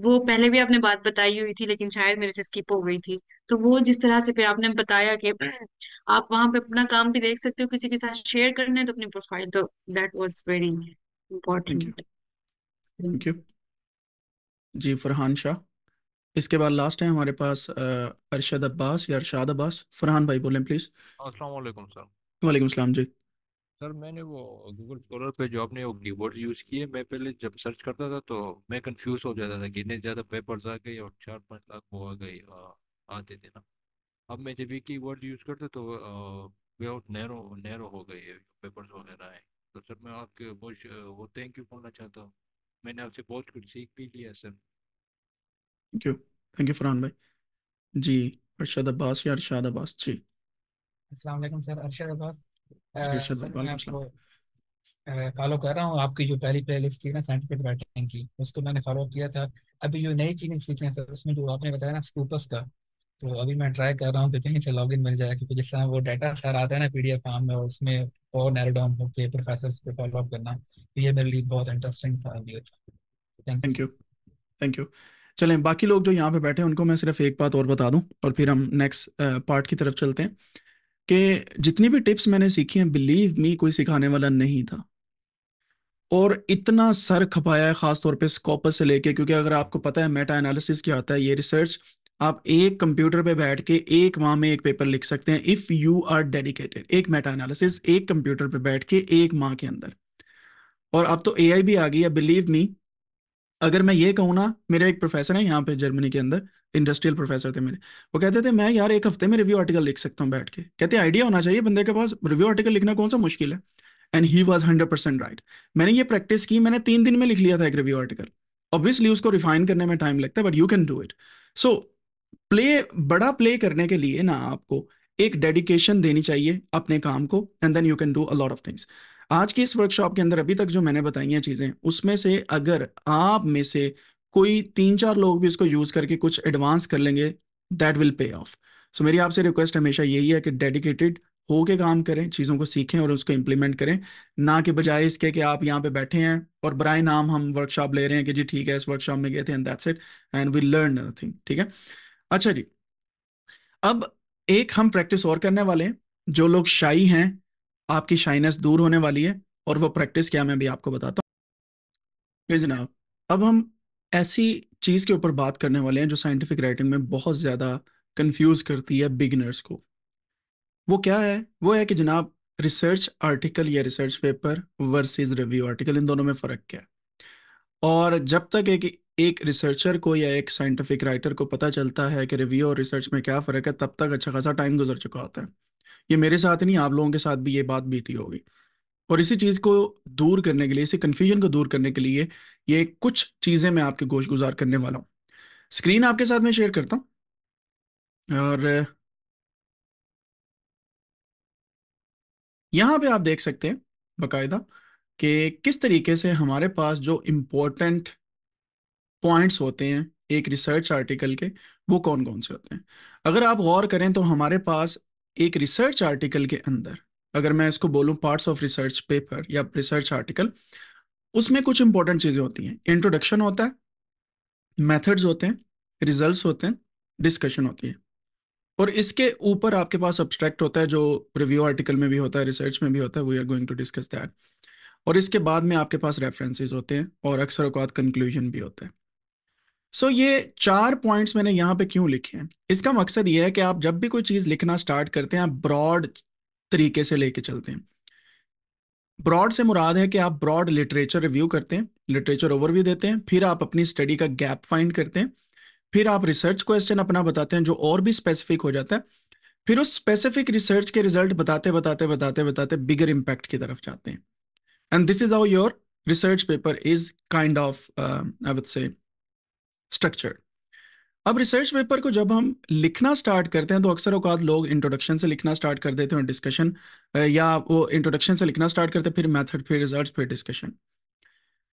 वो पहले भी आपने बात बताई हुई थी लेकिन शायद मेरे से स्किप हो गई थी तो वो जिस तरह से फिर आपने बताया कि आप वहां पे अपना काम भी देख सकते हो किसी के साथ शेयर करना है तो अपनी प्रोफाइल तो that was very thank you important thank you ji Farhan Shah इसके बाद लास्ट है हमारे पास अरशद अब्बास या अरशाद अब्बास फरहान भाई बोलें प्लीज़ अस्सलाम सर वालेकुम सलाम जी सर मैंने वो गूगल स्कॉलर पे जो आपने वो कीवर्ड यूज़ किए मैं पहले जब सर्च करता था तो मैं कंफ्यूज हो जाता था कितने ज़्यादा पेपर्स आ गए और चार पाँच लाख वो आ गए आते थे ना अब मैं जब ये कीवर्ड यूज़ करता तो वे आउट नैरो नैरो हो गए पेपर्स वगैरह हैं तो सर मैं आपके बहुत वो थैंक यू बोलना चाहता हूँ मैंने आपसे बहुत कुछ सीख भी लिया sir thank you thank you Farhan भाई जी अरशद अब्बास या अरशद अब्बास जी अस्सलाम वालेकुम सर अरशद अब्बास अरशद सर मैं आपको फॉलो कर रहा हूँ आपकी जो पहली पहले थी ना साइंटिफिक राइटिंग की उसको मैंने फॉलो किया था अभी जो नई चीज़ें सीखी हैं सर उसमें जो आपने बताया ना स्कूपस का तो अभी मैं ट्राई कर रहा हूँ कि कहीं से लॉगिन मिल जाए क्योंकि जिस तरह वो डाटा सर आता है ना पीडीएफ फॉर्म में उसमें और नैरोडाउन डाउन होकर प्रोफेसर पे फॉलो अप करना तो ये मेरे लिए बहुत इंटरेस्टिंग था ये thank thank you thank you चलें बाकी लोग जो यहाँ पे बैठे हैं उनको मैं सिर्फ एक बात और बता दूं और फिर हम नेक्स्ट पार्ट की तरफ चलते हैं कि जितनी भी टिप्स मैंने सीखी हैं बिलीव मी कोई सिखाने वाला नहीं था और इतना सर खपाया है खासतौर पे स्कोपस से लेके क्योंकि अगर आपको पता है मेटा एनालिसिस क्या आता है ये रिसर्च आप एक कंप्यूटर पे बैठ के एक माह में एक पेपर लिख सकते हैं इफ यू आर डेडिकेटेड एक मेटा एनालिसिस एक कंप्यूटर पे बैठ के एक माह के अंदर और अब तो एआई भी आ गई है बिलीव मी अगर मैं ये कहूँ ना मेरे एक प्रोफेसर है यहाँ पे जर्मनी के अंदर इंडस्ट्रियल प्रोफेसर थे मेरे वो कहते थे मैं यार एक हफ्ते में रिव्यू आर्टिकल लिख सकता हूँ बैठ के कहते आइडिया होना चाहिए बंदे के पास रिव्यू आर्टिकल लिखना कौन सा मुश्किल है and he was hundred percent right मैंने ये प्रैक्टिस की मैंने तीन दिन में लिख लिया था एक रिव्यू आर्टिकल ऑब्वियसली उसको रिफाइन करने में टाइम लगता है but you can do it so play बड़ा प्ले करने के लिए ना आपको एक डेडिकेशन देनी चाहिए अपने काम को and then you can do a lot of things आज की इस वर्कशॉप के अंदर अभी तक जो मैंने बताई हैं चीज़ें उसमें से अगर आप में से कोई तीन चार लोग भी इसको यूज़ करके कुछ एडवांस कर लेंगे that will pay off so मेरी आपसे रिक्वेस्ट हमेशा यही है कि डेडिकेटेड होके काम करें चीज़ों को सीखें और उसको इम्प्लीमेंट करें ना कि बजाय इसके कि आप यहाँ पे बैठे हैं और बर नाम हम वर्कशॉप ले रहे हैं कि जी ठीक है इस वर्कशॉप में गए थे and that's it and we learn thing ठीक है अच्छा जी अब एक हम प्रैक्टिस और करने वाले हैं जो लोग शाई हैं आपकी शाइनेस दूर होने वाली है और वो प्रैक्टिस क्या मैं भी आपको बताता हूँ जनाब अब हम ऐसी चीज़ के ऊपर बात करने वाले हैं जो साइंटिफिक राइटिंग में बहुत ज़्यादा कंफ्यूज करती है बिगनर्स को वो क्या है वो है कि जनाब रिसर्च आर्टिकल या research paper versus review article इन दोनों में फ़र्क क्या है और जब तक एक एक रिसर्चर को या एक साइंटिफिक राइटर को पता चलता है कि रिव्यू और रिसर्च में क्या फ़र्क है तब तक अच्छा खासा टाइम गुजर चुका होता है ये मेरे साथ नहीं आप लोगों के साथ भी ये बात बीती होगी और इसी चीज़ को दूर करने के लिए इसी कन्फ्यूजन को दूर करने के लिए ये कुछ चीज़ें मैं आपके गोश गुजार करने वाला हूँ स्क्रीन आपके साथ मैं शेयर करता हूँ और यहाँ पे आप देख सकते हैं बाकायदा कि किस तरीके से हमारे पास जो इम्पोर्टेंट पॉइंट्स होते हैं एक रिसर्च आर्टिकल के वो कौन कौन से होते हैं अगर आप गौर करें तो हमारे पास एक रिसर्च आर्टिकल के अंदर अगर मैं इसको बोलूँ पार्ट्स ऑफ रिसर्च पेपर या रिसर्च आर्टिकल उसमें कुछ इंपॉर्टेंट चीज़ें होती हैं इंट्रोडक्शन होता है मेथड्स होते हैं रिजल्ट्स होते हैं डिस्कशन होती है और इसके ऊपर आपके पास अब्स्ट्रैक्ट होता है जो रिव्यू आर्टिकल में भी होता है रिसर्च में भी होता है we are going to discuss that और इसके बाद में आपके पास रेफरेंसेज होते हैं और अक्सर अवकात कंक्लूजन भी होता है सो so, ये चार पॉइंट्स मैंने यहाँ पे क्यों लिखे हैं इसका मकसद ये है कि आप जब भी कोई चीज़ लिखना स्टार्ट करते हैं आप ब्रॉड तरीके से लेके चलते हैं ब्रॉड से मुराद है कि आप ब्रॉड लिटरेचर रिव्यू करते हैं लिटरेचर ओवरव्यू देते हैं फिर आप अपनी स्टडी का गैप फाइंड करते हैं फिर आप रिसर्च क्वेश्चन अपना बताते हैं जो और भी स्पेसिफिक हो जाता है फिर उस स्पेसिफिक रिसर्च के रिजल्ट बताते बताते बताते बताते बिगर इम्पैक्ट की तरफ जाते हैं and this is our your research paper is kind of I would say structured अब रिसर्च पेपर को जब हम लिखना स्टार्ट करते हैं तो अक्सर अवकात लोग इंट्रोडक्शन से लिखना स्टार्ट कर देते हैं डिस्कशन या वो इंट्रोडक्शन से लिखना स्टार्ट करते हैं फिर मेथड फिर रिजल्ट फिर डिस्कशन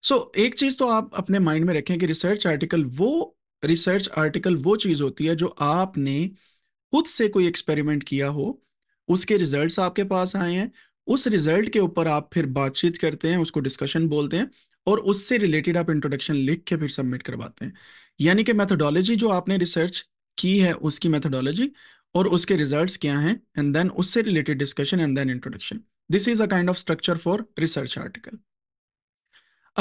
सो so, एक चीज़ तो आप अपने माइंड में रखें कि रिसर्च आर्टिकल वो रिसर्च आर्टिकल वो चीज़ होती है जो आपने खुद से कोई एक्सपेरिमेंट किया हो उसके रिजल्ट्स आपके पास आए हैं उस रिजल्ट के ऊपर आप फिर बातचीत करते हैं उसको डिस्कशन बोलते हैं और उससे रिलेटेड आप इंट्रोडक्शन लिख के फिर सबमिट करवाते हैं यानी कि मेथडोलॉजी जो आपने रिसर्च की है उसकी मेथडोलॉजी और उसके रिजल्ट क्या है एंड देन उससे related discussion and then introduction this is a kind of structure for research article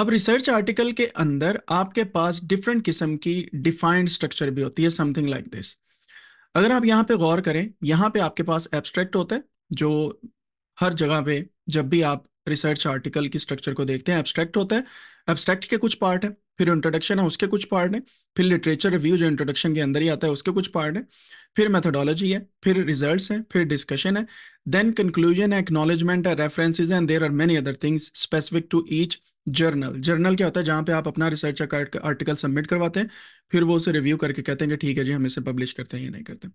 अब रिसर्च आर्टिकल के अंदर आपके पास डिफरेंट किस्म की डिफाइंड स्ट्रक्चर भी होती है समथिंग लाइक दिस अगर आप यहाँ पे गौर करें यहाँ पे आपके पास एब्स्ट्रैक्ट होता है जो हर जगह पे जब भी आप रिसर्च आर्टिकल की स्ट्रक्चर को देखते हैं एब्स्ट्रैक्ट होता है एब्स्ट्रैक्ट के कुछ पार्ट है फिर इंट्रोडक्शन है उसके कुछ पार्ट हैं फिर लिटरेचर रिव्यू जो इंट्रोडक्शन के अंदर ही आता है उसके कुछ पार्ट हैं फिर मेथोडोलॉजी है फिर रिजल्ट है फिर डिस्कशन है देन कंक्लूजन है एक्नोलेजमेंट है references and there are many other things specific to each journal journal क्या होता है जहाँ पे आप अपना रिसर्च आर्टिकल सबमिट करवाते हैं फिर वो उसे रिव्यू करके कहते हैं कि ठीक है जी हम इसे पब्लिश करते हैं या नहीं करते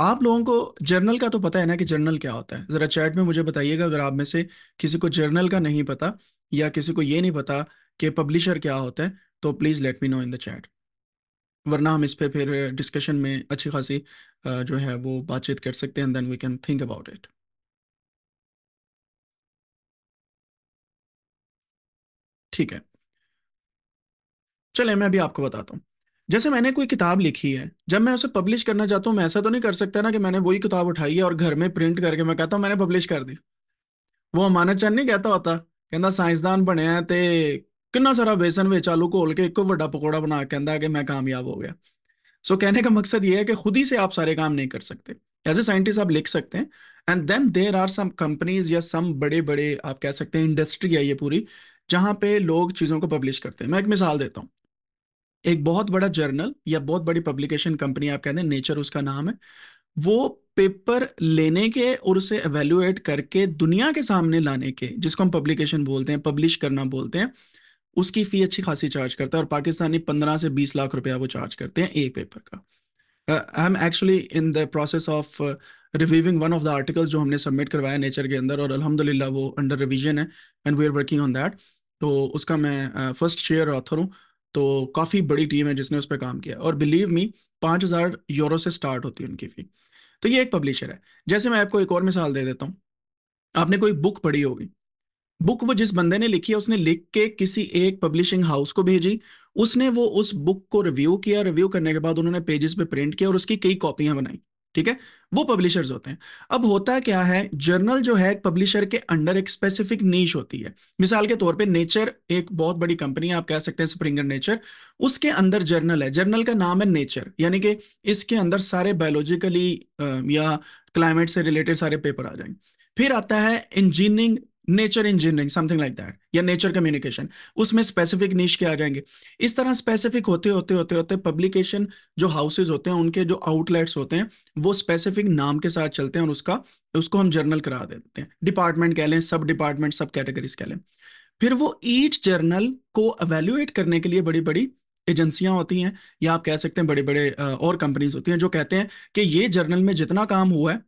आप लोगों को जर्नल का तो पता है ना कि जर्नल क्या होता है ज़रा चैट में मुझे बताइएगा अगर आप में से किसी को जर्नल का नहीं पता या किसी को ये नहीं पता कि पब्लिशर क्या होता है तो please let me know in the chat वरना हम इस पर फिर डिस्कशन में अच्छी खासी जो है वो बातचीत कर सकते हैं then we can think about it ठीक है चले मैं अभी आपको बताता हूँ जैसे मैंने कोई किताब लिखी है जब मैं उसे पब्लिश करना चाहता हूँ मैं ऐसा तो नहीं कर सकता ना कि मैंने वही किताब उठाई है और घर में प्रिंट करके मैं कहता हूँ मैंने पब्लिश कर दी वो अमानत चंद नहीं कहता होता कहता साइंसदान बने हैं तो ਕਿੰਨਾ सारा ਬੇਸਨ ਵਿੱਚ ਆਲੂ घोल के एक ਵੱਡਾ पकौड़ा बना कहता ਕਹਿੰਦਾ ਕਿ ਮੈਂ ਕਾਮਯਾਬ ਹੋ गया सो so, कहने का मकसद ये है कि खुद ही से आप सारे काम नहीं कर सकते एज ए साइंटिस्ट आप लिख सकते हैं and then there are some companies या सम बड़े बड़े आप कह सकते हैं इंडस्ट्री है ये पूरी जहाँ पे लोग चीज़ों को पब्लिश करते हैं मैं एक मिसाल देता हूँ एक बहुत बड़ा जर्नल या बहुत बड़ी पब्लिकेशन कंपनी आप कहते हैं नेचर उसका नाम है वो पेपर लेने के और उसे एवेल्युएट करके दुनिया के सामने लाने के जिसको हम पब्लिकेशन बोलते हैं पब्लिश करना बोलते हैं उसकी फ़ी अच्छी खासी चार्ज करता है और पाकिस्तानी पंद्रह से बीस लाख रुपया वो चार्ज करते हैं एक पेपर का I am actually in the process of reviewing one of the articles जो हमने सबमिट करवाया नेचर के अंदर और अलहमदिल्ला वो अंडर रिविजन है and we are working on that तो उसका मैं फर्स्ट शेयर ऑथर हूँ तो काफ़ी बड़ी टीम है जिसने उस पर काम किया और बिलीव मी पाँच हज़ार यूरो से स्टार्ट होती है उनकी फ़ी तो ये एक पब्लिशर है जैसे मैं आपको एक और मिसाल दे देता हूँ आपने कोई बुक पढ़ी होगी बुक वो जिस बंदे ने लिखी है उसने लिख के किसी एक पब्लिशिंग हाउस को भेजी उसने वो उस बुक को रिव्यू किया रिव्यू करने के बाद उन्होंने पेजेस पे प्रिंट किया और उसकी कई कॉपियां बनाई ठीक है वो पब्लिशर्स होते हैं अब होता क्या है जर्नल जो है पब्लिशर के अंडर एक स्पेसिफिक नीच होती है मिसाल के तौर पे नेचर एक बहुत बड़ी कंपनी है आप कह सकते हैं स्प्रिंगर नेचर उसके अंदर जर्नल है जर्नल का नाम है नेचर यानी कि इसके अंदर सारे बायोलॉजिकली या क्लाइमेट से रिलेटेड सारे पेपर आ जाएंगे फिर आता है engineering nature engineering something like that या नेचर कम्युनिकेशन उसमें स्पेसिफिक नीच के आ जाएंगे इस तरह स्पेसिफिक होते होते होते होते पब्लिकेशन जो हाउसेज होते हैं उनके जो आउटलेट्स होते हैं वो स्पेसिफिक नाम के साथ चलते हैं और उसका उसको हम जर्नल करा देते हैं डिपार्टमेंट कह लें सब डिपार्टमेंट सब कैटेगरीज कह लें फिर वो ईच जर्नल को अवेल्युएट करने के लिए बड़ी बड़ी एजेंसियां होती हैं या आप कह सकते हैं बड़े बड़े और कंपनीज होती हैं जो कहते हैं कि ये जर्नल में जितना काम हुआ है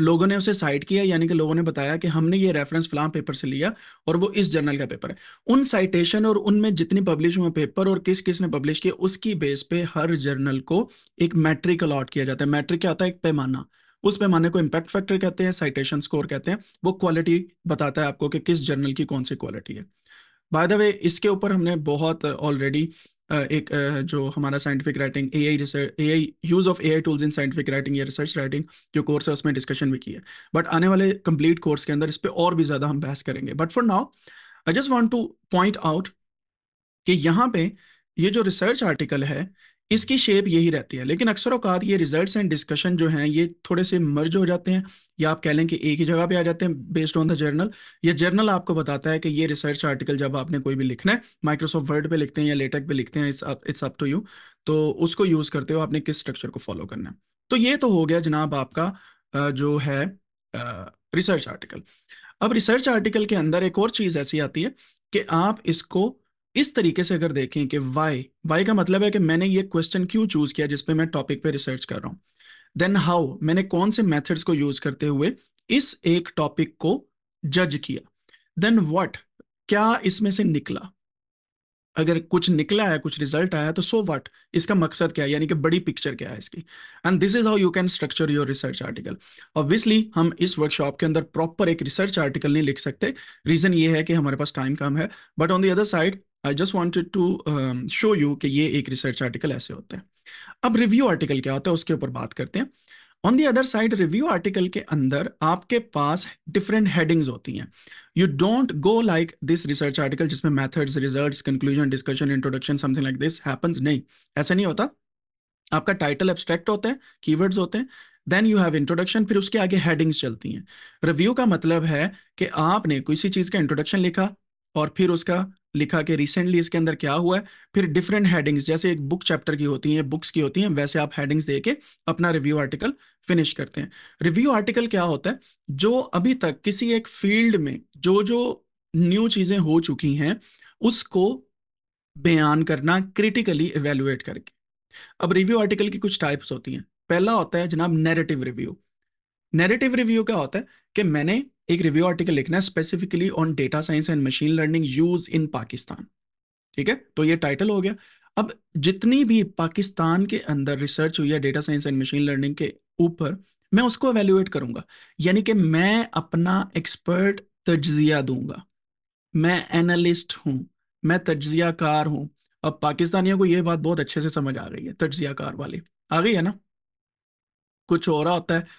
लोगों ने उसे साइट किया यानी कि लोगों ने बताया कि हमने ये रेफरेंस फलां पेपर से लिया और वो इस जर्नल का पेपर है उन साइटेशन और उनमें जितनी पब्लिश हुए पेपर और किस किस ने पब्लिश किया उसकी बेस पे हर जर्नल को एक मैट्रिक अलॉट किया जाता है मैट्रिक क्या आता है एक पैमाना उस पैमाने को इम्पैक्ट फैक्टर कहते हैं साइटेशन स्कोर कहते हैं वो क्वालिटी बताता है आपको कि किस जर्नल की कौन सी क्वालिटी है बाय द वे इसके ऊपर हमने बहुत ऑलरेडी एक जो हमारा scientific writing A I research A I use of A I tools in scientific writing या रिसर्च राइटिंग जो कोर्स है उसमें डिस्कशन भी की है बट आने वाले कंप्लीट कोर्स के अंदर इस पर और भी ज़्यादा हम बहस करेंगे but for now I just want to point out कि यहाँ पे ये जो रिसर्च आर्टिकल है इसकी शेप यही रहती है लेकिन अक्सर अवकात ये रिजल्ट्स एंड डिस्कशन जो हैं ये थोड़े से मर्ज हो जाते हैं या आप कह लें कि एक ही जगह पे आ जाते हैं बेस्ड ऑन द जर्नल या जर्नल आपको बताता है कि ये रिसर्च आर्टिकल जब आपने कोई भी लिखना है माइक्रोसॉफ्ट वर्ड पे लिखते हैं या लेटेक पे लिखते हैं इट्स अप टू यू तो उसको यूज़ करते हो आपने किस स्ट्रक्चर को फॉलो करना है तो ये तो हो गया जनाब आपका जो है रिसर्च आर्टिकल अब रिसर्च आर्टिकल के अंदर एक और चीज़ ऐसी आती है कि आप इसको इस तरीके से अगर देखें कि वाई वाई का मतलब है कि मैंने ये क्वेश्चन क्यों चूज किया जिसपे मैं टॉपिक पे रिसर्च कर रहा हूं देन हाउ मैंने कौन से मेथड्स को यूज करते हुए इस एक टॉपिक को जज किया देन व्हाट क्या इसमें से निकला अगर कुछ निकला है कुछ रिजल्ट आया तो सो so वट इसका मकसद क्या है यानी कि बड़ी पिक्चर क्या है इसकी and this is how you can structure your research article obviously हम इस वर्कशॉप के अंदर प्रॉपर एक रिसर्च आर्टिकल नहीं लिख सकते रीजन ये है कि हमारे पास टाइम कम है but on the other side I just wanted to show you कि ये एक रिसर्च आर्टिकल ऐसे होता है अब रिव्यू आर्टिकल क्या होता है उसके ऊपर बात करते हैं on the other side review article के अंदर आपके पास डिफरेंट हेडिंग्स होती हैं you don't go like this research article जिसमें methods result conclusion discussion introduction something like this happens नहीं ऐसा नहीं होता आपका टाइटल एब्स्ट्रैक्ट होता है कीवर्ड्स होते हैं देन यू हैव इंट्रोडक्शन फिर उसके आगे हेडिंग्स चलती हैं रिव्यू का मतलब है कि आपने किसी चीज़ का इंट्रोडक्शन लिखा और फिर उसका लिखा कि रिसेंटली इसके अंदर क्या हुआ है फिर डिफरेंट हेडिंग्स जैसे एक बुक चैप्टर की होती है बुक्स की होती हैं वैसे आप हेडिंग्स दे के अपना रिव्यू आर्टिकल फिनिश करते हैं रिव्यू आर्टिकल क्या होता है जो अभी तक किसी एक फील्ड में जो जो न्यू चीज़ें हो चुकी हैं उसको बयान करना क्रिटिकली एवेलुएट करके अब रिव्यू आर्टिकल की कुछ टाइप्स होती हैं पहला होता है जनाब नेरेटिव रिव्यू नेरेटिव रिव्यू क्या होता है कि मैंने एक रिव्यू आर्टिकल लिखना है specifically on data science and machine learning use in Pakistan ठीक है तो ये टाइटल हो गया अब जितनी भी पाकिस्तान के अंदर रिसर्च हुई है data science and machine learning के ऊपर मैं उसको एवेल्यूएट करूंगा यानी कि मैं अपना एक्सपर्ट तजिया दूंगा मैं एनालिस्ट हूं मैं तजियाकार हूं अब पाकिस्तानियों को यह बात बहुत अच्छे से समझ आ गई है तजियाकार वाली आ गई है ना कुछ हो रहा होता है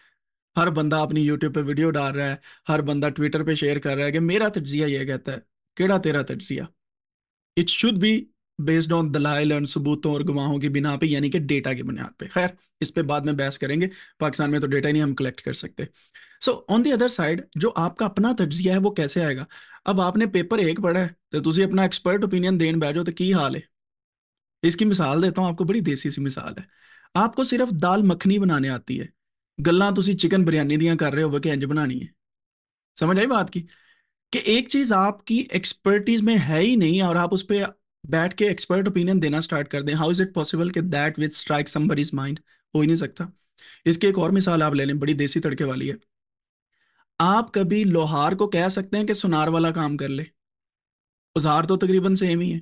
हर बंदा अपनी यूट्यूब पे वीडियो डाल रहा है हर बंदा ट्विटर पे शेयर कर रहा है कि मेरा तजिया ये कहता है केड़ा तेरा तजिया it should be based on दलाइल एंड सबूतों और गवाहों की बिना पे यानी कि डेटा की बुनियाद पे खैर इस पर बाद में बहस करेंगे पाकिस्तान में तो डेटा ही नहीं हम कलेक्ट कर सकते so on the other side जो आपका अपना तजिया है वो कैसे आएगा अब आपने पेपर एक पढ़ा है तो तुम अपना एक्सपर्ट ओपिनियन देन बैठो तो की हाल है इसकी मिसाल देता हूँ आपको बड़ी देसी सी मिसाल है आपको सिर्फ दाल मखनी बनाने आती है ਗੱਲਾਂ ਤੁਸੀਂ चिकन बिरयानी ਦੀਆਂ ਕਰ ਰਹੇ ਹੋ कि ਇੰਜ बनानी है समझ आई बात की कि एक चीज आपकी एक्सपर्टीज में है ही नहीं और आप उस पर बैठ के एक्सपर्ट ओपिनियन देना स्टार्ट कर दें हाउ इज इट पॉसिबल कि that with strike somebody's mind हो ही नहीं सकता इसकी एक और मिसाल आप ले लें बड़ी देसी तड़के वाली है आप कभी लोहार को कह सकते हैं कि सुनार वाला काम कर ले औजार तो तकरीबन सेम ही है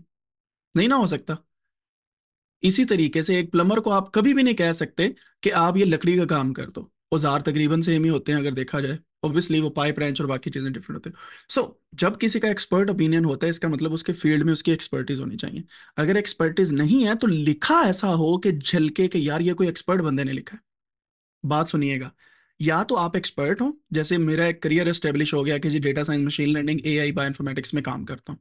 नहीं ना हो सकता इसी तरीके से एक प्लम्बर को आप कभी भी नहीं कह सकते कि आप ये लकड़ी का काम कर दो औजार तकरीबन सेम ही होते हैं अगर देखा जाए ऑब्वियसली वो पाइप रेंच और बाकी चीज़ें डिफरेंट होते हैं सो so, जब किसी का एक्सपर्ट ओपिनियन होता है इसका मतलब उसके फील्ड में उसकी एक्सपर्टीज होनी चाहिए अगर एक्सपर्टीज नहीं है तो लिखा ऐसा हो कि झलके के यार ये कोई एक्सपर्ट बंदे ने लिखा है बात सुनिएगा या तो आप एक्सपर्ट हो जैसे मेरा एक करियर एस्टेब्लिश हो गया कि जी data science machine learning A I bioinformatics में काम करता हूँ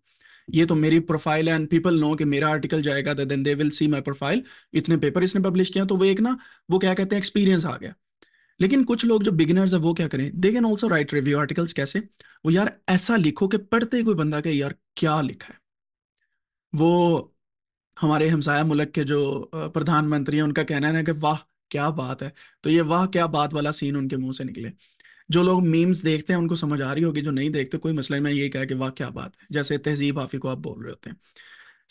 ये तो मेरी प्रोफाइल है एंड पीपल नो कि मेरा आर्टिकल जाएगा तो then they will see my profile इतने पेपर इसने पब्लिश किया तो वो एक ना वो क्या कहते हैं एक्सपीरियंस आ गया लेकिन कुछ लोग जो बिगिनर्स है वो क्या करें they can also write review articles कैसे वो यार ऐसा लिखो कि पढ़ते ही कोई बंदा के यार क्या लिखा है वो हमारे हमसाया मुल्क के जो प्रधानमंत्री हैं उनका कहना है ना कि वाह क्या बात है तो ये वाह क्या बात वाला सीन उनके मुंह से निकले जो लोग मीम्स देखते हैं उनको समझ आ रही होगी जो नहीं देखते कोई मसला मैं ये कहा कि वाह क्या बात है जैसे तहजीब हाफी को आप बोल रहे होते हैं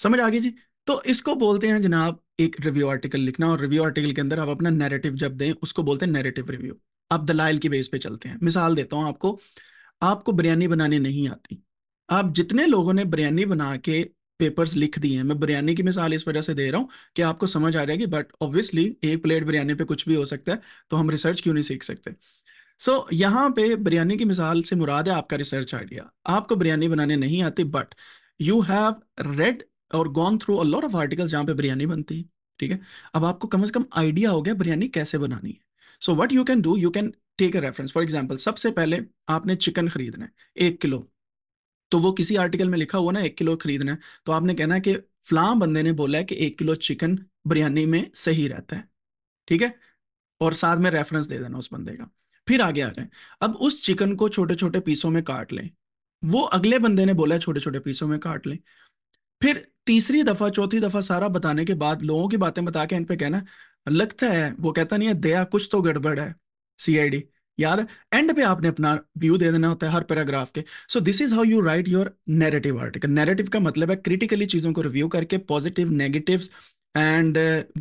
समझ आ गई जी तो इसको बोलते हैं जनाब एक रिव्यू आर्टिकल लिखना और रिव्यू आर्टिकल के अंदर आप अपना नैरेटिव जब दें उसको बोलते हैं नैरेटिव रिव्यू आप दलाइल की बेस पे चलते हैं मिसाल देता हूँ आपको आपको बिरयानी बनाने नहीं आती आप जितने लोगों ने बिरयानी बना के पेपर्स लिख दिए हैं मैं बिरयानी की मिसाल इस वजह से दे रहा हूँ कि आपको समझ आ जाएगी बट ऑब्वियसली एक प्लेट बिरयानी पे कुछ भी हो सकता है तो हम रिसर्च क्यों नहीं सीख सकते सो so, यहाँ पे बिरयानी की मिसाल से मुराद है आपका रिसर्च आइडिया आपको बिरयानी बनाने नहीं आती बट यू हैव रेड और gone through a lot of articles जहाँ पे बिरयानी बनती है ठीक है अब आपको कम से कम आइडिया हो गया बिरयानी कैसे बनानी है so what you can do you can take a reference for example सबसे पहले आपने चिकन खरीदना है एक किलो तो वो किसी आर्टिकल में लिखा हुआ ना एक किलो खरीदना है तो आपने कहना है कि फ्लां बंदे ने बोला है कि एक किलो चिकन बिरयानी में सही रहता है ठीक है और साथ में रेफरेंस दे देना उस बंदे का फिर आगे आ जाए अब उस चिकन को छोटे छोटे पीसों में काट लें वो अगले बंदे ने बोला छोटे छोटे पीसों में काट लें फिर तीसरी दफा चौथी दफा सारा बताने के बाद लोगों की बातें बता के इन पे कहना लगता है वो कहता नहीं है दया कुछ तो गड़बड़ है सीआईडी याद है एंड पे आपने अपना व्यू दे देना होता है हर पैराग्राफ के so this is how you write your narrative article narrative का मतलब है क्रिटिकली चीजों को रिव्यू करके पॉजिटिव नेगेटिव एंड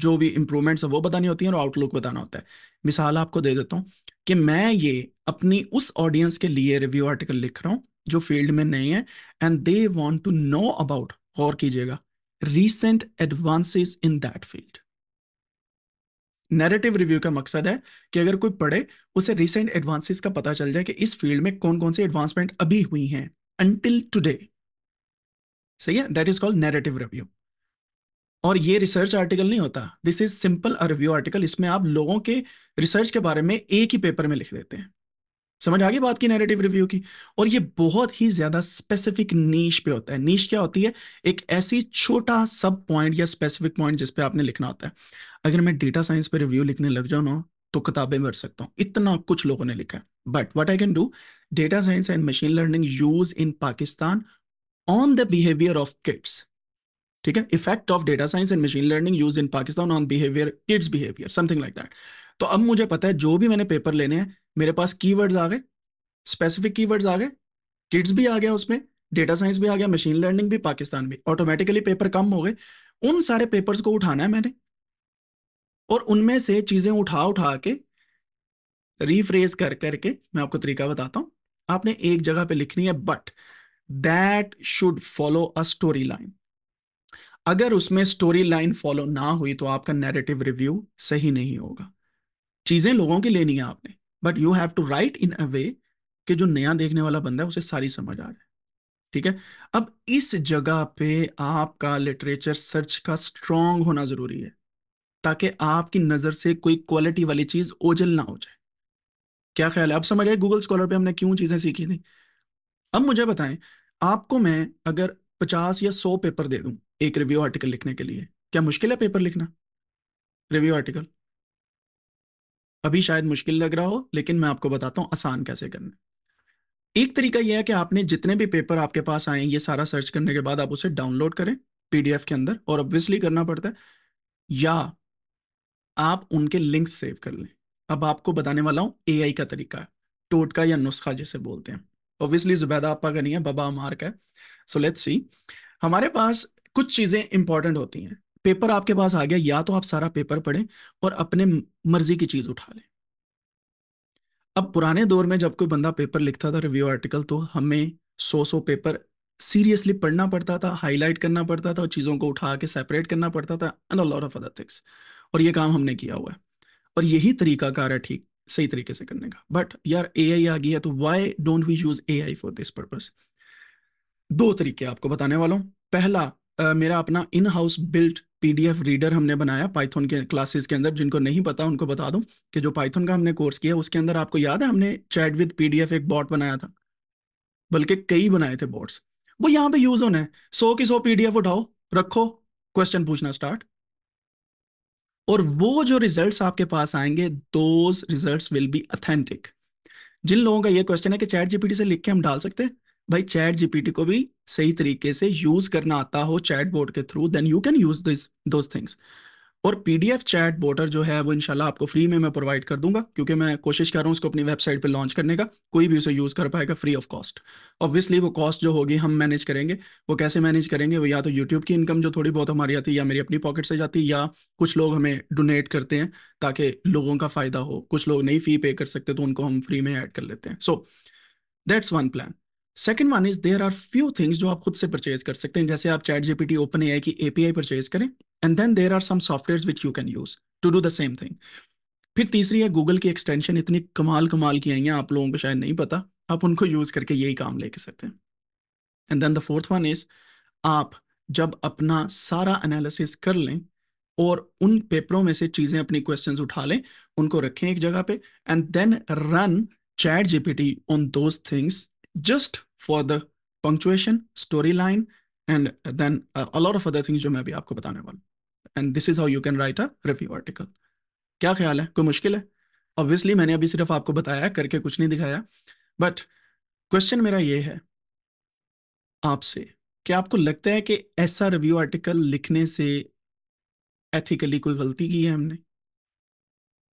जो भी इंप्रूवमेंट्स है वो बतानी होती है और आउटलुक बताना होता है मिसाल आपको दे देता हूँ कि मैं ये अपनी उस ऑडियंस के लिए रिव्यू आर्टिकल लिख रहा हूँ जो फील्ड में नहीं है and they want to know about गौर कीजिएगा recent advances in that field narrative review का मकसद है कि अगर कोई पढ़े उसे रिसेंट एडवांसेस का पता चल जाए कि इस फील्ड में कौन कौन से एडवांसमेंट अभी हुई हैं अनटिल टुडे सही है that is called narrative review और ये रिसर्च आर्टिकल नहीं होता this is simple a review article इसमें आप लोगों के रिसर्च के बारे में एक ही पेपर में लिख देते हैं समझ आ गई बात की नैरेटिव रिव्यू की और ये बहुत ही ज्यादा स्पेसिफिक नीच पे होता है नीच क्या होती है एक ऐसी छोटा सब पॉइंट या स्पेसिफिक पॉइंट जिसपे आपने लिखना होता है अगर मैं डेटा साइंस पे रिव्यू लिखने लग जाऊँ ना तो किताबें भर सकता हूँ इतना कुछ लोगों ने लिखा है but what I can do data science and machine learning use in Pakistan on the behaviour of kids ठीक है effect of data science and machine learning use in Pakistan on behaviour kids behaviour something like that तो अब मुझे पता है जो भी मैंने पेपर लेने हैं मेरे पास कीवर्ड्स आ गए स्पेसिफिक कीवर्ड्स आ गए किड्स भी आ गया उसमें डेटा साइंस भी आ गया मशीन लर्निंग भी पाकिस्तान भी ऑटोमेटिकली पेपर कम हो गए उन सारे पेपर्स को उठाना है मैंने और उनमें से चीजें उठा उठा के रिफ्रेज कर करके मैं आपको तरीका बताता हूं आपने एक जगह पे लिखनी है but that should follow a story line अगर उसमें स्टोरी लाइन फॉलो ना हुई तो आपका नेगेटिव रिव्यू सही नहीं होगा चीजें लोगों की लेनी है आपने but you have to write in a way कि जो नया देखने वाला बंदा है उसे सारी समझ आ जाए ठीक है अब इस जगह पे आपका लिटरेचर सर्च का स्ट्रांग होना जरूरी है ताकि आपकी नजर से कोई क्वालिटी वाली चीज ओझल ना हो जाए क्या ख्याल है अब समझ आए गूगल स्कॉलर पे हमने क्यों चीजें सीखी थी अब मुझे बताएं आपको मैं अगर पचास या सौ पेपर दे दूं एक रिव्यू आर्टिकल लिखने के लिए क्या मुश्किल है पेपर लिखना रिव्यू आर्टिकल अभी शायद मुश्किल लग रहा हो लेकिन मैं आपको बताता हूँ आसान कैसे करना एक तरीका यह है कि आपने जितने भी पेपर आपके पास आए ये सारा सर्च करने के बाद आप उसे डाउनलोड करें पीडीएफ के अंदर और ऑब्वियसली करना पड़ता है या आप उनके लिंक सेव कर लें अब आपको बताने वाला हूं एआई का तरीका है टोटका या नुस्खा जिसे बोलते हैं ऑब्वियसली जुबैदा आपका का नहीं है बाबा मार्क है सो लेट्स सी हमारे पास कुछ चीजें इंपॉर्टेंट होती हैं पेपर आपके पास आ गया या तो आप सारा पेपर पढ़ें और अपने मर्जी की चीज उठा लें अब पुराने दौर में जब कोई बंदा पेपर लिखता था रिव्यू आर्टिकल तो हमें सौ सौ पेपर सीरियसली पढ़ना पड़ता था हाईलाइट करना पड़ता था और चीज़ों को उठा के सेपरेट करना पड़ता था and lot of other things और ये काम हमने किया हुआ है और यही तरीका कार है ठीक सही तरीके से करने का बट यार ए आई आ गई है तो why don't we use A I for this purpose दो तरीके आपको बताने वाला पहला मेरा अपना in house built PDF reader हमने बनाया पाइथन के क्लासेस के अंदर जिनको नहीं पता उनको बता दूं कि जो पाइथन का हमने कोर्स किया उसके अंदर आपको याद है हमने चैट विद पीडीएफ एक बॉट बनाया था बल्कि कई बनाए थे बॉट्स वो यहाँ पे यूज होना है सो की सो पीडीएफ उठाओ रखो क्वेश्चन पूछना स्टार्ट और वो जो रिजल्ट्स आपके पास आएंगे those results will be authentic जिन लोगों का ये क्वेश्चन है कि चैट जीपीटी से लिख के हम डाल सकते हैं भाई चैट जीपीटी को भी सही तरीके से यूज करना आता हो चैट बोर्ड के through then you can use this those things और पीडीएफ चैट बोर्डर जो है वो इंशाल्लाह आपको फ्री में मैं प्रोवाइड कर दूंगा क्योंकि मैं कोशिश कर रहा हूँ उसको अपनी वेबसाइट पे लॉन्च करने का कोई भी उसे यूज़ कर पाएगा फ्री ऑफ कॉस्ट ऑब्वियसली वो कॉस्ट जो होगी हम मैनेज करेंगे वो कैसे मैनेज करेंगे वो या तो यूट्यूब की इनकम जो थोड़ी बहुत हमारी आती है या मेरी अपनी पॉकेट से जाती है या कुछ लोग हमें डोनेट करते हैं ताकि लोगों का फ़ायदा हो कुछ लोग नहीं फ़ी पे कर सकते तो उनको हम फ्री में ऐड कर लेते हैं so that's one plan second one is there are few things जो आप खुद से परचेज कर सकते हैं जैसे आप चैट जीपीटी ओपन ए की एपीआई परचेज करें and then there are some software which you can use to do the same thing फिर तीसरी है गूगल की एक्सटेंशन इतनी कमाल कमाल की आई हैं आप लोगों को शायद नहीं पता आप उनको यूज करके यही काम लेके सकते हैं and then the fourth one is आप जब अपना सारा एनालिसिस कर लें और उन पेपरों में से चीजें अपनी क्वेश्चंस उठा लें उनको रखें एक जगह पे and then run ChatGPT on those things just for the punctuation story line and then a lot of other things जो मैं भी आपको बताने वाला and this is how you can write a review article क्या ख्याल है कोई मुश्किल है ऑब्वियसली मैंने अभी सिर्फ आपको बताया करके कुछ नहीं दिखाया बट क्वेश्चन मेरा ये है आपसे क्या आपको लगता है कि ऐसा रिव्यू आर्टिकल लिखने से एथिकली कोई गलती की है हमने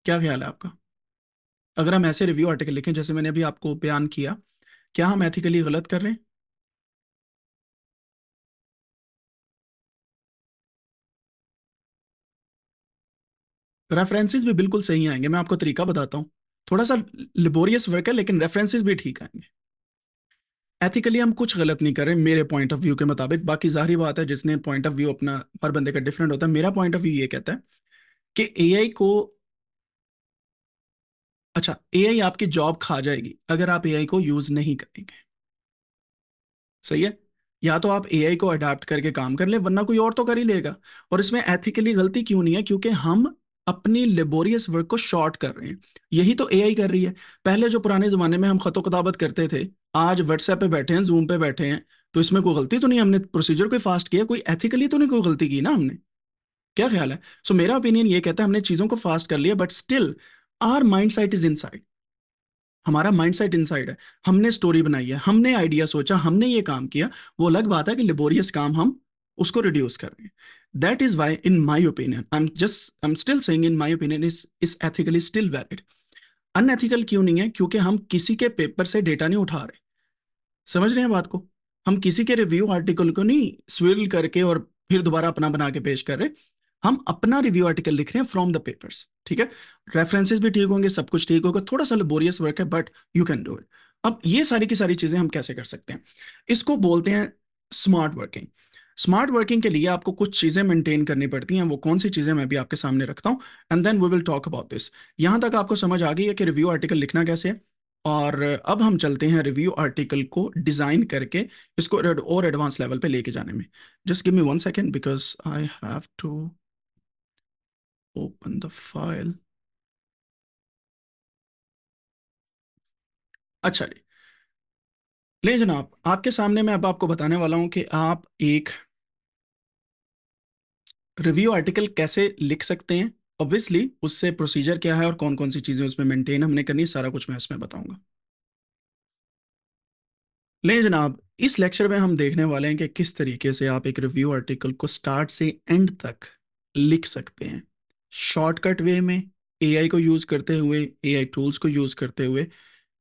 क्या ख्याल है आपका अगर हम ऐसे रिव्यू आर्टिकल लिखें जैसे मैंने अभी आपको बयान किया क्या हम एथिकली गलत कर रहे हैं रेफरेंसेस भी बिल्कुल सही आएंगे मैं आपको तरीका बताता हूं थोड़ा सा लिबोरियस वर्क है लेकिन रेफरेंसेस भी ठीक आएंगे एथिकली हम कुछ गलत नहीं कर रहे मेरे पॉइंट ऑफ व्यू के मुताबिक बाकी जाहिर बात है जिसने पॉइंट ऑफ व्यू अपना हर बंदे का डिफरेंट होता है मेरा पॉइंट ऑफ व्यू ये कहता है कि एआई को अच्छा एआई आपकी जॉब खा जाएगी अगर आप एआई को यूज नहीं करेंगे सही है या तो आप एआई को अडाप्ट करके काम कर ले वरना कोई और तो कर ही लेगा और इसमें एथिकली गलती क्यों नहीं है क्योंकि हम अपनी लेबोरियस वर्क को शॉर्ट कर रहे हैं यही तो एआई कर रही है पहले जो पुराने जमाने में हम खतो कताबत करते थे आज व्हाट्सएप पे बैठे हैं जूम पे बैठे हैं तो इसमें कोई गलती तो नहीं हमने प्रोसीजर को फास्ट किया कोई एथिकली तो नहीं कोई गलती की ना हमने क्या ख्याल है सो so, मेरा ओपिनियन ये कहता है हमने चीज़ों को फास्ट कर लिया but still our mindset is inside हमारा माइंड सेट इनसाइड है हमने स्टोरी बनाई है हमने आइडिया सोचा हमने ये काम किया वो अलग बात है कि लेबोरियस काम हम उसको रिड्यूस कर रहे हैं that is why in my opinion I am just I am still saying in my opinion is is ethically still valid unethical क्यों नहीं है क्योंकि हम किसी के पेपर से डेटा नहीं उठा रहे समझ रहे हैं बात को हम किसी के रिव्यू आर्टिकल को नहीं स्विल करके और फिर दोबारा अपना बना के पेश कर रहे हम अपना रिव्यू आर्टिकल लिख रहे हैं फ्रॉम द पेपर्स ठीक है रेफरेंसेस भी ठीक होंगे सब कुछ ठीक होगा थोड़ा सा लेबोरियस वर्क है but you can do it अब ये सारी की सारी चीजें हम कैसे कर सकते हैं इसको बोलते हैं स्मार्ट वर्किंग स्मार्ट वर्किंग के लिए आपको कुछ चीज़ें मेंटेन करनी पड़ती हैं वो कौन सी चीज़ें मैं भी आपके सामने रखता हूँ and then we will talk about this यहाँ तक आपको समझ आ गई है कि रिव्यू आर्टिकल लिखना कैसे है और अब हम चलते हैं रिव्यू आर्टिकल को डिज़ाइन करके इसको और एडवांस लेवल पे लेके जाने में just give me one second because I have to open the file अच्छा जी ले जनाब आपके सामने मैं अब आपको बताने वाला हूं कि आप एक रिव्यू आर्टिकल कैसे लिख सकते हैं ऑब्वियसली उससे प्रोसीजर क्या है और कौन कौन सी चीजें उसमें मेंटेन हमने करनी सारा कुछ मैं उसमें बताऊंगा ले जनाब इस लेक्चर में हम देखने वाले हैं कि किस तरीके से आप एक रिव्यू आर्टिकल को स्टार्ट से एंड तक लिख सकते हैं शॉर्टकट वे में एआई को यूज़ करते हुए एआई टूल्स को यूज़ करते हुए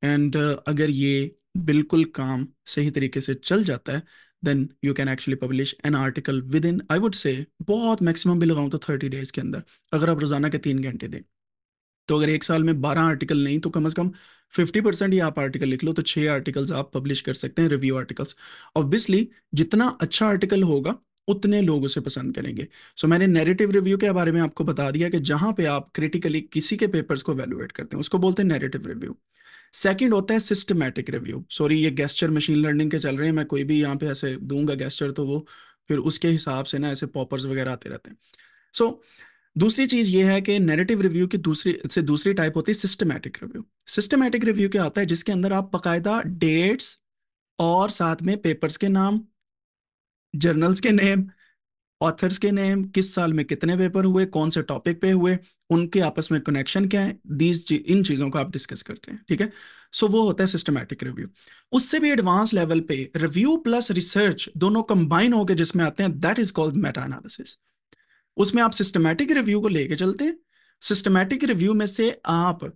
एंड uh, अगर ये बिल्कुल काम सही तरीके से चल जाता है then you can actually publish an article within I would say बहुत मैक्सिमम भी लगाऊं तो थर्टी डेज के अंदर अगर आप रोज़ाना के तीन घंटे दें तो अगर एक साल में बारह आर्टिकल नहीं तो कम अज़ कम फिफ्टी परसेंट ही आप आर्टिकल लिख लो तो छः आर्टिकल्स आप पब्लिश कर सकते हैं रिव्यू आर्टिकल्स ऑब्वियसली जितना अच्छा आर्टिकल होगा उतने लोग उसे पसंद करेंगे सो so, मैंने नैरेटिव रिव्यू के बारे में आपको बता दिया कि जहां पे आप क्रिटिकली किसी के पेपर्स को वैल्यूएट करते हैं उसको बोलते हैं नैरेटिव रिव्यू सेकंड होता है सिस्टमैटिक रिव्यू सॉरी ये गेस्टर मशीन लर्निंग के चल रहे हैं मैं कोई भी यहाँ पे ऐसे दूंगा गेस्टर तो वो फिर उसके हिसाब से ना ऐसे पॉपर्स वगैरह आते रहते हैं सो so, दूसरी चीज ये है कि नेरेटिव रिव्यू की दूसरी से दूसरी टाइप होती है सिस्टमैटिक रिव्यू सिस्टमैटिक रिव्यू क्या होता है जिसके अंदर आप बाकायदा डेट्स और साथ में पेपर्स के नाम जर्नल्स के नेम ऑथर्स के नेम किस साल में कितने पेपर हुए कौन से टॉपिक पे हुए उनके आपस में कनेक्शन क्या है दीज इन चीज़ों को आप डिस्कस करते हैं ठीक है सो so, वो होता है सिस्टमैटिक रिव्यू उससे भी एडवांस लेवल पे रिव्यू प्लस रिसर्च दोनों कंबाइन होकर जिसमें आते हैं that is called meta analysis उसमें आप सिस्टमैटिक रिव्यू को लेके चलते हैं सिस्टमैटिक रिव्यू में से आप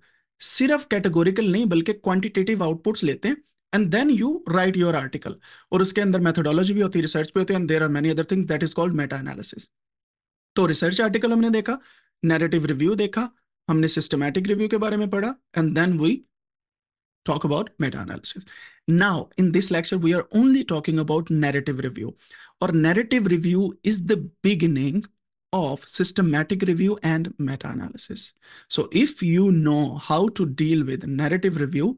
सिर्फ कैटेगोरिकल नहीं बल्कि क्वांटिटेटिव आउटपुट्स लेते हैं and then you write your article और उसके अंदर methodology भी होती research भी and there are many other things that is called meta analysis So research article हमने देखा narrative review देखा हमने systematic review के बारे and then we talk about meta-analysis. Now, in this lecture, we are only talking about narrative review or narrative review is the beginning of systematic review and meta-analysis. So if you know how to deal with narrative review,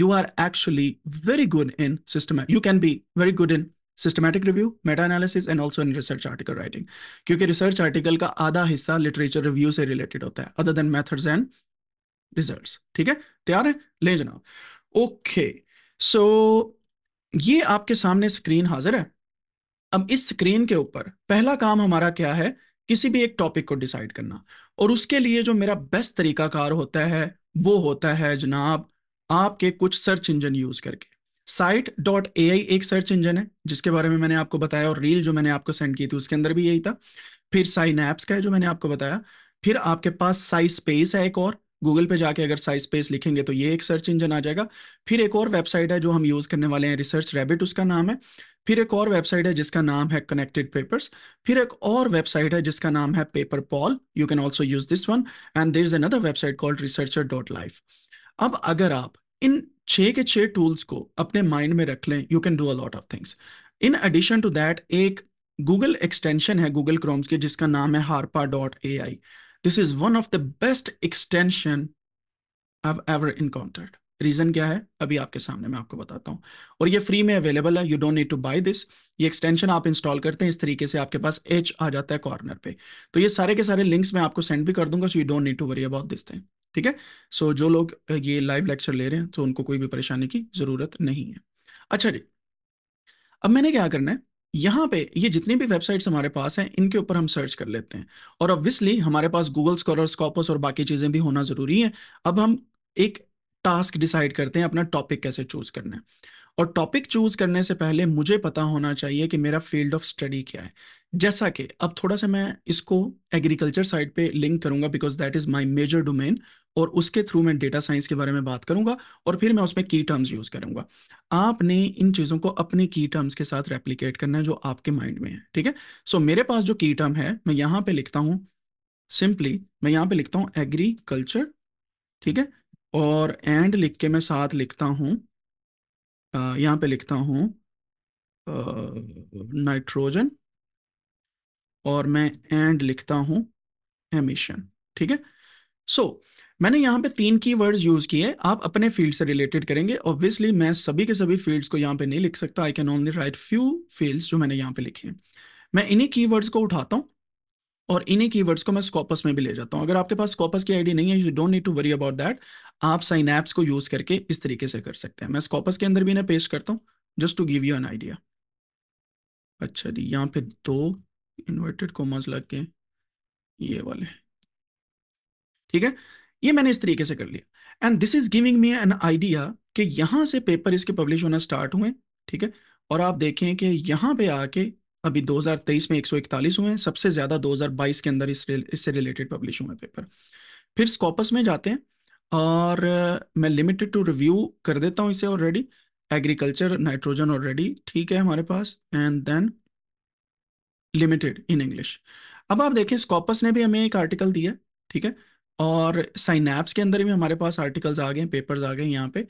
you are actually very good in systematic. You can be very good in systematic review meta-analysis, and also in research article writing क्योंकि research article ka आधा हिस्सा literature review से related होता है other than methods and results. ठीक है तैयार है ले जाना. ओके सो ये आपके सामने स्क्रीन हाजिर है अब इस स्क्रीन के ऊपर पहला काम हमारा क्या है किसी भी एक टॉपिक को डिसाइड करना और उसके लिए जो मेरा बेस्ट कार होता है वो होता है जनाब आपके कुछ सर्च इंजन यूज करके साइट डॉट ए आई एक सर्च इंजन है जिसके बारे में मैंने आपको बताया और रील जो मैंने आपको सेंड की थी उसके अंदर भी यही था फिर साइन ऐप्स का है जो मैंने आपको बताया फिर आपके पास साइज स्पेस है एक और गूगल पे जाके अगर साइज स्पेस लिखेंगे तो ये एक सर्च इंजन आ जाएगा फिर एक और वेबसाइट है जो हम यूज़ करने वाले हैं रिसर्च रैबिट उसका नाम है फिर एक और वेबसाइट है जिसका नाम है कनेक्टेड पेपर्स फिर एक और वेबसाइट है जिसका नाम है paper pal you can also use this one and there is another website called researcher dot life अब अगर आप इन छह के छह टूल्स को अपने माइंड में रख लें you can do a lot of things in addition to that एक गूगल एक्सटेंशन है गूगल क्रोम की जिसका नाम है Harpa dot A I this is one of the best extension I ever encountered reason क्या है अभी आपके सामने मैं आपको बताता हूँ और ये फ्री में अवेलेबल है you don't need to buy this ये एक्सटेंशन आप इंस्टॉल करते हैं इस तरीके से आपके पास एच आ जाता है कॉर्नर पे तो ये सारे के सारे लिंक्स मैं आपको सेंड भी कर दूंगा so you don't need to worry about this thing ठीक है सो जो लोग ये लाइव लेक्चर ले रहे हैं तो उनको कोई भी परेशानी की ज़रूरत नहीं है अच्छा जी अब मैंने क्या करना है यहाँ पे ये जितनी भी वेबसाइट्स हमारे पास हैं इनके ऊपर हम सर्च कर लेते हैं और ऑब्वियसली हमारे पास गूगल स्कॉलर स्कॉपस और बाकी चीज़ें भी होना ज़रूरी है अब हम एक टास्क डिसाइड करते हैं अपना टॉपिक कैसे चूज़ करना है और टॉपिक चूज़ करने से पहले मुझे पता होना चाहिए कि मेरा फील्ड ऑफ स्टडी क्या है जैसा कि अब थोड़ा सा मैं इसको एग्रीकल्चर साइड पे लिंक करूंगा because that is my major domain और उसके थ्रू मैं डेटा साइंस के बारे में बात करूंगा और फिर मैं उसमें की टर्म्स यूज़ करूंगा आपने इन चीज़ों को अपने की टर्म्स के साथ रेप्लीकेट करना है जो आपके माइंड में है ठीक है सो मेरे पास जो की टर्म है मैं यहां पे लिखता हूँ सिंपली मैं यहाँ पे लिखता हूँ एग्रीकल्चर ठीक है और एंड लिख के मैं साथ लिखता हूँ यहाँ पे लिखता हूँ नाइट्रोजन और मैं एंड लिखता हूँ एमिशन ठीक है सो मैंने यहाँ पे तीन की वर्ड यूज किए आप अपने फील्ड से रिलेटेड करेंगे ऑब्वियसली मैं सभी के सभी फील्ड्स को यहाँ पे नहीं लिख सकता I can only write few fields जो मैंने यहाँ पे लिखे हैं मैं इन्हीं की को उठाता हूँ और इन्हीं वर्ड्स को मैं स्कॉपस में भी ले जाता हूँ अगर आपके पास स्कॉपस की आईडी नहीं है you don't need to worry about that आप साइन ऐप्स को यूज करके इस तरीके से कर सकते हैं मैं स्कॉपस के अंदर भी इन्हें पेस्ट करता हूँ just to give you an idea अच्छा जी यहाँ पे दो इन्वर्टेड कोमाज लग के ये वाले ठीक है ये मैंने इस तरीके से कर लिया and this is giving me an idea कि यहां से पेपर इसके पब्लिश होना स्टार्ट हुए ठीक है और आप देखें कि यहां पे आके अभी 2023 में 141 हुए सबसे ज़्यादा 2022 के अंदर इस इससे रिलेटेड पब्लिश हुए पेपर फिर स्कोपस में जाते हैं और मैं लिमिटेड टू रिव्यू कर देता हूं इसे ऑलरेडी एग्रीकल्चर नाइट्रोजन ऑलरेडी ठीक है हमारे पास and then limited in English अब आप देखें स्कोपस ने भी हमें एक आर्टिकल दिया ठीक है और साइनैप्स के अंदर भी हमारे पास आर्टिकल्स आ गए पेपर्स आ गए यहाँ पे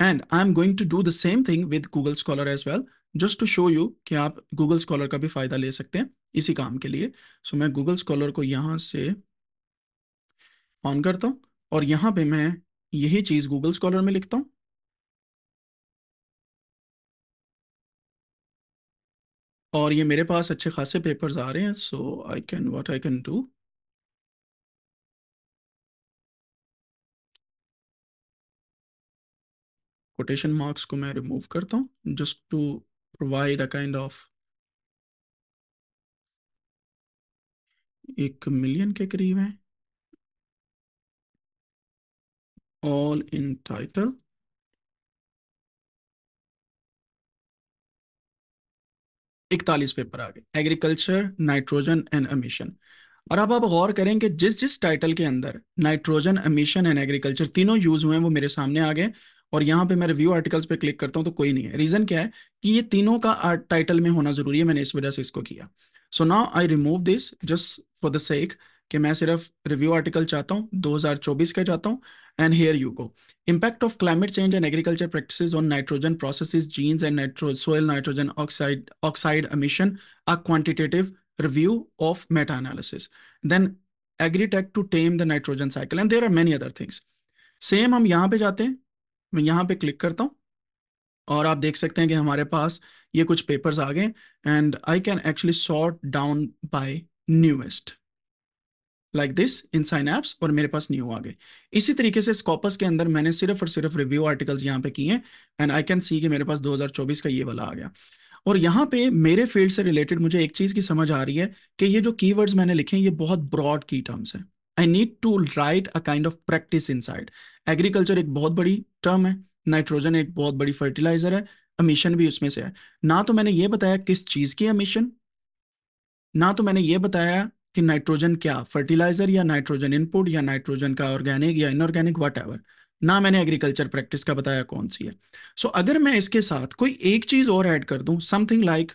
and I am going to do the same thing with Google Scholar as well just to show you कि आप गूगल स्कॉलर का भी फायदा ले सकते हैं इसी काम के लिए सो so, मैं गूगल स्कॉलर को यहाँ से ऑन करता हूँ और यहाँ पे मैं यही चीज़ गूगल स्कॉलर में लिखता हूँ और ये मेरे पास अच्छे खासे पेपर्स आ रहे हैं so I can what I can do quotation marks को मैं रिमूव करता हूँ just to provide a kind of एक मिलियन के करीब है ऑल इन टाइटल इकतालीस पेपर आ गए एग्रीकल्चर नाइट्रोजन एंड एमिशन और अब आप गौर करें कि जिस जिस टाइटल के अंदर नाइट्रोजन एमिशन एंड एग्रीकल्चर तीनों यूज हुए हैं वो मेरे सामने आ गए और यहाँ पे मैं रिव्यू आर्टिकल्स पे क्लिक करता हूँ तो कोई नहीं है रीज़न क्या है कि ये तीनों का टाइटल में होना ज़रूरी है मैंने इस वजह से इसको किया so now I remove this just for the sake कि मैं सिर्फ रिव्यू आर्टिकल चाहता हूँ 2024 का चाहता हूँ and here you go impact of climate change and agriculture practice on nitrogen process genes and nitro soil nitrogen oxide oxide emission a quantitative review of meta analysis then agritech to tame the nitrogen cycle and there are many other things same हम यहाँ पे जाते हैं मैं यहाँ पे click करता हूँ और आप देख सकते हैं कि हमारे पास ये कुछ पेपर्स आ गए and I can actually sort down by newest like this in sign apps और मेरे पास न्यू आ गए इसी तरीके से स्कॉपस के अंदर मैंने सिर्फ और सिर्फ रिव्यू आर्टिकल्स यहाँ पे किए हैं एंड आई कैन सी कि मेरे पास 2024 का ये वाला आ गया और यहाँ पे मेरे फील्ड से रिलेटेड मुझे एक चीज़ की समझ आ रही है कि ये जो कीवर्ड्स मैंने लिखे हैं ये बहुत ब्रॉड की टर्म्स हैं I need to write a kind of practice inside agriculture एक बहुत बड़ी टर्म है नाइट्रोजन एक बहुत बड़ी फर्टिलाइजर है अमीशन भी उसमें से है ना तो मैंने ये बताया किस चीज़ की अमीशन ना तो मैंने ये बताया कि नाइट्रोजन क्या फर्टिलाइजर या नाइट्रोजन इनपुट या नाइट्रोजन का ऑर्गेनिक या इनऑर्गेनिक वट ना मैंने एग्रीकल्चर प्रैक्टिस का बताया कौन सी है सो so, अगर मैं इसके साथ कोई एक चीज़ और ऐड कर दूं something like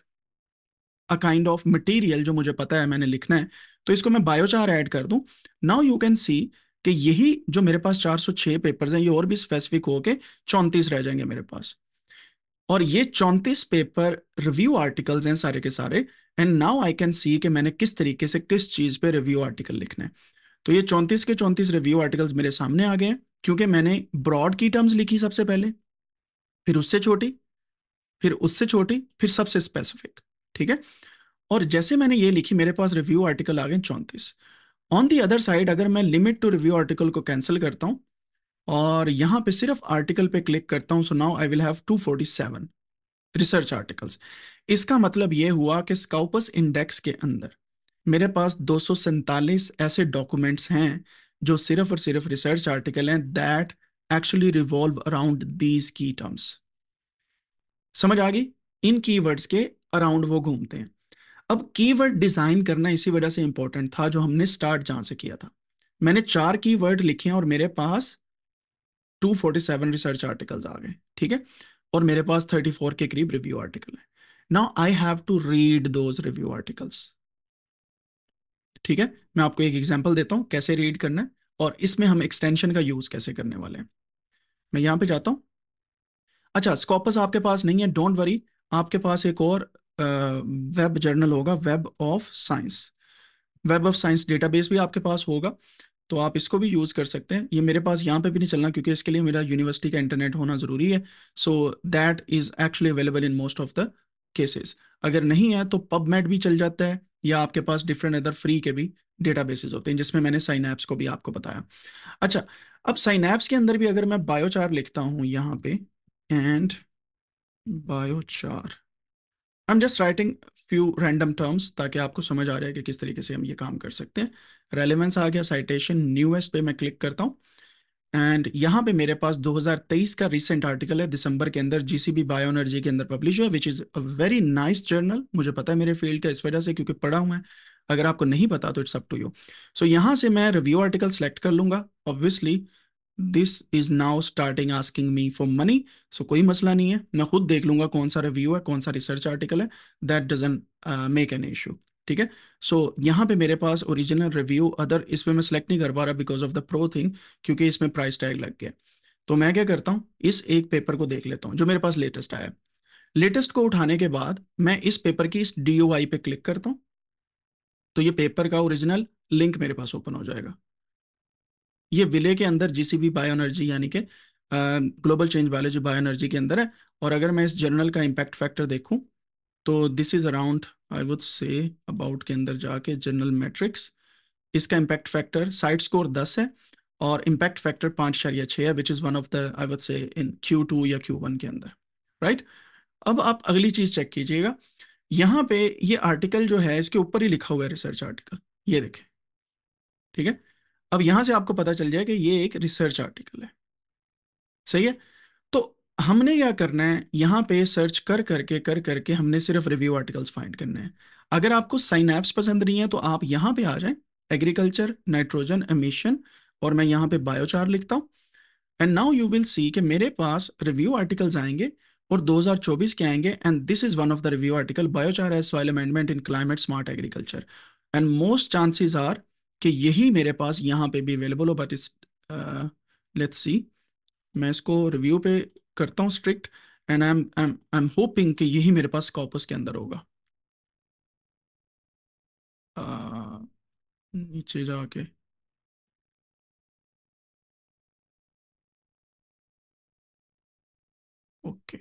a kind of material जो मुझे पता है मैंने लिखना है तो इसको मैं बायोचार ऐड कर दूं नाउ यू कैन सी कि यही जो मेरे पास 406 पेपर्स हैं ये और भी स्पेसिफिक होके चौंतीस रह जाएंगे मेरे पास और ये चौंतीस पेपर रिव्यू आर्टिकल्स हैं सारे के सारे and now I can see कि मैंने किस तरीके से किस चीज पे रिव्यू आर्टिकल लिखना है तो ये चौंतीस के चौंतीस रिव्यू आर्टिकल्स मेरे सामने आ गए क्योंकि मैंने ब्रॉड की टर्म्स लिखी सबसे पहले फिर उससे छोटी फिर उससे छोटी फिर सबसे स्पेसिफिक ठीक है और जैसे मैंने ये लिखी मेरे पास रिव्यू आर्टिकल आ गए चौंतीस ऑन दी अदर साइड अगर मैं लिमिट टू रिव्यू आर्टिकल को कैंसिल करता हूँ और यहाँ पे सिर्फ आर्टिकल पे क्लिक करता हूँ so now I will have 247 research articles इसका मतलब ये हुआ कि स्काउपस इंडेक्स के अंदर मेरे पास दो ऐसे डॉक्यूमेंट्स हैं जो सिर्फ और सिर्फ रिसर्च आर्टिकल हैं that actually revolve around these key terms समझ आ गई इन कीवर्ड्स के अराउंड वो घूमते हैं अब कीवर्ड डिजाइन करना इसी वजह से इंपॉर्टेंट था जो हमने स्टार्ट जहां से किया था मैंने चार कीवर्ड लिखे और मेरे पास 247 रिसर्च आर्टिकल्स आ गए ठीक है और मेरे पास 34 के करीब रिव्यू आर्टिकल है now I have to read those review articles ठीक है मैं आपको एक एग्जाम्पल देता हूँ कैसे रीड करना है और इसमें हम एक्सटेंशन का यूज कैसे करने वाले हैं मैं यहां पे जाता हूं अच्छा स्कॉपस आपके पास नहीं है डोंट वरी आपके पास एक और वेब जर्नल होगा web of science web of science database भी आपके पास होगा तो आप इसको भी यूज़ कर सकते हैं ये मेरे पास यहाँ पे भी नहीं चलना क्योंकि इसके लिए मेरा यूनिवर्सिटी का इंटरनेट होना ज़रूरी है so that is actually available in most of the cases अगर नहीं है तो पब भी चल जाता है या आपके पास डिफरेंट अदर फ्री के भी डेटा होते हैं जिसमें मैंने ऐप्स को भी आपको बताया अच्छा अब ऐप्स के अंदर भी अगर मैं बायोचार लिखता हूँ यहाँ पे and biochar I am just writing few random terms ताकि आपको समझ आ जाए कि किस तरीके से हम ये काम कर सकते हैं रेलिवेंस आ गया साइटेशन न्यूएस्ट पे मैं क्लिक करता हूँ एंड यहाँ पे मेरे पास 2023 का रिसेंट आर्टिकल है दिसंबर के अंदर जी सी जीसीबी बायोनर्जी के अंदर पब्लिश हुआ which is a very nice journal मुझे पता है मेरे फील्ड का इस वजह से क्योंकि पढ़ा हुआ है अगर आपको नहीं पता तो it's up to you so यहाँ से मैं रिव्यू आर्टिकल सेलेक्ट कर लूंगा obviously this is now starting asking me for money so कोई मसला नहीं है मैं खुद देख लूंगा कौन सा रिव्यू है कौन सा रिसर्च आर्टिकल है that doesn't make an issue ठीक है सो so, यहाँ पे मेरे पास ओरिजिनल रिव्यू अदर इसमें मैं सेलेक्ट नहीं कर पा रहा because of the pro thing क्योंकि इसमें प्राइस टैग लग गया तो मैं क्या करता हूँ इस एक पेपर को देख लेता हूँ जो मेरे पास लेटेस्ट आया लेटेस्ट को उठाने के बाद मैं इस पेपर की इस डी पे क्लिक करता हूँ तो ये पेपर का ओरिजिनल लिंक मेरे पास ओपन हो जाएगा ये विले के अंदर जीसीबी बायो एनर्जी यानी कि ग्लोबल चेंज वाले जो बायो एनर्जी के अंदर है और अगर मैं इस जर्नल का इम्पैक्ट फैक्टर देखूं तो this is around I would say about के अंदर जाके जर्नल मैट्रिक्स इसका इम्पैक्ट फैक्टर साइड स्कोर दस है और इम्पैक्ट फैक्टर पाँच शरिया छः है which is one of the I would say in Q two या क्यू वन के अंदर राइट right? अब आप अगली चीज़ चेक कीजिएगा यहाँ पे ये आर्टिकल जो है इसके ऊपर ही लिखा हुआ है रिसर्च आर्टिकल ये देखें ठीक है अब यहां से आपको पता चल जाए कि ये एक रिसर्च आर्टिकल है सही है तो हमने क्या करना है यहां पे सर्च कर करके कर करके हमने सिर्फ रिव्यू आर्टिकल्स फाइंड करने हैं अगर आपको साइनैप्स पसंद नहीं है तो आप यहां पे आ जाए एग्रीकल्चर नाइट्रोजन एमिशन और मैं यहां पे बायोचार लिखता हूं and now you will see कि मेरे पास रिव्यू आर्टिकल्स आएंगे और 2024 के आएंगे and this is one of the review article biochar as soil amendment in climate smart agriculture and most chances are कि यही मेरे पास यहाँ पे भी अवेलेबल हो बट इस लेट्स सी मैं इसको रिव्यू पे करता हूँ strict and I am I am hoping कि यही मेरे पास कॉपस के अंदर होगा uh, नीचे जाके okay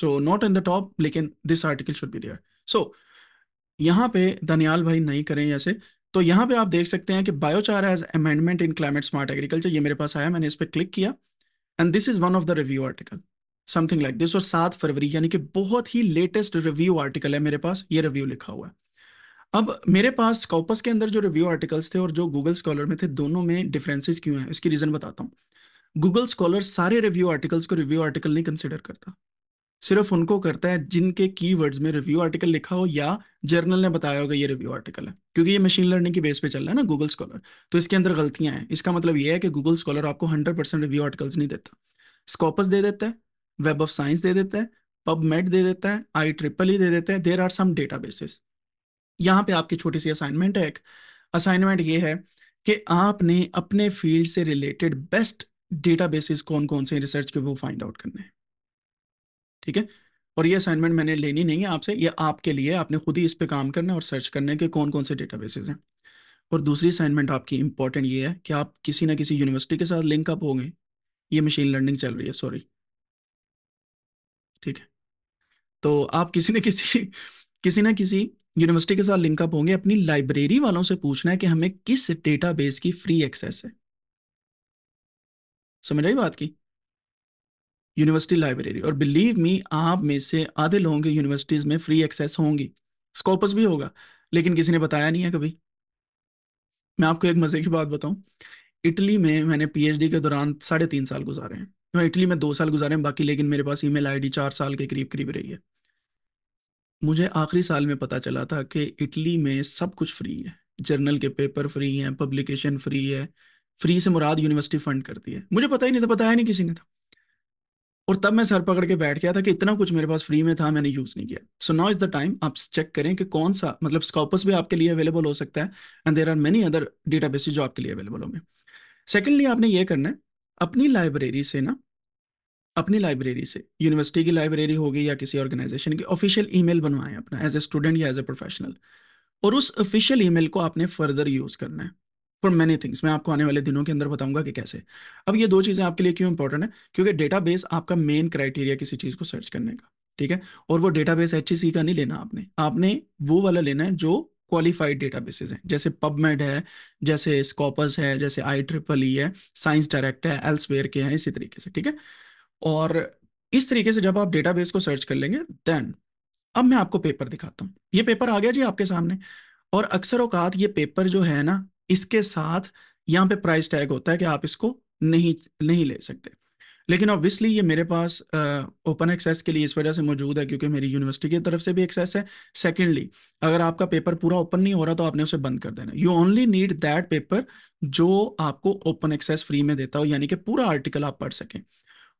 so not in the top लेकिन this article should be there so यहाँ पे दनियाल भाई नहीं करें ऐसे तो यहाँ पे आप देख सकते हैं कि biochar as amendment in climate smart agriculture ये मेरे पास आया मैंने इस पर क्लिक किया and this is one of the review article something like this और सात फरवरी यानी कि बहुत ही लेटेस्ट रिव्यू आर्टिकल है मेरे पास ये रिव्यू लिखा हुआ है अब मेरे पास स्कॉपस के अंदर जो रिव्यू आर्टिकल्स थे और जो गूगल स्कॉलर में थे दोनों में डिफरेंसेस क्यों हैं इसकी रीजन बताता हूँ गूगल स्कॉलर सारे रिव्यू आर्टिकल्स को रिव्यू आर्टिकल नहीं कंसिडर करता सिर्फ उनको करता है जिनके कीवर्ड्स में रिव्यू आर्टिकल लिखा हो या जर्नल ने बताया होगा ये रिव्यू आर्टिकल है क्योंकि ये मशीन लर्निंग की बेस पे चल रहा है ना गूगल स्कॉलर तो इसके अंदर गलतियां हैं इसका मतलब ये है कि गूगल स्कॉलर आपको हंड्रेड परसेंट रिव्यू आर्टिकल्स नहीं देता स्कॉपस दे देता है वेब ऑफ साइंस दे देता है पब मेट दे देता है आई ट्रिपल ई दे देता है there are some databases यहाँ पे आपकी छोटी सी असाइनमेंट है एक असाइनमेंट ये है कि आपने अपने फील्ड से रिलेटेड बेस्ट डेटा बेसिस कौन कौन से रिसर्च के वो फाइंड आउट करने हैं ठीक है और ये असाइनमेंट मैंने लेनी नहीं है आपसे ये आपके लिए आपने खुद ही इस पर काम करना है और सर्च करना है कि कौन कौन से डेटाबेसेस हैं और दूसरी असाइनमेंट आपकी इंपॉर्टेंट ये है कि आप किसी ना किसी यूनिवर्सिटी के साथ लिंक अप होंगे ये मशीन लर्निंग चल रही है सॉरी ठीक है तो आप किसी न किसी किसी ना किसी यूनिवर्सिटी के साथ लिंक अप होंगे अपनी लाइब्रेरी वालों से पूछना है कि हमें किस डेटाबेस की फ्री एक्सेस है समझ आई बात की यूनिवर्सिटी लाइब्रेरी और बिलीव मी आप में से आधे लोगों के यूनिवर्सिटीज़ में फ्री एक्सेस होंगी स्कोपस भी होगा लेकिन किसी ने बताया नहीं है कभी मैं आपको एक मज़े की बात बताऊं इटली में मैंने पीएचडी के दौरान साढ़े तीन साल गुजारे हैं मैं इटली में दो साल गुजारे हैं बाकी लेकिन मेरे पास ईमेल आईडी आई साल के करीब करीब रही है मुझे आखिरी साल में पता चला था कि इटली में सब कुछ फ्री है जर्नल के पेपर फ्री हैं पब्लिकेशन फ्री है फ्री से मुराद यूनिवर्सिटी फंड करती है मुझे पता ही नहीं था बताया नहीं किसी ने था और तब मैं सर पकड़ के बैठ गया था कि इतना कुछ मेरे पास फ्री में था मैंने यूज़ नहीं किया so now is the time आप चेक करें कि कौन सा मतलब स्कॉपस भी आपके लिए अवेलेबल हो सकता है and there are many other databases जो आपके लिए अवेलेबल होंगे सेकेंडली आपने ये करना है अपनी लाइब्रेरी से ना अपनी लाइब्रेरी से यूनिवर्सिटी की लाइब्रेरी होगी या किसी ऑर्गेनाइजेशन की ऑफिशियल ईमेल बनवाएं अपना एज ए स्टूडेंट या एज ए प्रोफेशनल और उस ऑफिशियल ईमेल को आपने फर्दर यूज़ करना है फॉर मेनी थिंग्स मैं आपको आने वाले दिनों के अंदर बताऊंगा कि कैसे अब ये दो चीज़ें आपके लिए क्यों इंपॉर्टेंट है क्योंकि डेटा आपका मेन क्राइटेरिया किसी चीज़ को सर्च करने का ठीक है और वो डेटा बेस e का नहीं लेना आपने आपने वो वाला लेना है जो क्वालिफाइड डेटाबेसेस हैं जैसे पबमेड है जैसे स्कॉपस है जैसे आई ट्रिपल ई है साइंस डायरेक्ट है एल्सवेयर के हैं इसी तरीके से ठीक है और इस तरीके से जब आप डेटाबेस को सर्च कर लेंगे देन अब मैं आपको पेपर दिखाता हूँ ये पेपर आ गया जी आपके सामने और अक्सर औकात ये पेपर जो है ना इसके साथ यहाँ पे प्राइस टैग होता है कि आप इसको नहीं नहीं ले सकते लेकिन ऑब्वियसली ये मेरे पास ओपन एक्सेस के लिए इस वजह से मौजूद है क्योंकि मेरी यूनिवर्सिटी की तरफ से भी एक्सेस है सेकेंडली अगर आपका पेपर पूरा ओपन नहीं हो रहा तो आपने उसे बंद कर देना you only need that paper जो आपको ओपन एक्सेस फ्री में देता हो यानी कि पूरा आर्टिकल आप पढ़ सकें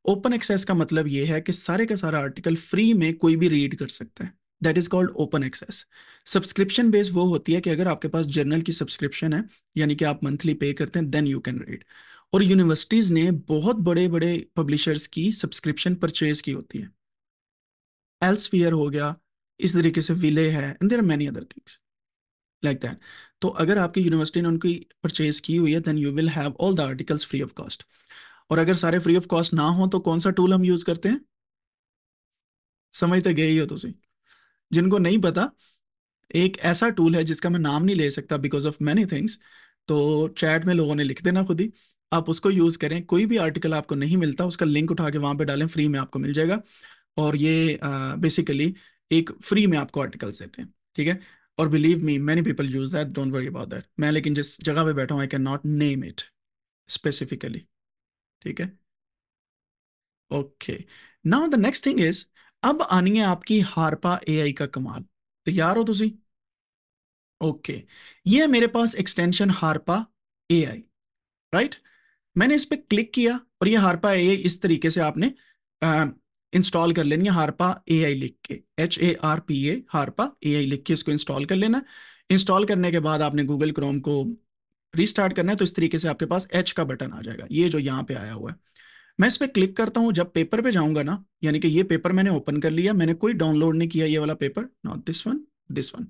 ओपन एक्सेस का मतलब ये है कि सारे का सारा आर्टिकल फ्री में कोई भी रीड कर सकता है that is called open access subscription base वो होती है कि अगर आपके पास जर्नल की सब्सक्रिप्शन है यानी कि आप मंथली पे करते हैं देन यू कैन रीड और यूनिवर्सिटीज ने बहुत बड़े बड़े पब्लिशर्स की सब्सक्रिप्शन परचेज की होती है एल्सफियर हो गया इस तरीके से विले है and there are many other things like that तो अगर आपकी यूनिवर्सिटी ने उनकी परचेज की हुई है then you will have all the articles free of cost और अगर सारे फ्री ऑफ कॉस्ट ना हो तो कौन सा टूल हम यूज करते हैं समझ तो गए ही हो तुम जिनको नहीं पता एक ऐसा टूल है जिसका मैं नाम नहीं ले सकता बिकॉज ऑफ मैनी थिंग्स तो चैट में लोगों ने लिख देना खुद ही आप उसको यूज़ करें कोई भी आर्टिकल आपको नहीं मिलता उसका लिंक उठा के वहां पे डालें फ्री में आपको मिल जाएगा और ये बेसिकली एक फ्री में आपको आर्टिकल्स देते हैं ठीक है और believe me many people use that don't worry about that मैं लेकिन जिस जगह पे बैठा हूँ I can not name it specifically ठीक है okay now the next thing is अब आनी है आपकी हारपा एआई का कमाल तैयार हो तुम ओके ये है मेरे पास एक्सटेंशन हारपा एआई राइट मैंने इस पर क्लिक किया और ये हारपा एआई इस तरीके से आपने इंस्टॉल कर लेनी है हारपा एआई लिख के H A R P A Harpa AI लिख के इसको इंस्टॉल कर लेना इंस्टॉल करने के बाद आपने गूगल क्रोम को रिस्टार्ट करना है तो इस तरीके से आपके पास एच का बटन आ जाएगा ये जो यहाँ पे आया हुआ है मैं इस पर क्लिक करता हूँ जब पेपर पे जाऊंगा ना यानी कि ये पेपर मैंने ओपन कर लिया मैंने कोई डाउनलोड नहीं किया ये वाला paper not this one this one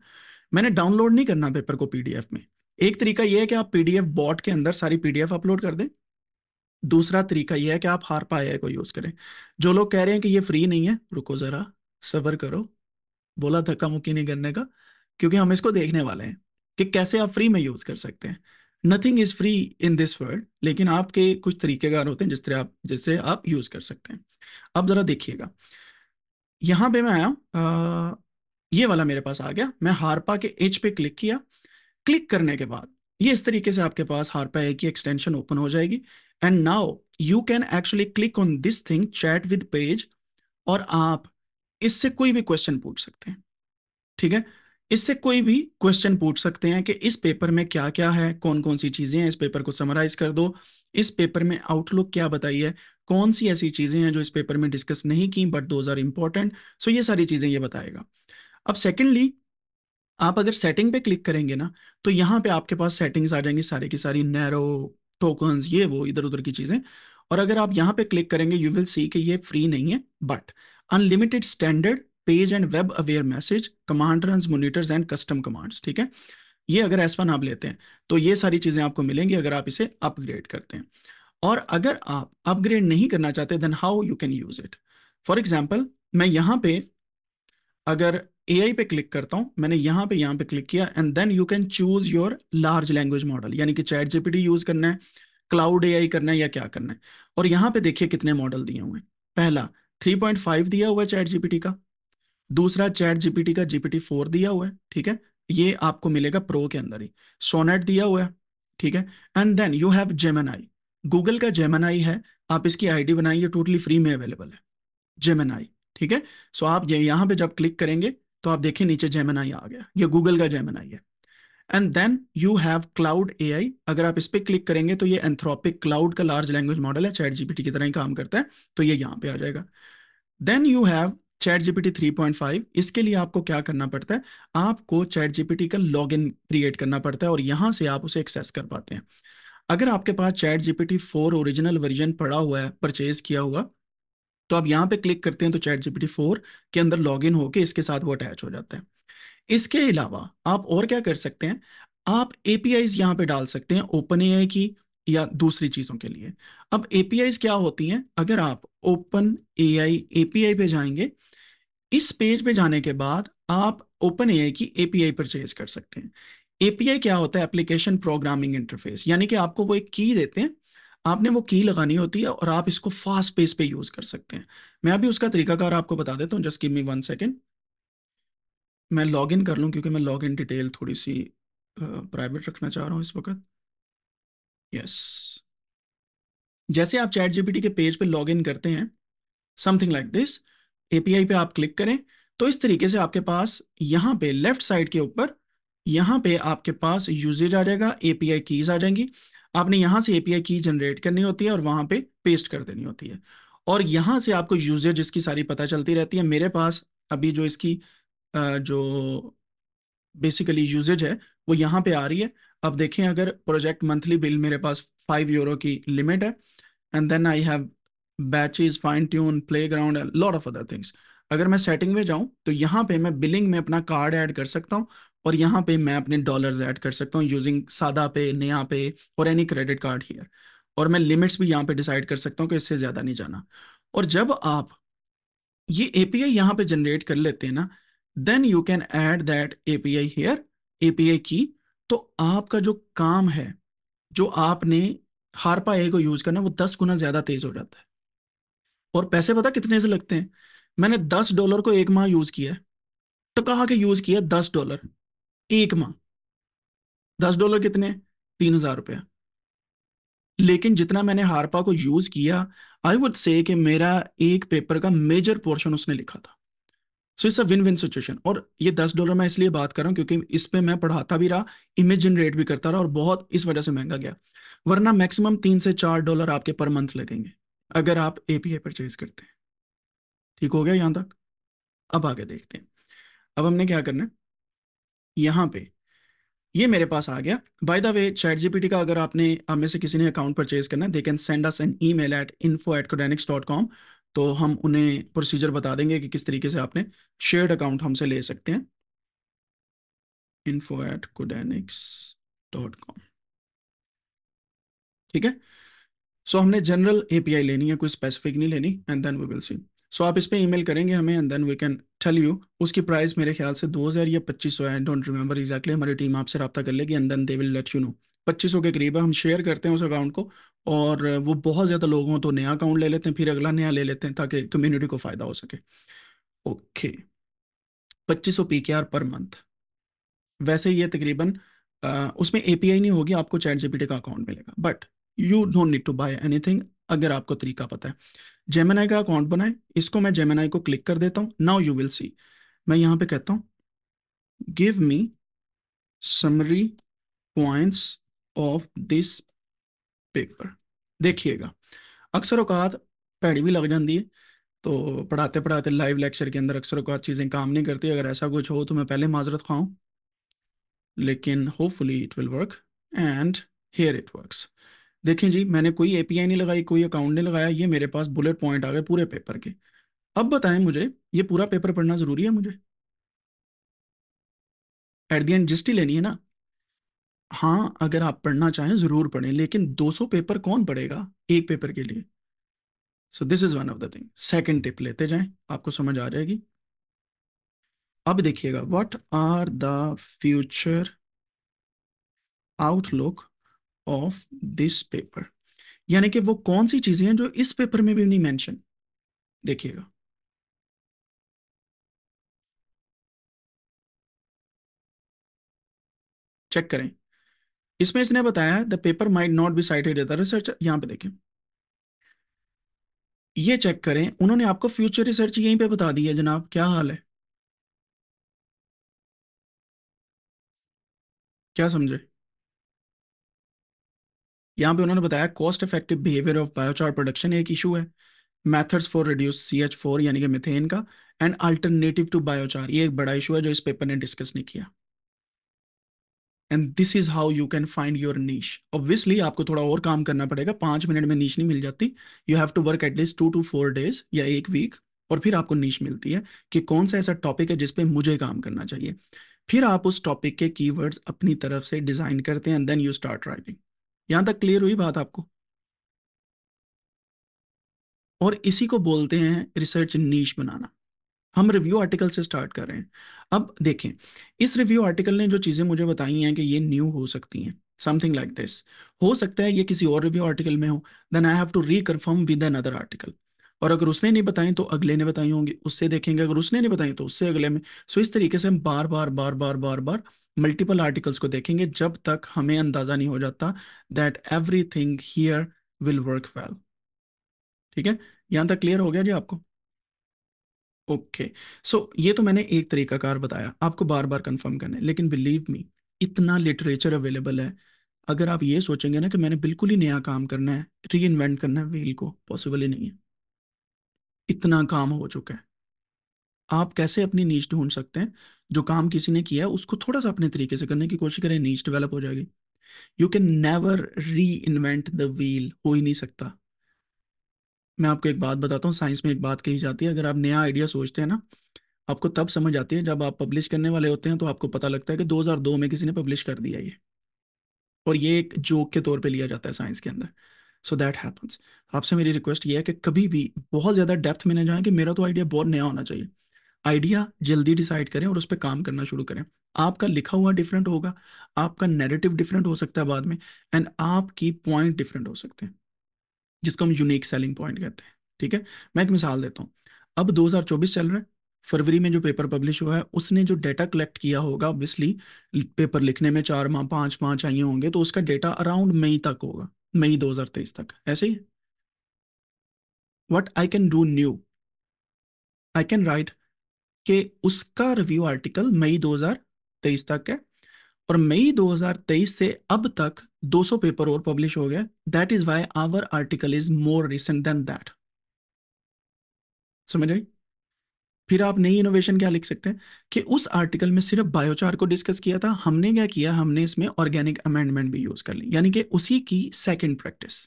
मैंने डाउनलोड नहीं करना पेपर को पीडीएफ में एक तरीका यह है कि आप पीडीएफ बॉट के अंदर सारी पीडीएफ अपलोड कर दें दूसरा तरीका यह है कि आप हार पाए को यूज करें जो लोग कह रहे हैं कि ये फ्री नहीं है रुको जरा सबर करो बोला धक्का मुक्की नहीं करने का क्योंकि हम इसको देखने वाले हैं कि कैसे आप फ्री में यूज कर सकते हैं nothing is free in this world लेकिन आपके कुछ तरीकेकार होते हैं जिस तरह आप जिससे आप यूज कर सकते हैं अब जरा देखिएगा यहां पे मैं आया ये वाला मेरे पास आ गया मैं हारपा के एच पे क्लिक किया क्लिक करने के बाद ये इस तरीके से आपके पास हारपा ए की एक्सटेंशन ओपन हो जाएगी and now you can actually click on this thing chat with page और आप इससे कोई भी क्वेश्चन पूछ सकते हैं ठीक है इससे कोई भी क्वेश्चन पूछ सकते हैं कि इस पेपर में क्या क्या है कौन कौन सी चीज़ें हैं इस पेपर को समराइज कर दो इस पेपर में आउटलुक क्या बताई है कौन सी ऐसी चीज़ें हैं जो इस पेपर में डिस्कस नहीं की but those are important so ये सारी चीज़ें ये बताएगा अब सेकेंडली आप अगर सेटिंग पे क्लिक करेंगे ना तो यहाँ पे आपके पास सेटिंग्स आ जाएंगी सारी की सारी नैरो टोकन्स ये वो इधर उधर की चीज़ें और अगर आप यहाँ पे क्लिक करेंगे यू विल सी कि ये फ्री नहीं है but unlimited standard page and web aware message command run monitors and custom commands ठीक है ये अगर एस वन आप लेते हैं तो ये सारी चीजें आपको मिलेंगी अगर आप इसे अपग्रेड करते हैं और अगर आप अपग्रेड नहीं करना चाहते then how you can use it for example मैं यहां पे अगर ए पे क्लिक करता हूं मैंने यहां पे यहां पे क्लिक किया and then you can choose your large language model यानी कि चैट जीपीटी यूज करना है क्लाउड ए करना है या क्या करना है और यहां पे देखिए कितने मॉडल दिए हुए हैं पहला 3.5 दिया हुआ है चैट जीपीटी का दूसरा चैट जीपीटी का जीपीटी फोर दिया हुआ है ठीक है ये आपको मिलेगा प्रो के अंदर ही सोनेट दिया हुआ है ठीक है and then you have Gemini Google का जेमेनाई है आप इसकी आईडी बनाइए टोटली फ्री में अवेलेबल है जेमेनाई ठीक है सो आप ये यहाँ पे जब क्लिक करेंगे तो आप देखिए नीचे जेमेनाई आ गया ये गूगल का जेमेनाई है and then you have Claude AI अगर आप इस पर क्लिक करेंगे तो ये एंथ्रोपिक क्लाउड का लार्ज लैंग्वेज मॉडल है चैट जीपीटी की तरह ही काम करता है तो ये यहाँ पे आ जाएगा then you have ChatGPT 3.5 इसके लिए आपको क्या करना पड़ता है आपको चैट जीपीटी का इन क्रिएट करना पड़ता है और यहाँ से आप उसे एक्सेस कर पाते हैं अगर आपके पास चैट जीपीटी 4 ओरिजिनल वर्जन पड़ा हुआ है परचेज किया हुआ तो आप यहाँ पे क्लिक करते हैं तो चैट जीपीटी 4 के अंदर लॉग इन होकर इसके साथ वो अटैच हो जाता है इसके अलावा आप और क्या कर सकते हैं आप एपीआईज यहाँ पे डाल सकते हैं ओपन ए की या दूसरी चीजों के लिए अब एपीआईज क्या होती हैं अगर आप ओपन ए आई एपीआई पे जाएंगे इस पेज पे जाने के बाद आप ओपन ए की एपीआई परचेज कर सकते हैं एपीआई क्या होता है एप्लीकेशन प्रोग्रामिंग इंटरफेस यानी कि आपको वो एक की देते हैं आपने वो की लगानी होती है और आप इसको फास्ट पेस पे यूज कर सकते हैं मैं अभी उसका तरीकाकार आपको बता देता हूँ just give me one second मैं लॉग इन कर लूँ क्योंकि मैं लॉग इन डिटेल थोड़ी सी प्राइवेट रखना चाह रहा हूँ इस वक्त यस yes. जैसे आप चैट जीपीटी के पेज पे लॉग इन करते हैं समथिंग लाइक दिस एपीआई पे आप क्लिक करें तो इस तरीके से आपके पास यहाँ पे लेफ्ट साइड के ऊपर यहाँ पे आपके पास यूजेज आ जाएगा एपीआई कीज आ जाएंगी आपने यहाँ से एपीआई की जनरेट करनी होती है और वहाँ पे पेस्ट कर देनी होती है और यहाँ से आपको यूजेज इसकी सारी पता चलती रहती है मेरे पास अभी जो इसकी जो बेसिकली यूजेज है वो यहाँ पे आ रही है अब देखें अगर प्रोजेक्ट मंथली बिल मेरे पास फाइव यूरो की लिमिट है and then I have batches fine tune playground lot of other things अगर मैं सेटिंग में जाऊं तो यहाँ पे मैं बिलिंग में अपना कार्ड ऐड कर सकता हूँ और यहाँ पे मैं अपने डॉलर्स ऐड कर सकता हूँ यूजिंग सादा पे नया पे और एनी क्रेडिट कार्ड हियर और मैं लिमिट्स भी यहाँ पे डिसाइड कर सकता हूँ कि इससे ज़्यादा नहीं जाना और जब आप ये एपीआई यहाँ पे जनरेट कर लेते हैं ना then you can add that API P API key तो आपका जो काम है जो आपने हारपा ए को यूज़ करना वो दस गुना ज़्यादा तेज़ हो जाता है और पैसे पता कितने से लगते हैं मैंने दस डॉलर को एक माह यूज किया तो कहा कि यूज किया दस डॉलर एक माह दस डॉलर कितने तीन हजार रुपया लेकिन जितना मैंने हारपा को यूज किया आई वुड से कि मेरा एक पेपर का मेजर पोर्शन उसने लिखा था so it's a win win situation और ये दस डॉलर मैं इसलिए बात कर रहा हूँ क्योंकि इस पर मैं पढ़ाता भी रहा इमेज जनरेट भी करता रहा और बहुत इस वजह से महंगा गया वरना मैक्सिमम तीन से चार डॉलर आपके पर मंथ लगेंगे अगर आप एपीआई परचेज करते हैं ठीक हो गया यहां तक अब आगे देखते हैं अब हमने क्या करना है यहां पे ये मेरे पास आ गया by the way ChatGPT का अगर आपने आप में से किसी ने अकाउंट परचेज करना है they can send us an email at info at Codenix dot com तो हम उन्हें प्रोसीजर बता देंगे कि किस तरीके से आपने शेयर्ड अकाउंट हमसे ले सकते हैं info at Codenix dot com ठीक है सो so, हमने जनरल एपीआई लेनी है कोई स्पेसिफिक नहीं लेनी and then we will see so आप इस पर ईमेल करेंगे हमें and then we can tell you उसकी प्राइस मेरे ख्याल से 2000 या 2500 सौ आई डोंट रिमेंबर एक्जैक्टली हमारी टीम आपसे रब्ता कर लेगी and then they will let you know 2500 के करीब हम शेयर करते हैं उस अकाउंट को और वो बहुत ज़्यादा लोग हों तो नया अकाउंट ले लेते हैं फिर अगला नया ले लेते हैं ताकि कम्युनिटी को फ़ायदा हो सके ओके पच्चीस सौ पी पर मंथ वैसे ये तकरीबन उसमें ए नहीं होगी आपको चैट जीपीटी का अकाउंट मिलेगा but you don't need to buy anything अगर आपको तरीका पता है जेमेनाई का अकाउंट बनाए इसको मैं जेमेनाई को क्लिक कर देता हूँ नाउ यू विल सी मैं यहाँ पे कहता हूँ give me summary points of this paper देखिएगा अक्सर औकात पैड़ी भी लग जाती है तो पढ़ाते पढ़ाते लाइव लेक्चर के अंदर अक्सर औकात चीज़ें काम नहीं करती अगर ऐसा कुछ हो तो मैं पहले माजरत खाऊं लेकिन hopefully it will work and here it works देखें जी मैंने कोई एपीआई नहीं लगाई कोई अकाउंट नहीं लगाया ये मेरे पास बुलेट पॉइंट आ गए पूरे पेपर के अब बताएं मुझे ये पूरा पेपर पढ़ना जरूरी है मुझे एट दी एंड जिस्टी लेनी है ना हाँ अगर आप पढ़ना चाहें जरूर पढ़ें लेकिन 200 पेपर कौन पढ़ेगा एक पेपर के लिए so this is one of the thing second tip लेते जाएं आपको समझ आ जाएगी अब देखिएगा what are the future outlook of this paper यानी कि वो कौन सी चीजें हैं जो इस पेपर में भी नहीं मेंशन देखिएगा चेक करें इसमें इसने बताया the paper might not be cited the research यहां पे देखें ये चेक करें उन्होंने आपको फ्यूचर रिसर्च यहीं पे बता दी है जनाब क्या हाल है क्या समझे यहाँ पे उन्होंने बताया cost effective behaviour of biochar production एक इशू है methods for reduce C H four यानी कि मिथेन का एंड अल्टरनेटिव टू बायोचार ये एक बड़ा इशू है जो इस पेपर ने डिस्कस नहीं किया and this is how you can find your niche obviously आपको थोड़ा और काम करना पड़ेगा पांच मिनट में नीच नहीं मिल जाती you have to work at least two two four days या एक वीक और फिर आपको नीच मिलती है कि कौन सा ऐसा टॉपिक है जिसपे मुझे काम करना चाहिए फिर आप उस टॉपिक के कीवर्ड्स अपनी तरफ से डिजाइन करते हैं and then you start writing यहां तक क्लियर हुई बात आपको और इसी को बोलते हैं रिसर्च नीच बनाना हम रिव्यू आर्टिकल से स्टार्ट कर रहे हैं अब देखें इस रिव्यू आर्टिकल ने जो चीज़ें मुझे बताई हैं कि ये न्यू हो सकती हैं समथिंग लाइक दिस हो सकता है ये किसी और रिव्यू आर्टिकल में हो then I have to reconfirm with another article और अगर उसने नहीं बताई तो अगले ने बताई होंगी उससे देखेंगे अगर उसने नहीं बताई तो उससे अगले में सो इस तरीके से हम बार बार बार बार बार बार मल्टीपल आर्टिकल्स को देखेंगे जब तक हमें अंदाजा नहीं हो जाता that everything here will work well ठीक है यहां तक क्लियर हो गया जी आपको ओके okay. सो so, ये तो मैंने एक तरीकाकार बताया आपको बार बार कंफर्म करना है लेकिन बिलीव मी इतना लिटरेचर अवेलेबल है अगर आप ये सोचेंगे ना कि मैंने बिल्कुल ही नया काम करना है री इन्वेंट करना है व्हील को पॉसिबल ही नहीं है इतना काम हो चुका है आप कैसे अपनी नीच ढूंढ सकते हैं जो काम किसी ने किया है उसको थोड़ा सा अपने तरीके से करने की कोशिश करें नीच डेवलप हो जाएगी you can never reinvent the wheel हो ही नहीं सकता मैं आपको एक बात बताता हूँ साइंस में एक बात कही जाती है अगर आप नया आइडिया सोचते हैं ना आपको तब समझ आती है जब आप पब्लिश करने वाले होते हैं तो आपको पता लगता है कि 2002 में किसी ने पब्लिश कर दिया ये और ये एक जोक के तौर पे लिया जाता है साइंस के अंदर सो दैट हैपन्स आपसे मेरी रिक्वेस्ट ये है कि कभी भी बहुत ज़्यादा डेप्थ में ना जाएं कि मेरा तो आइडिया बहुत नया होना चाहिए आइडिया जल्दी डिसाइड करें और उस पर काम करना शुरू करें आपका लिखा हुआ डिफरेंट होगा आपका नेगेटिव डिफरेंट हो सकता है बाद में एंड आपकी पॉइंट डिफरेंट हो सकते हैं जिसको हम यूनिक सेलिंग पॉइंट कहते हैं ठीक है मैं एक मिसाल देता हूँ अब 2024 चल रहा है फरवरी में जो पेपर पब्लिश हुआ है उसने जो डेटा कलेक्ट किया होगा ऑब्वियसली पेपर लिखने में चार माह पांच माह चाहिए होंगे तो उसका डेटा अराउंड मई तक होगा मई 2023 तक ऐसे ही what I can do new I can write के उसका रिव्यू आर्टिकल मई 2023 तक है और मई 2023 से अब तक 200 पेपर और पब्लिश हो गए that is why our article is more recent than that समझ आई फिर आप नई इनोवेशन क्या लिख सकते हैं कि उस आर्टिकल में सिर्फ बायोचार को डिस्कस किया था हमने क्या किया हमने इसमें ऑर्गेनिक अमेंडमेंट भी यूज कर ली यानी कि उसी की सेकेंड प्रैक्टिस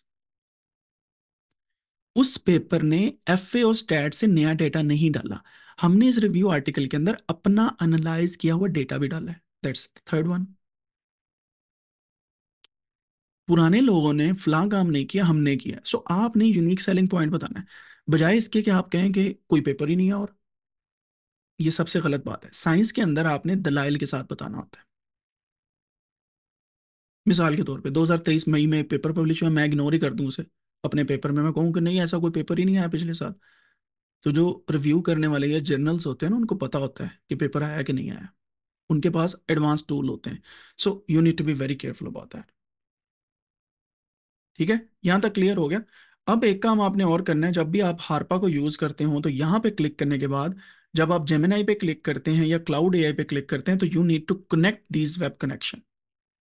उस पेपर ने एफ एस स्टैट से नया डेटा नहीं डाला हमने इस रिव्यू आर्टिकल के अंदर अपना अनालाइज किया हुआ डेटा भी डाला है दैट्स थर्ड वन पुराने लोगों ने फला काम नहीं किया हमने किया सो so, आपने यूनिक सेलिंग पॉइंट बताना है बजाय इसके कि आप कहें कि कोई पेपर ही नहीं है और ये सबसे गलत बात है साइंस के अंदर आपने दलाइल के साथ बताना होता है मिसाल के तौर पे 2023 मई में पेपर पब्लिश हुआ मैं इग्नोर ही कर दूं उसे अपने पेपर में मैं कहूं कि नहीं ऐसा कोई पेपर ही नहीं आया पिछले साल तो जो रिव्यू करने वाले या जर्नल्स होते हैं ना उनको पता होता है कि पेपर आया कि नहीं आया उनके पास एडवांस टूल होते हैं so you need to be very careful about that ठीक है यहां तक क्लियर हो गया अब एक काम आपने और करना है जब भी आप हार्पा को यूज करते हो तो यहां पे क्लिक करने के बाद जब आप जेमिनाई पे क्लिक करते हैं या क्लाउड एआई पे क्लिक करते हैं तो you need to connect these web connection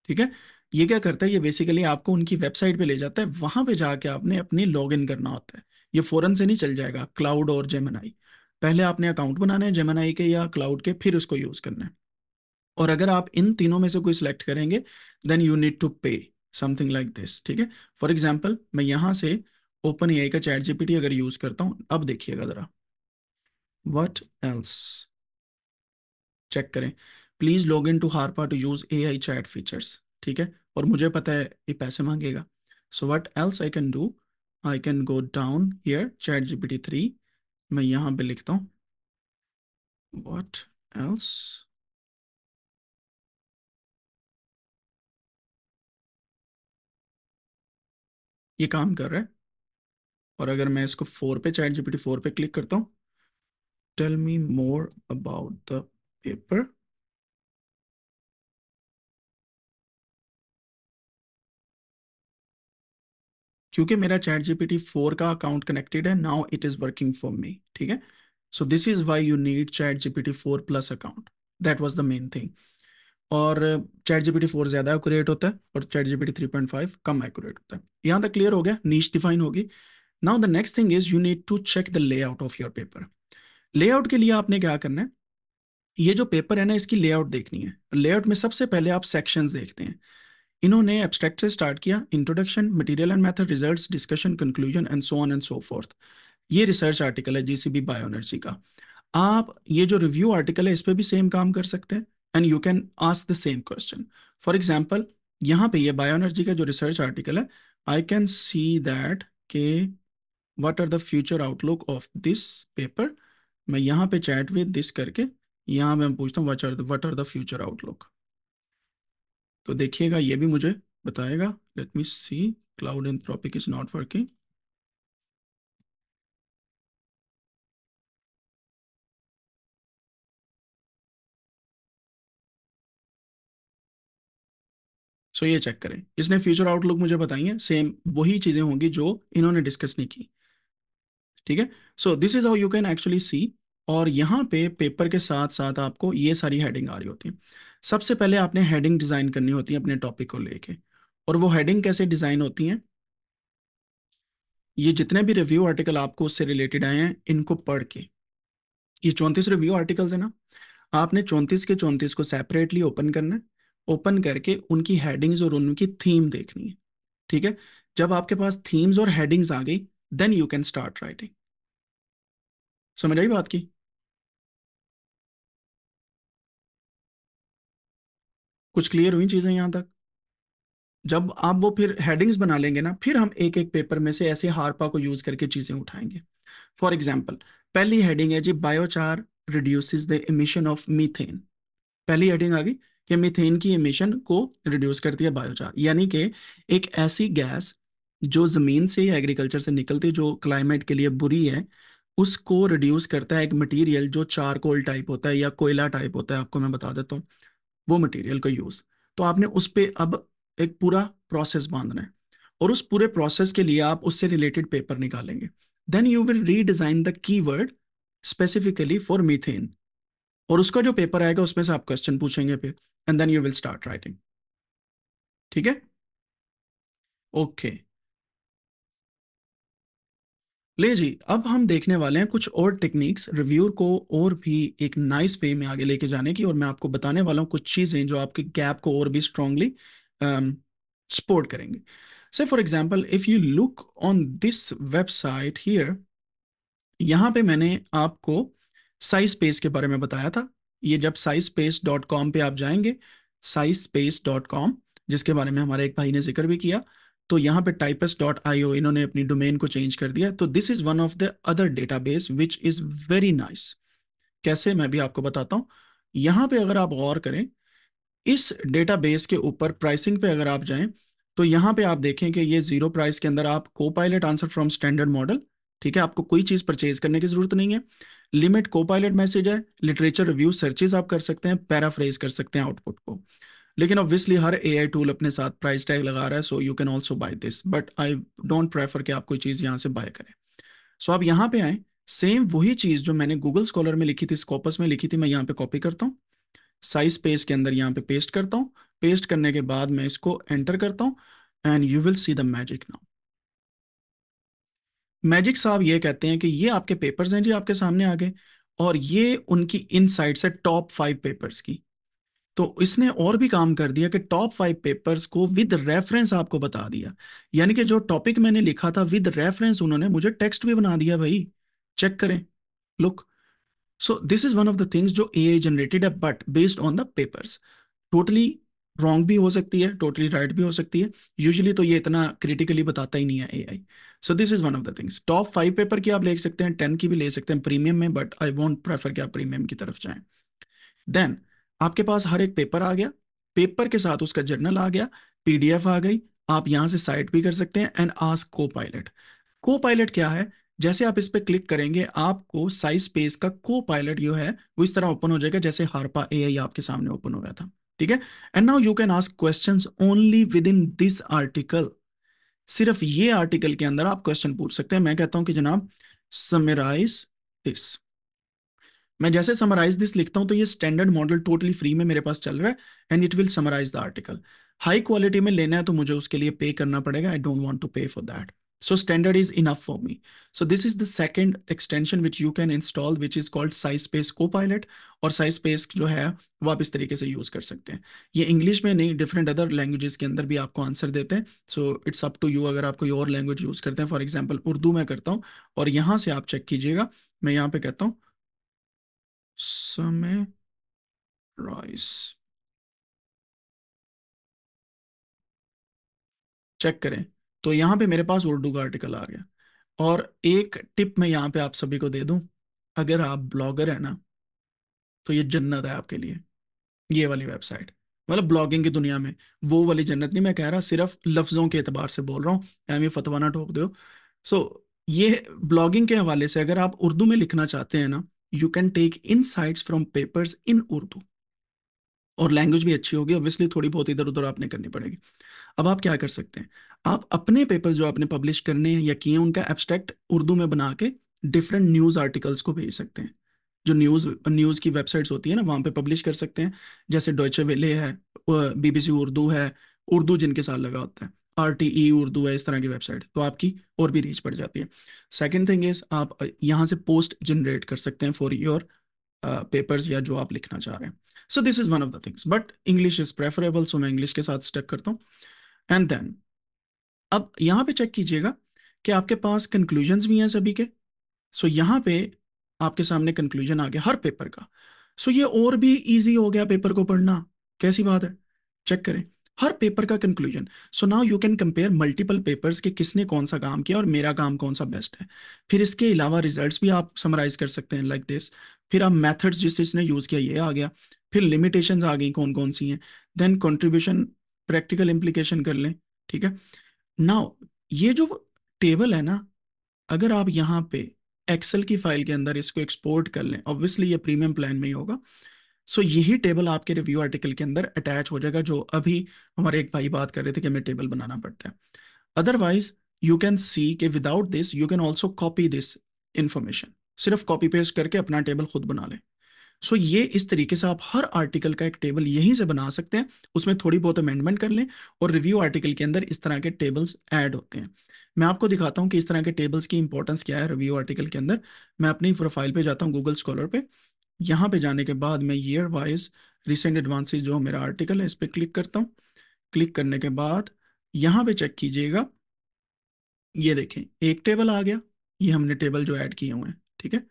ठीक है ये क्या करता है ये बेसिकली आपको उनकी वेबसाइट पे ले जाता है वहां पे जाके आपने अपनी लॉग इन करना होता है ये फौरन से नहीं चल जाएगा क्लाउड और आई पहले आपने अकाउंट बनाना है आई के या क्लाउड के फिर उसको यूज करना है और अगर आप इन तीनों में से कोई सिलेक्ट करेंगे then you need to pay something like this ठीक है फॉर एग्जाम्पल मैं यहाँ से ओपन ए का चैट जीपीटी अगर यूज करता हूँ अब देखिएगा जरा वट एल्स चेक करें please log in to Harpa to use A I chat features ठीक है और मुझे पता है ये पैसे मांगेगा so what else I can do I can go down here ChatGPT three मैं यहां पर लिखता हूं वट एल्स ये काम कर रहा है और अगर मैं इसको फोर पे चैट जीपीटी फोर पे क्लिक करता हूं tell me more about the paper? क्योंकि मेरा चैट जीपीटी फोर का अकाउंट कनेक्टेड है now it is working for me ठीक है so this is why you need ChatGPT four plus account that was the main thing और ChatGPT four ज्यादा accurate होता है और ChatGPT three point five कम accurate होता है यहां तक क्लियर हो गया नीच डिफाइन होगी now the next thing is you need to check the layout of your paper layout के लिए आपने क्या करना है ये जो पेपर है ना इसकी लेआउट देखनी है लेआउट में सबसे पहले आप सेक्शंस देखते हैं इन्होंने एब्स्ट्रैक्ट से स्टार्ट किया introduction material and method results discussion conclusion and so on and so forth ये रिसर्च आर्टिकल है जीसीबी बायोएनर्जी का आप ये जो रिव्यू आर्टिकल है इस पर भी सेम काम कर सकते हैं and you can ask the same question for example यहाँ पे ये बायोएनर्जी का जो रिसर्च आर्टिकल है आई कैन सी दैट के what are the future outlook of this paper मैं यहाँ पे चैट विद दिस करके यहाँ मैं पूछता हूँ what are what are the future outlook तो देखिएगा ये भी मुझे बताएगा let me see Claude tropic is not working so ये चेक करें इसने फ्यूचर आउटलुक मुझे बताई है सेम वही चीज़ें होंगी जो इन्होंने डिस्कस नहीं की ठीक है so this is how you can actually see और यहाँ पे पेपर के साथ साथ आपको ये सारी हेडिंग आ रही होती है सबसे पहले आपने हेडिंग डिजाइन करनी होती है अपने टॉपिक को लेके और वो हेडिंग कैसे डिजाइन होती हैं ये जितने भी रिव्यू आर्टिकल आपको उससे रिलेटेड आए हैं इनको पढ़ के ये चौंतीस रिव्यू आर्टिकल्स है ना आपने चौंतीस के चौंतीस को सेपरेटली ओपन करना है ओपन करके उनकी हेडिंग्स और उनकी थीम देखनी है ठीक है जब आपके पास थीम्स और हेडिंग्स आ गई then you can start writing समझ आई बात की कुछ क्लियर हुई चीजें यहां तक जब आप वो फिर हेडिंग्स बना लेंगे ना फिर हम एक एक पेपर में से ऐसे हारपा को यूज करके चीजें उठाएंगे फॉर एग्जाम्पल पहली हेडिंग है जी biochar reduces the emission of methane पहली हेडिंग आ गई कि मीथेन की इमिशन को रिड्यूस करती है बायोचार यानी कि एक ऐसी गैस जो ज़मीन से या एग्रीकल्चर से निकलती जो क्लाइमेट के लिए बुरी है उसको रिड्यूस करता है एक मटेरियल जो चारकोल टाइप होता है या कोयला टाइप होता है आपको मैं बता देता हूँ वो मटेरियल का यूज़ तो आपने उस पर अब एक पूरा प्रोसेस बांधना है और उस पूरे प्रोसेस के लिए आप उससे रिलेटेड पेपर निकालेंगे then you will redesign the key specifically for methane और उसका जो पेपर आएगा उसमें से आप क्वेश्चन पूछेंगे फिर and then you will start writing ठीक है ओके okay. ले जी अब हम देखने वाले हैं कुछ और टेक्निक्स रिव्यूअर को और भी एक नाइस वे में आगे लेके जाने की और मैं आपको बताने वाला हूँ कुछ चीज़ें जो आपके गैप को और भी स्ट्रांगली सपोर्ट um, करेंगे से for example if you look on this website here यहाँ पे मैंने आपको साइज स्पेस के बारे में बताया था ये जब साइज स्पेस डॉट कॉम पे आप जाएंगे साइज स्पेस डॉट कॉम जिसके बारे में हमारे एक भाई ने जिक्र भी किया तो यहाँ पे टाइपस डॉट आईओ इन्होंने अपनी डोमेन को चेंज कर दिया तो this is one of the other database which is very nice कैसे मैं भी आपको बताता हूँ यहाँ पे अगर आप गौर करें इस डेटा बेस के ऊपर प्राइसिंग पे अगर आप जाएं तो यहाँ पे आप देखें कि ये जीरो प्राइस के अंदर आप Copilot answer from standard model ठीक है आपको कोई चीज़ परचेज करने की ज़रूरत नहीं है लिमिट को पायलट मैसेज है लिटरेचर रिव्यू सर्चेज आप कर सकते हैं पैराफ्रेज कर सकते हैं आउटपुट को लेकिन obviously her A I tool अपने साथ प्राइस टैग लगा रहा है so you can also buy this but I don't prefer कि आप कोई चीज़ यहाँ से बाय करें सो so आप यहाँ पे आए सेम वही चीज़ जो मैंने गूगल स्कॉलर में लिखी थी स्कॉपस में लिखी थी मैं यहाँ पे कॉपी करता हूँ साइज स्पेस के अंदर यहाँ पे पेस्ट करता हूँ पेस्ट करने के बाद मैं इसको एंटर करता हूँ and you will see the magic now magic साहब ये कहते हैं कि ये आपके पेपर्स हैं जी आपके सामने आ गए और ये उनकी साइड से टॉप फाइव पेपर्स की तो इसने और भी काम कर दिया कि टॉप फाइव पेपर्स को विद रेफरेंस आपको बता दिया यानी कि जो टॉपिक मैंने लिखा था विद रेफरेंस उन्होंने मुझे टेक्स्ट भी बना दिया भाई चेक करें look so this is one of the things जो ए जनरेटेड है but based on the papers totally wrong भी हो सकती है टोटली राइट right भी हो सकती है यूजली तो ये इतना क्रिटिकली बताता ही नहीं है A I so this is one of the things top five paper की आप ले सकते हैं टेन की भी ले सकते हैं प्रीमियम में बट आई वॉन्ट प्रेफर कि आप प्रीमियम की तरफ जाए देन आपके पास हर एक पेपर आ गया पेपर के साथ उसका जर्नल आ गया पीडीएफ आ गई आप यहां से साइट भी कर सकते हैं and ask Copilot Copilot क्या है जैसे आप इस पर क्लिक करेंगे आपको साइज स्पेस का को पायलट जो है वो इस तरह ओपन हो जाएगा जैसे हार्पा ए आपके सामने ओपन हो गया था ठीक है and now you can ask question only within this article सिर्फ ये आर्टिकल के अंदर आप क्वेश्चन पूछ सकते हैं मैं कहता हूं कि जनाब समराइज दिस मैं जैसे समराइज दिस लिखता हूँ तो ये स्टैंडर्ड मॉडल टोटली फ्री में मेरे पास चल रहा है and it will summarise the article high quality में लेना है तो मुझे उसके लिए पे करना पड़ेगा I don't want to pay for that so is enough for me so this is the second extension which you can install which is called SciSpace Copilot और साइज स्पेस जो है वो आप इस तरीके से use कर सकते हैं ये इंग्लिश में नहीं डिफरेंट अदर लैंग्वेजेस के अंदर भी आपको आंसर देते हैं so it's up to you अगर आप कोई और लैंग्वेज यूज़ करते हैं फॉर एग्जाम्पल उर्दू में करता हूँ और यहाँ से आप चेक कीजिएगा मैं यहाँ पे कहता हूँ समय राइस चेक करें तो यहां पे मेरे पास उर्दू का आर्टिकल आ गया और एक टिप मैं यहां पे आप सभी को दे दूं अगर आप ब्लॉगर है ना तो ये जन्नत है आपके लिए ये वाली वेबसाइट मतलब ब्लॉगिंग की दुनिया में वो वाली जन्नत नहीं मैं कह रहा सिर्फ लफ्ज़ों के अतबार से बोल रहा हूँ एम ये फतवाना ठोक दो सो so, ये ब्लॉगिंग के हवाले से अगर आप उर्दू में लिखना चाहते हैं ना can take in insights from paper in Urdu और लैंग्वेज भी अच्छी होगी ऑब्वियसली थोड़ी बहुत इधर उधर आपने करनी पड़ेगी अब आप क्या कर सकते हैं आप अपने पेपर्स जो आपने पब्लिश करने हैं या किए उनका एब्स्ट्रैक्ट उर्दू में बना के डिफरेंट न्यूज़ आर्टिकल्स को भेज सकते हैं जो न्यूज़ न्यूज़ की वेबसाइट्स होती है ना वहां पे पब्लिश कर सकते हैं जैसे डॉयचे वेले है बीबीसी उर्दू है उर्दू जिनके साथ लगा होता है आर टी ई उर्दू है इस तरह की वेबसाइट तो आपकी और भी रीच बढ़ जाती है सेकेंड थिंग इज़ आप यहाँ से पोस्ट जनरेट कर सकते हैं फॉर योर पेपर्स या जो आप लिखना चाह रहे हैं so this is one of the things but English is preferable सो मैं इंग्लिश के साथ स्टेप करता हूँ एंड देन अब यहाँ पे चेक कीजिएगा कि आपके पास कंक्लूजन भी हैं सभी के सो so, यहाँ पे आपके सामने कंक्लूजन आ गया हर पेपर का सो so, ये और भी ईजी हो गया पेपर को पढ़ना कैसी बात है चेक करें हर पेपर का conclusion so now you can compare multiple papers के किसने कौन सा काम किया और मेरा काम कौन सा बेस्ट है फिर इसके अलावा रिजल्ट्स भी आप समराइज कर सकते हैं लाइक like दिस फिर आप मेथड्स जिस इसने यूज़ किया ये आ गया फिर लिमिटेशंस आ गई कौन कौन सी हैं देन कंट्रीब्यूशन प्रैक्टिकल इम्प्लीकेशन कर लें ठीक है नाउ ये जो टेबल है ना अगर आप यहाँ पे एक्सेल की फाइल के अंदर इसको एक्सपोर्ट कर लें ऑब्वियसली ये प्रीमियम प्लान में ही होगा सो so, यही टेबल आपके रिव्यू आर्टिकल के अंदर अटैच हो जाएगा जो अभी हमारे एक भाई बात कर रहे थे कि हमें टेबल बनाना पड़ता है अदरवाइज यू कैन सी के without this you can also copy this information सिर्फ कॉपी पेस्ट करके अपना टेबल खुद बना लें सो so, ये इस तरीके से आप हर आर्टिकल का एक टेबल यहीं से बना सकते हैं उसमें थोड़ी बहुत अमेंडमेंट कर लें और रिव्यू आर्टिकल के अंदर इस तरह के टेबल्स ऐड होते हैं मैं आपको दिखाता हूँ कि इस तरह के टेबल्स की इंपॉर्टेंस क्या है रिव्यू आर्टिकल के अंदर मैं अपनी प्रोफाइल पे जाता हूँ गूगल स्कॉलर पे यहाँ पे जाने के बाद मैं ईयर वाइज रिसेंट एडवांसेस जो मेरा आर्टिकल है इस पर क्लिक करता हूँ क्लिक करने के बाद यहाँ पे चेक कीजिएगा ये देखें एक टेबल आ गया ये हमने टेबल जो ऐड किए हुए हैं ठीक है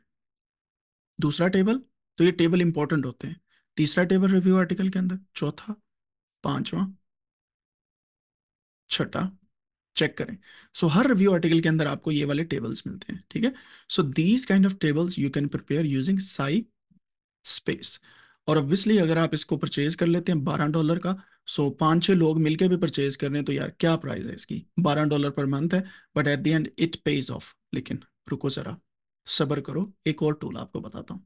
दूसरा टेबल तो ये टेबल इंपॉर्टेंट होते हैं तीसरा टेबल रिव्यू आर्टिकल के अंदर चौथा पांचवा छठा चेक करें सो so, हर रिव्यू आर्टिकल के अंदर आपको ये वाले टेबल्स मिलते हैं ठीक है so these kind of tables you can prepare using SciSpace और ऑब्वियसली अगर आप इसको परचेज कर लेते हैं बारह डॉलर का सो पांच छह लोग मिलके भी परचेज कर रहे हैं तो यार क्या प्राइस है इसकी बारह डॉलर पर मंथ है but at the end it page of लेकिन रुको ज़रा सबर करो एक और टूल आपको बताता हूँ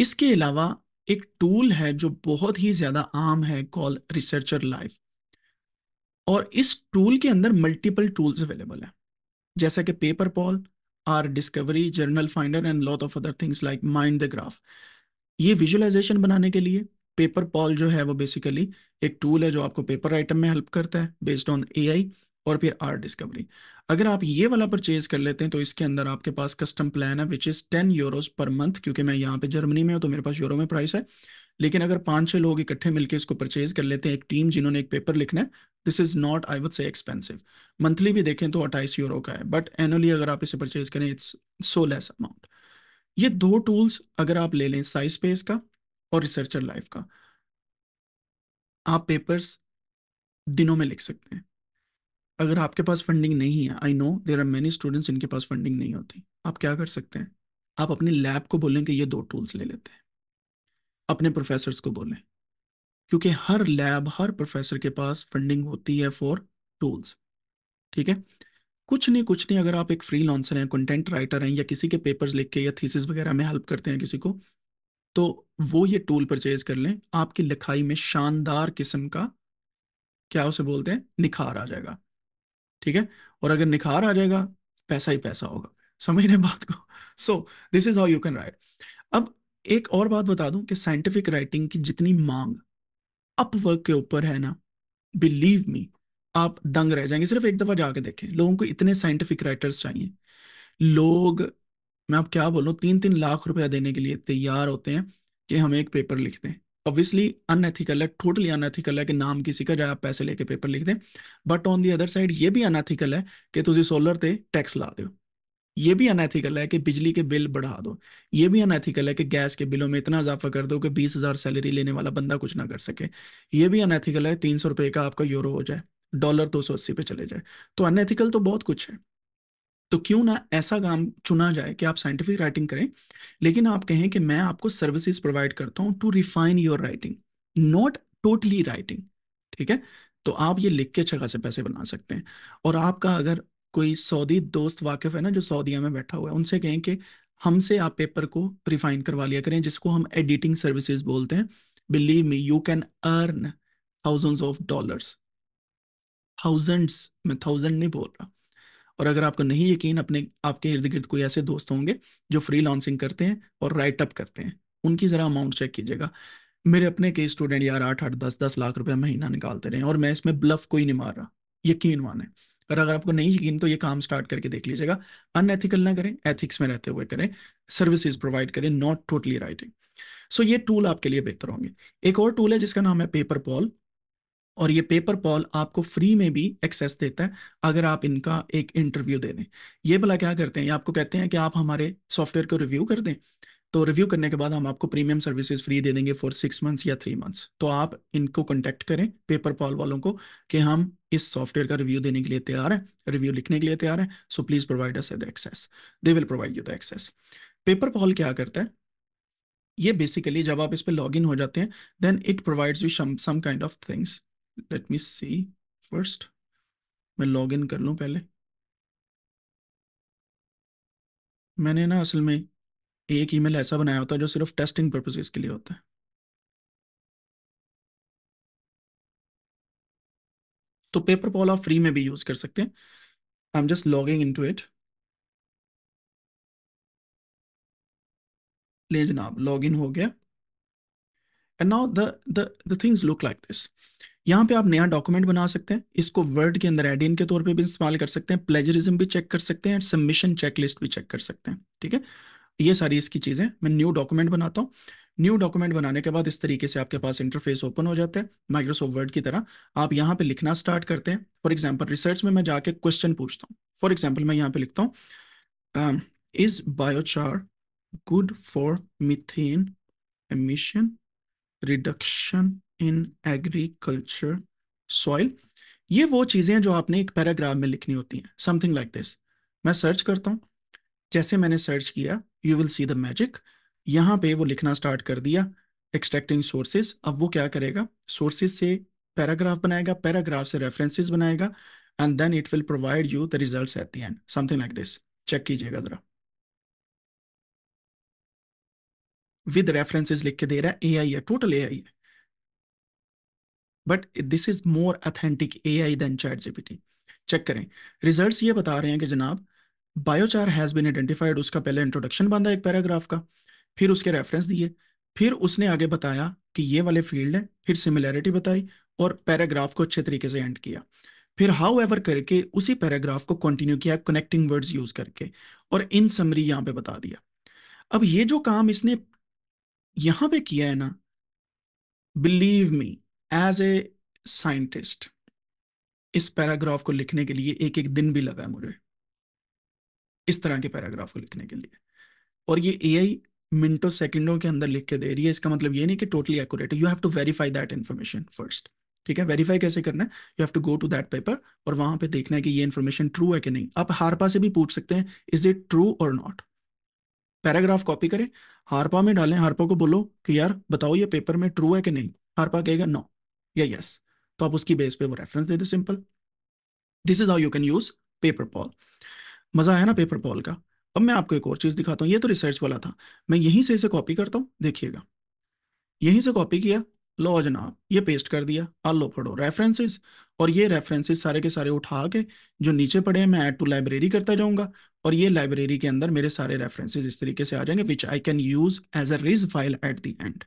इसके अलावा एक टूल है जो बहुत ही ज़्यादा आम है कॉल रिसर्चर लाइफ और इस टूल के अंदर मल्टीपल टूल्स अवेलेबल है जैसा कि Paperpal R discovery journal finder and lot of other things like mind the graph ये विजुअलाइजेशन बनाने के लिए पेपर पॉल जो है वो बेसिकली एक टूल है जो आपको पेपर आइटम में हेल्प करता है बेस्ड ऑन ए और फिर आर डिस्कवरी अगर आप ये वाला परचेज कर लेते हैं तो इसके अंदर आपके पास कस्टम प्लान है which is ten euros per month क्योंकि मैं यहाँ पे जर्मनी में हूँ तो मेरे पास यूरो में प्राइस है लेकिन अगर पांच छह लोग इकट्ठे मिलकर इसको परचेज कर लेते हैं एक टीम जिन्होंने एक पेपर लिखना है this is not I would say expensive monthly भी देखें तो अट्ठाईस यूरो का है बट एनुअली अगर आप इसे परचेज करें इट्स सो लेस अमाउंट ये दो टूल्स अगर आप ले लें साइज स्पेस का और रिसर्चर लाइफ का आप पेपर्स दिनों में लिख सकते हैं अगर आपके पास फंडिंग नहीं है I know there are many students जिनके पास फंडिंग नहीं होती आप क्या कर सकते हैं आप अपने लैब को बोलें कि ये दो टूल्स ले लेते हैं अपने प्रोफेसर को बोलें क्योंकि हर लैब हर प्रोफेसर के पास फंडिंग होती है फॉर टूल्स ठीक है कुछ नहीं कुछ नहीं अगर आप एक फ्री लॉन्सर हैं कंटेंट राइटर हैं या किसी के पेपर्स लिख के या थीसिस वगैरह में हेल्प करते हैं किसी को तो वो ये टूल परचेज कर लें आपकी लिखाई में शानदार किस्म का क्या उसे बोलते हैं निखार आ जाएगा ठीक है और अगर निखार आ जाएगा पैसा ही पैसा होगा समझ रहे बात को so this is how you can write अब एक और बात बता दूं कि साइंटिफिक राइटिंग की जितनी मांग अपवर्क के ऊपर है ना बिलीव मी आप दंग रह जाएंगे सिर्फ एक दफ़ा जाके देखें लोगों को इतने साइंटिफिक राइटर्स चाहिए लोग मैं आप क्या बोलूँ तीन तीन लाख रुपया देने के लिए तैयार होते हैं कि हम एक पेपर लिख दें ऑब्वियसली अनएथिकल है टोटली अनएथिकल है कि नाम किसी का जाए आप पैसे लेके पेपर लिख दें but on the other side ये भी अनएथिकल है कि तुझे सोलर से टैक्स ला दो ये भी अनएथिकल है कि बिजली के बिल बढ़ा दो ये भी अनएथिकल है कि गैस के बिलों में इतना इजाफा कर दो कि बीस हज़ार सैलरी लेने वाला बंदा कुछ ना कर सके ये भी अनएथिकल है तीन सौ रुपये का आपका यूरो हो जाए डॉलर दो सौ अस्सी पे चले जाए तो अनएथिकल तो बहुत कुछ है तो क्यों ना ऐसा काम चुना जाए कि आप साइंटिफिक राइटिंग करें लेकिन आप कहें कि मैं आपको सर्विसेज प्रोवाइड करता हूं to refine your writing not totally writing ठीक है तो आप ये लिख के छगा से पैसे बना सकते हैं और आपका अगर कोई सऊदी दोस्त वाकिफ है ना जो सऊदिया में बैठा हुआ है उनसे कहें कि हमसे आप पेपर को रिफाइन करवा लिया करें जिसको हम एडिटिंग सर्विसेज बोलते हैं believe me you can earn thousands of dollars thousands मैं थाउजेंड नहीं बोल रहा और अगर आपको नहीं यकीन अपने आपके इर्द गिर्द कोई ऐसे दोस्त होंगे जो फ्री लॉन्सिंग करते हैं और राइटअप करते हैं उनकी ज़रा अमाउंट चेक कीजिएगा मेरे अपने के स्टूडेंट यार आठ आठ दस दस लाख रुपया महीना निकालते रहे और मैं इसमें ब्लफ कोई नहीं मार रहा यकीन माने और अगर आपको नहीं यकीन तो ये काम स्टार्ट करके देख लीजिएगा अनएथिकल ना करें एथिक्स में रहते हुए करें सर्विसेज प्रोवाइड करें नॉट टोटली राइटिंग सो ये टूल आपके लिए बेहतर होंगे एक और टूल है जिसका नाम है पेपर पॉल और ये पेपर पॉल आपको फ्री में भी एक्सेस देता है अगर आप इनका एक इंटरव्यू दे दें ये भला क्या करते हैं ये आपको कहते हैं कि आप हमारे सॉफ्टवेयर को रिव्यू कर दें तो रिव्यू करने के बाद हम आपको प्रीमियम सर्विसेज फ्री दे देंगे फॉर सिक्स मंथ्स या थ्री मंथ्स तो आप इनको कॉन्टेक्ट करें पेपर पॉल वालों को कि हम इस सॉफ्टवेयर का रिव्यू देने के लिए तैयार है रिव्यू लिखने के लिए तैयार है so please provide us the access they will provide you the access Paperpal क्या करता है ये बेसिकली जब आप इस पर लॉग इन हो जाते हैं then it provides you some kind of things let me see first मैं लॉग इन कर लूँ पहले मैंने ना असल में एक ईमेल ऐसा बनाया होता है जो सिर्फ टेस्टिंग पर्पजेज के लिए होता है तो पेपर पॉल आप फ्री में भी यूज कर सकते हैं I am just logging in to it ले जनाब लॉग इन हो गया and now the the things look like this यहाँ पे आप नया डॉक्यूमेंट बना सकते हैं इसको वर्ड के अंदर एडियन के तौर पे भी इस्तेमाल कर सकते हैं प्लेजरिज्म भी चेक कर सकते हैं सबमिशन चेकलिस्ट भी चेक कर सकते हैं ठीक है ये सारी इसकी चीज़ें मैं न्यू डॉक्यूमेंट बनाता हूँ न्यू डॉक्यूमेंट बनाने के बाद इस तरीके से आपके पास इंटरफेस ओपन हो जाता है माइक्रोसॉफ्ट वर्ड की तरह आप यहाँ पे लिखना स्टार्ट करते हैं फॉर एग्जाम्पल रिसर्च में मैं जाके क्वेश्चन पूछता हूँ फॉर एग्जाम्पल मैं यहाँ पे लिखता हूँ is biochar good for methane emission reduction in agriculture soil ये वो चीज़ें जो आपने एक पैराग्राफ में लिखनी होती हैं समथिंग लाइक दिस मैं सर्च करता हूं जैसे मैंने सर्च किया you will see the magic यहां पे वो लिखना स्टार्ट कर दिया एक्सट्रैक्टिंग सोर्सेज अब वो क्या करेगा सोर्सेज से पैराग्राफ बनाएगा पैराग्राफ से रेफरेंसेज बनाएगा and then it will provide you the result at the end something like this check कीजिएगा ज़रा विद रेफरेंसेज लिख के दे रहा है ए आई है टोटल ए आई है but this is more authentic A I than chat GPT check करें result ये बता रहे हैं कि जनाब बायोचार हैज़ बिन आइडेंटिफाइड उसका पहले इंट्रोडक्शन बांधा एक पैराग्राफ का फिर उसके रेफरेंस दिए फिर उसने आगे बताया कि ये वाले फील्ड है फिर सिमिलैरिटी बताई और पैराग्राफ को अच्छे तरीके से एंड किया फिर हाउ एवर करके उसी पैराग्राफ को कंटिन्यू किया कनेक्टिंग वर्ड्स यूज करके और इन समरी यहां पे बता दिया अब ये जो काम इसने यहां पे किया है ना believe me as a scientist इस पैराग्राफ को लिखने के लिए एक एक दिन भी लगा है मुझे इस तरह के पैराग्राफ को लिखने के लिए और ये एआई मिनटो सेकंडों के अंदर लिख के दे रही है इसका मतलब ये नहीं कि totally accurate you have to verify that information first ठीक है वेरीफाई कैसे करना है you have to go to that paper और वहां पे देखना है कि ये इन्फॉर्मेशन ट्रू है कि नहीं आप हारपा से भी पूछ सकते हैं इज इट ट्रू और नॉट पैराग्राफ कॉपी करें हारपा में डालें हारपा को बोलो कि यार बताओ ये पेपर में ट्रू है कि नहीं हारपा कहेगा नो या यस तो आप उसकी बेस पे वो रेफरेंस दे दो simple this is how you can use Paperpal मजा आया ना पेपर पॉल का अब मैं आपको एक और चीज दिखाता हूँ ये तो रिसर्च वाला था मैं यहीं से इसे कॉपी करता हूँ देखिएगा यहीं से कॉपी किया लो जनाब ये पेस्ट कर दिया आ लो पढ़ो रेफरेंसेज और ये रेफरेंसेज सारे के सारे उठा के जो नीचे पड़े हैं मैं ऐड टू लाइब्रेरी करता जाऊंगा और ये लाइब्रेरी के अंदर मेरे सारे रेफरेंसेज इस तरीके से आ जाएंगे which I can use as a RIS file at the end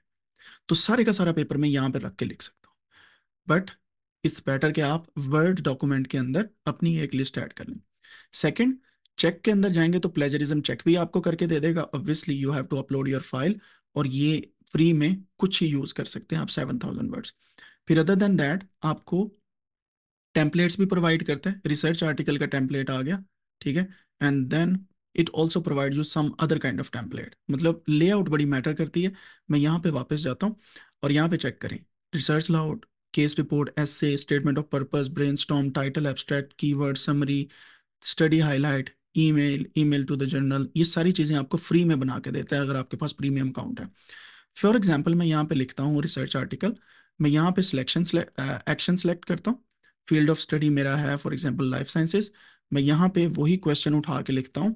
तो सारे का सारा पेपर मैं यहाँ पर रख के लिख सकता बट इस बेटर के आप वर्ड डॉक्यूमेंट के अंदर अपनी एक लिस्ट ऐड कर लें सेकंड चेक के अंदर जाएंगे तो प्लेजरिज्म चेक भी आपको करके दे देगा obviously you have to upload your file और ये फ्री में कुछ ही यूज कर सकते हैं आप सेवन थाउजेंड वर्ड्स फिर अदर देन दैट आपको टेम्पलेट्स भी प्रोवाइड करते हैं रिसर्च आर्टिकल का टेम्पलेट आ गया ठीक है and then it also provide you some other kind of template मतलब लेआउट बड़ी मैटर करती है मैं यहाँ पे वापस जाता हूँ और यहाँ पे चेक करें research layout case report, essay, statement of purpose, brainstorm, title, abstract, keyword, summary, study highlight, email to the journal ये सारी चीज़ें आपको फ्री में बना के देता है अगर आपके पास प्रीमियम अकाउंट है फॉर एग्जाम्पल मैं यहाँ पे लिखता हूँ रिसर्च आर्टिकल मैं यहाँ पे सिलेक्शन एक्शन सेलेक्ट करता हूँ फील्ड ऑफ स्टडी मेरा है फॉर एग्जाम्पल लाइफ साइंसेज मैं यहाँ पे वही क्वेश्चन उठा के लिखता हूँ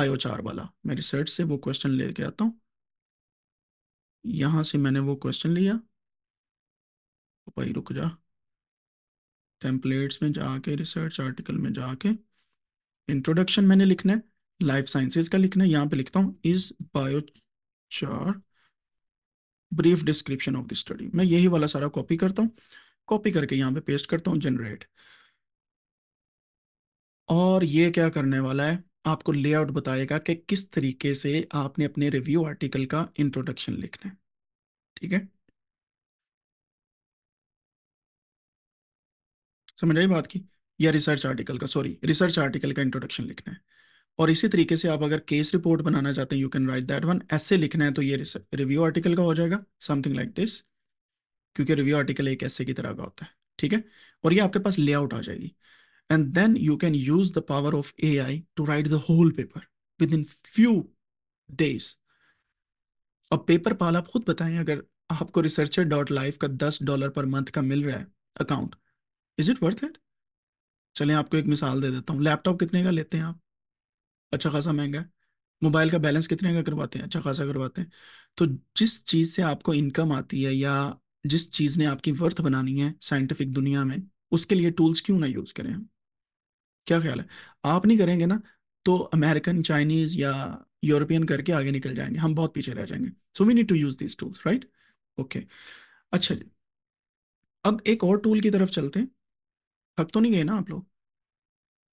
बायोचार वाला मैं रिसर्च से वो क्वेश्चन लेके आता हूँ यहाँ से मैंने वो क्वेश्चन लिया भाई रुक जा टेम्पलेट्स में जाके रिसर्च आर्टिकल में जाके इंट्रोडक्शन मैंने लिखना है लाइफ साइंसेस का लिखना है यहाँ पे लिखता हूँ is biochar brief description of the study मैं यही वाला सारा कॉपी करता हूँ कॉपी करके यहाँ पे पेस्ट करता हूँ जनरेट और ये क्या करने वाला है आपको लेआउट बताएगा कि किस तरीके से आपने अपने रिव्यू आर्टिकल का इंट्रोडक्शन लिखना है ठीक है समझ आई बात की या रिसर्च आर्टिकल का सॉरी रिसर्च आर्टिकल का इंट्रोडक्शन लिखना है और इसी तरीके से आप अगर केस रिपोर्ट बनाना चाहते हैं you can write that one ऐसे लिखना है तो ये रिव्यू आर्टिकल का हो जाएगा समथिंग लाइक दिस क्योंकि रिव्यू आर्टिकल एक ऐसे की तरह का होता है ठीक है और ये आपके पास लेआउट आ जाएगी and then you can use the power of A I to write the whole paper within few days अब पेपर पाल आप खुद बताएं अगर आपको रिसर्चर डॉट लाइफ का दस डॉलर पर मंथ का मिल रहा है account is it worth it चलें आपको एक मिसाल दे देता हूँ लैपटॉप कितने का लेते हैं आप अच्छा खासा महंगा है मोबाइल का बैलेंस कितने का करवाते हैं अच्छा खासा करवाते हैं तो जिस चीज़ से आपको इनकम आती है या जिस चीज़ ने आपकी वर्थ बनानी है साइंटिफिक दुनिया में उसके लिए टूल्स क्यों ना यूज़ करें क्या ख्याल है आप नहीं करेंगे ना तो अमेरिकन चाइनीज़ या यूरोपियन करके आगे निकल जाएंगे हम बहुत पीछे रह जाएंगे so we need to use this tools right okay अच्छा जी अब एक और टूल की तरफ चलते हैं थक तो नहीं गए ना आप लोग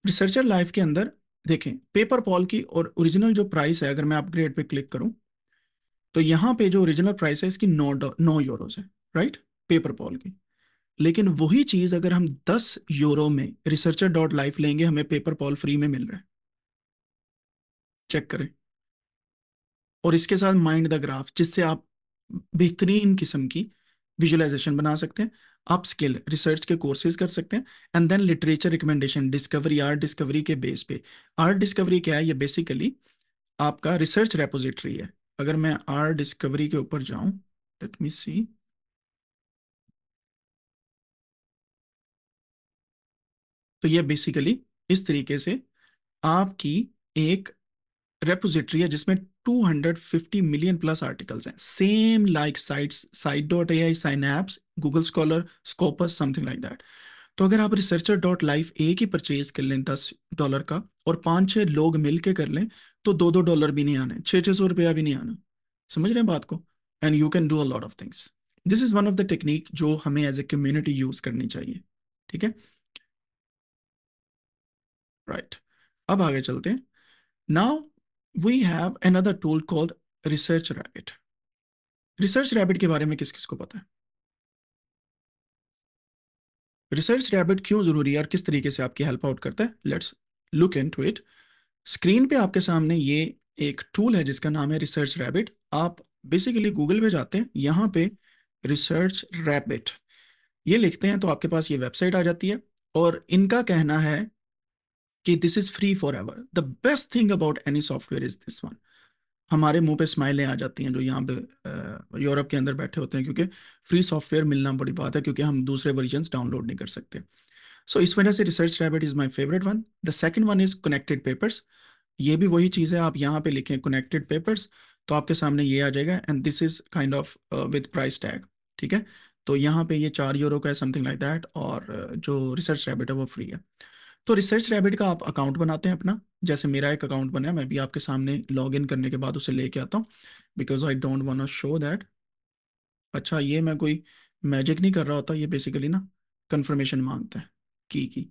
रिसर्चर लाइफ के अंदर देखें पेपर पॉल की और ओरिजिनल जो प्राइस है अगर मैं अपग्रेड पे क्लिक करूं तो यहां पे जो ओरिजिनल प्राइस है इसकी नौ नौ यूरोज है राइट पेपर पॉल की लेकिन वही चीज अगर हम दस यूरो में रिसर्चर डॉट लाइफ लेंगे हमें पेपर पॉल फ्री में मिल रहा है चेक करें और इसके साथ माइंड द ग्राफ जिससे आप बेहतरीन किस्म की विजुअलाइजेशन बना सकते हैं आप स्किल रिसर्च के कोर्सेज कर सकते हैं and then literature recommendation discovery art discovery के बेस पे आर्ट डिस्कवरी क्या है ये बेसिकली आपका रिसर्च रेपोजिटरी है अगर मैं आर्ट डिस्कवरी के ऊपर जाऊं लेट मी सी तो ये बेसिकली इस तरीके से आपकी एक रेपोजिटरी है जिसमें 250 million plus articles and same like sites site.ai synapse google scholar scopus something like that तो अगर आप रिसर्चर डॉट लाइफ एक ही परचेज कर लें दस डॉलर का और पांच छह लोग मिलके कर लें तो दो दो डॉलर भी नहीं आने छह छह सौ रुपया भी नहीं आना समझ रहे हैं बात को and you can do a lot of things this is one of the technique जो हमें एज ए कम्युनिटी यूज करनी चाहिए ठीक है राइट right. अब आगे चलते हैं now we have another tool called Research Rabbit. Research Rabbit के बारे में किस किस को पता है रिसर्च रैबिट क्यों जरूरी है और किस तरीके से आपकी हेल्प आउट करता है let's look in to it screen पे आपके सामने ये एक टूल है जिसका नाम है रिसर्च रैबिट आप बेसिकली गूगल पे जाते हैं यहाँ पे रिसर्च रैबिट ये लिखते हैं तो आपके पास ये वेबसाइट आ जाती है और इनका कहना है कि this is free forever the best thing about any software is this one हमारे मुंह पे स्माइलें आ जाती हैं जो यहाँ पे यूरोप के अंदर बैठे होते हैं क्योंकि फ्री सॉफ्टवेयर मिलना बड़ी बात है क्योंकि हम दूसरे वर्जन डाउनलोड नहीं कर सकते सो so, इस वजह से Research Rabbit is my favourite one the second one is Connected Papers ये भी वही चीज़ है आप यहाँ पे लिखें कनेक्टेड पेपर्स तो आपके सामने ये आ जाएगा and this is kind of with price tag ठीक है तो यहाँ पे ये चार यूरो का है समथिंग लाइक दैट और जो रिसर्च रैबिट है वो फ्री है तो रिसर्च रैबिट का आप अकाउंट बनाते हैं अपना जैसे मेरा एक अकाउंट बनाया मैं भी आपके सामने लॉग इन करने के बाद उसे लेके आता हूँ because I don't want show that अच्छा ये मैं कोई मैजिक नहीं कर रहा होता ये बेसिकली ना कन्फर्मेशन मांगता है की की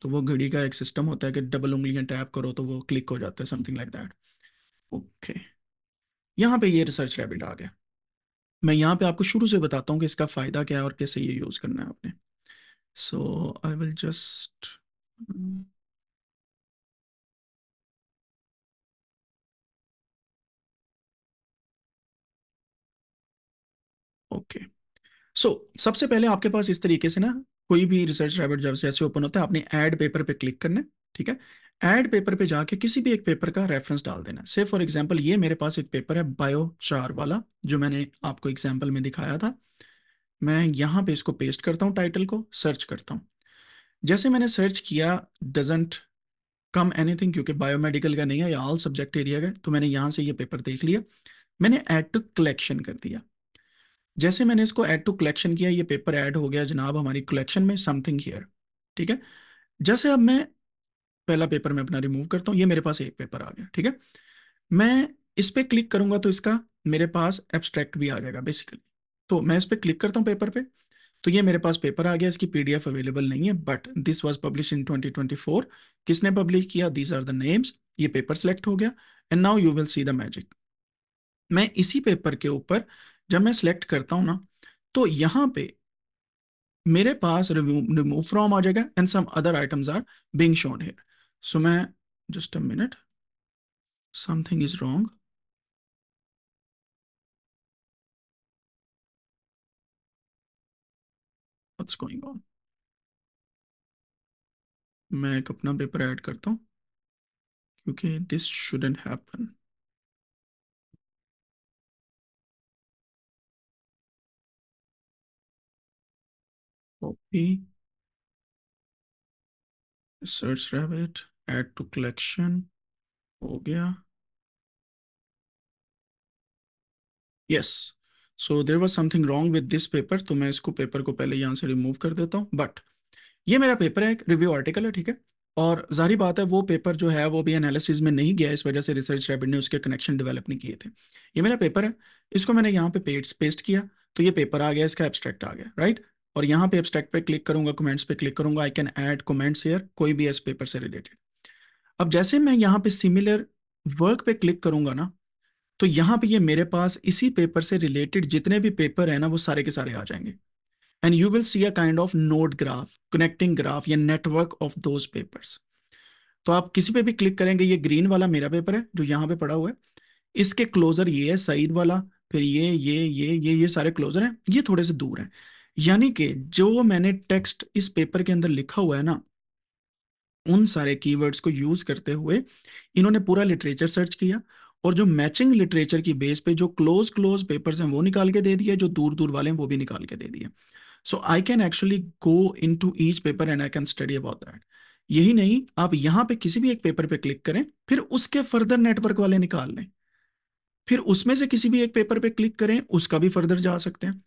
तो वो घड़ी का एक सिस्टम होता है कि डबल उंगलियां टैप करो तो वो क्लिक हो जाता है समथिंग लाइक दैट ओके यहाँ पे ये रिसर्च रैबिट आ गया मैं यहाँ पे आपको शुरू से बताता हूँ कि इसका फ़ायदा क्या है और कैसे ये यूज़ करना है आपने so I will just okay mm-hmm. So सबसे पहले आपके पास इस तरीके से ना कोई भी रिसर्च राइबर जब ऐसे ओपन होता है आपने ऐड पेपर पे क्लिक करना ठीक है ऐड पेपर पे जाके किसी भी एक पेपर का रेफरेंस डाल देना से फॉर एग्जांपल ये मेरे पास एक पेपर है बायो चार वाला जो मैंने आपको एग्जांपल में दिखाया था मैं यहाँ पे इसको पेस्ट करता हूँ टाइटल को सर्च करता हूँ जैसे मैंने सर्च किया डजेंट कम एनीथिंग क्योंकि बायोमेडिकल का नहीं है या ऑल सब्जेक्ट एरिया का तो मैंने यहाँ से ये पेपर देख लिया मैंने ऐड टू कलेक्शन कर दिया जैसे मैंने इसको ऐड टू कलेक्शन किया ये पेपर ऐड हो गया जनाब हमारी कलेक्शन में समथिंग हियर ठीक है जैसे अब मैं पहला पेपर मैं अपना रिमूव करता हूँ ये मेरे पास एक पेपर आ गया ठीक है मैं इस पर क्लिक करूंगा तो इसका मेरे पास एब्स्ट्रैक्ट भी आ जाएगा बेसिकली तो मैं इस पर क्लिक करता हूँ पेपर पे तो ये मेरे पास पेपर आ गया इसकी पीडीएफ अवेलेबल नहीं है but this was publish in 2024 किसने पब्लिश किया दीज आर द नेम्स ये पेपर सेलेक्ट हो गया and now you will see the magic मैं इसी पेपर के ऊपर जब मैं सिलेक्ट करता हूं ना तो यहाँ पे मेरे पास रिमूव फ्रॉम आ जाएगा and some other items are being shown here so मैं just a minute something is wrong what's going on मैं एक अपना पेपर ऐड करता हूं क्योंकि this shouldn't happen copy search rabbit add to collection हो गया yes yes. So there was something wrong with this paper तो मैं इसको पेपर को पहले यहाँ से रिमूव कर देता हूँ बट ये मेरा पेपर है एक रिव्यू आर्टिकल है ठीक है और जाहिर बात है वो पेपर जो है वो भी एनालिसिस में नहीं गया इस वजह से रिसर्च रेबिड ने उसके कनेक्शन डेवलप नहीं किए थे ये मेरा पेपर है इसको मैंने यहाँ पे पेस्ट पेस्ट किया तो ये पेपर आ गया इसका एब्स्ट्रैक्ट आ गया राइट और यहाँ पे एब्स्ट्रैक्ट पे क्लिक करूंगा कमेंट्स पे क्लिक करूंगा I can add comments here कोई भी इस पेपर से रिलेटेड अब जैसे मैं यहाँ पे सिमिलर वर्क पे क्लिक करूंगा ना तो यहां पे ये मेरे पास इसी पेपर से रिलेटेड जितने भी पेपर है ना वो सारे के सारे आ जाएंगे and you will see a kind of node graph connecting graph या नेटवर्क ऑफ दोज पेपर्स तो आप किसी पे भी क्लिक करेंगे ये ग्रीन वाला मेरा पेपर है जो यहाँ पे पड़ा हुआ है इसके क्लोजर ये है सईद वाला फिर ये ये ये ये ये सारे क्लोजर हैं ये थोड़े से दूर हैं यानी कि जो मैंने टेक्स्ट इस पेपर के अंदर लिखा हुआ है ना उन सारे कीवर्ड्स को यूज करते हुए इन्होंने पूरा लिटरेचर सर्च किया और जो मैचिंग लिटरेचर की बेस पे जो क्लोज क्लोज पेपर्स हैं वो निकाल के दे दिए जो दूर दूर वाले हैं वो भी निकाल के दे दिए so I can actually go into each paper and I can study about that यही नहीं आप यहां पे किसी भी एक पेपर पे क्लिक करें फिर उसके फर्दर नेटवर्क वाले निकाल लें फिर उसमें से किसी भी एक पेपर पे क्लिक करें उसका भी फर्दर जा सकते हैं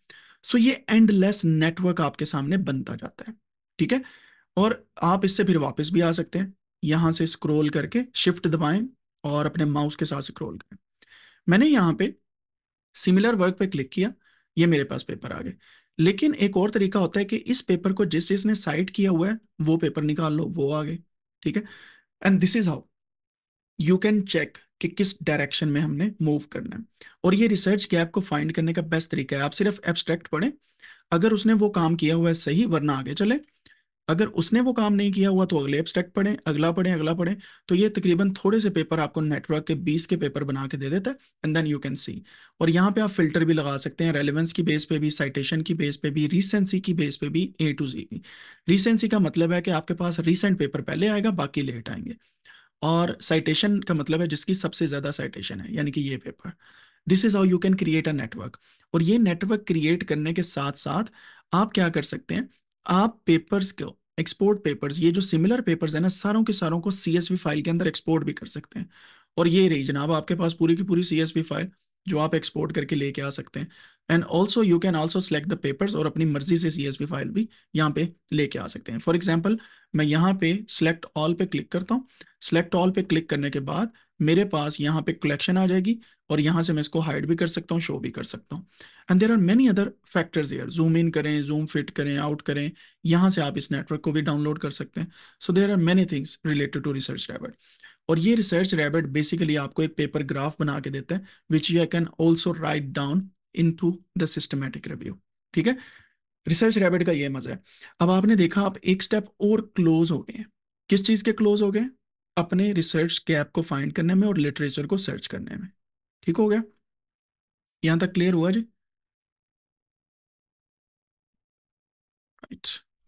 सो so, ये एंडलेस नेटवर्क आपके सामने बनता जाता है ठीक है और आप इससे फिर वापस भी आ सकते हैं यहां से स्क्रोल करके शिफ्ट दबाएं और अपने माउस के साथ स्क्रॉल करें मैंने यहाँ पे सिमिलर वर्क पे क्लिक किया ये मेरे पास पेपर आ गए लेकिन एक और तरीका होता है कि इस पेपर को जिस जिसने साइट किया हुआ है वो पेपर निकाल लो वो आ गए ठीक है and this is how you can check कि किस डायरेक्शन में हमने मूव करना है और ये रिसर्च गैप को फाइंड करने का बेस्ट तरीका है आप सिर्फ एब्स्ट्रैक्ट पढ़ें अगर उसने वो काम किया हुआ है सही वरना आगे चले अगर उसने वो काम नहीं किया हुआ तो अगले एब्स्ट्रैक्ट पढ़ें अगला पढ़ें अगला पढ़ें तो ये तकरीबन थोड़े से पेपर आपको नेटवर्क के बीस के पेपर बना के दे देता है and then you can see और यहाँ पे आप फिल्टर भी लगा सकते हैं रेलिवेंस की बेस पे भी साइटेशन की बेस पे भी रिसेंसी की बेस पे भी ए टू जी रिसेंसी का मतलब है कि आपके पास रिसेंट पेपर पहले आएगा बाकी लेट आएंगे और साइटेशन का मतलब है जिसकी सबसे ज़्यादा साइटेशन है यानी कि ये paper this is how you can create a network और ये नेटवर्क क्रिएट करने के साथ साथ आप क्या कर सकते हैं आप पेपर्स को एक्सपोर्ट पेपर्स ये जो सिमिलर पेपर्स है ना सारों के सारों को सीएसवी फाइल के अंदर एक्सपोर्ट भी कर सकते हैं और ये रही जनाब आपके पास पूरी की पूरी सीएसवी फाइल जो आप एक्सपोर्ट करके लेके आ सकते हैं and also you can also select the papers और अपनी मर्जी से सी फाइल भी यहाँ पे लेके आ सकते हैं फॉर एग्जाम्पल मैं यहाँ पे सेलेक्ट ऑल पे क्लिक करता हूँ सेलेक्ट ऑल पे क्लिक करने के बाद मेरे पास यहाँ पे कलेक्शन आ जाएगी और यहाँ से मैं इसको हाइड भी कर सकता हूँ शो भी कर सकता हूँ and there are many other factors air zoom in करें जूम फिट करें आउट करें यहाँ से आप इस नेटवर्क को भी डाउनलोड कर सकते हैं so there are many things related to research rabbit और ये रिसर्च रेबर्ट बेसिकली आपको एक पेपर ग्राफ बना के देता है which you can also write down into the systematic review ठीक है रिसर्च रेबर्ट का ये मजा है अब आपने देखा आप एक स्टेप और क्लोज हो गए किस चीज के क्लोज हो गए अपने रिसर्च गैप को फाइंड करने में और लिटरेचर को सर्च करने में ठीक हो गया यहां तक क्लियर हुआ जी राइट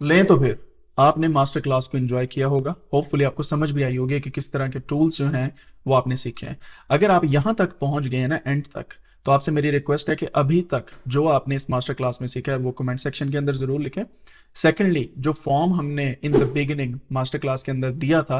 ले तो फिर आपने मास्टर क्लास को एंजॉय किया होगा होपफुली आपको समझ भी आई होगी कि किस तरह के टूल्स जो हैं वो आपने सीखे हैं अगर आप यहां तक पहुंच गए हैं ना एंड तक तो आपसे मेरी रिक्वेस्ट है कि अभी तक जो आपने इस मास्टर क्लास में सीखा है वो कमेंट सेक्शन के अंदर जरूर लिखें सेकेंडली जो फॉर्म हमने in the beginning master class के अंदर दिया था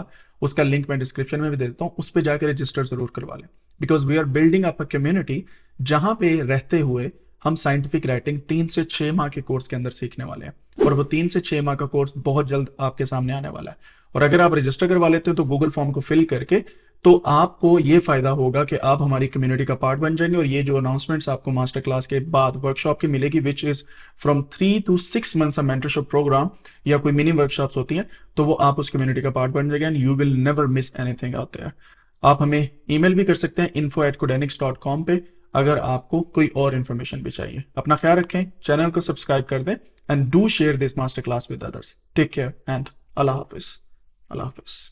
उसका लिंक मैं डिस्क्रिप्शन में भी दे देता हूँ उस पर जाकर रजिस्टर जरूर करवा लें because we are building up a community जहां पे रहते हुए हम साइंटिफिक राइटिंग तीन से छह माह के कोर्स के अंदर सीखने वाले हैं और वो तीन से छह माह का कोर्स बहुत जल्द आपके सामने आने वाला है और अगर आप रजिस्टर करवा लेते हो तो गूगल फॉर्म को फिल करके तो आपको ये फायदा होगा कि आप हमारी कम्युनिटी का पार्ट बन जाएंगे और ये जो अनाउंसमेंट्स आपको मास्टर क्लास के बाद वर्कशॉप की मिलेगी which is from three to six months mentorship program या कोई मिनी वर्कशॉप होती हैं तो वो आप उस कम्युनिटी का पार्ट बन जाएंगे and you will never miss anything out there आप हमें ईमेल भी कर सकते हैं info at Codenix dot com पे अगर आपको कोई और इन्फॉर्मेशन भी चाहिए अपना ख्याल रखें चैनल को सब्सक्राइब कर दें and do share this master class with others take care and अल्लाह हाफिज अल्लाह हाफिज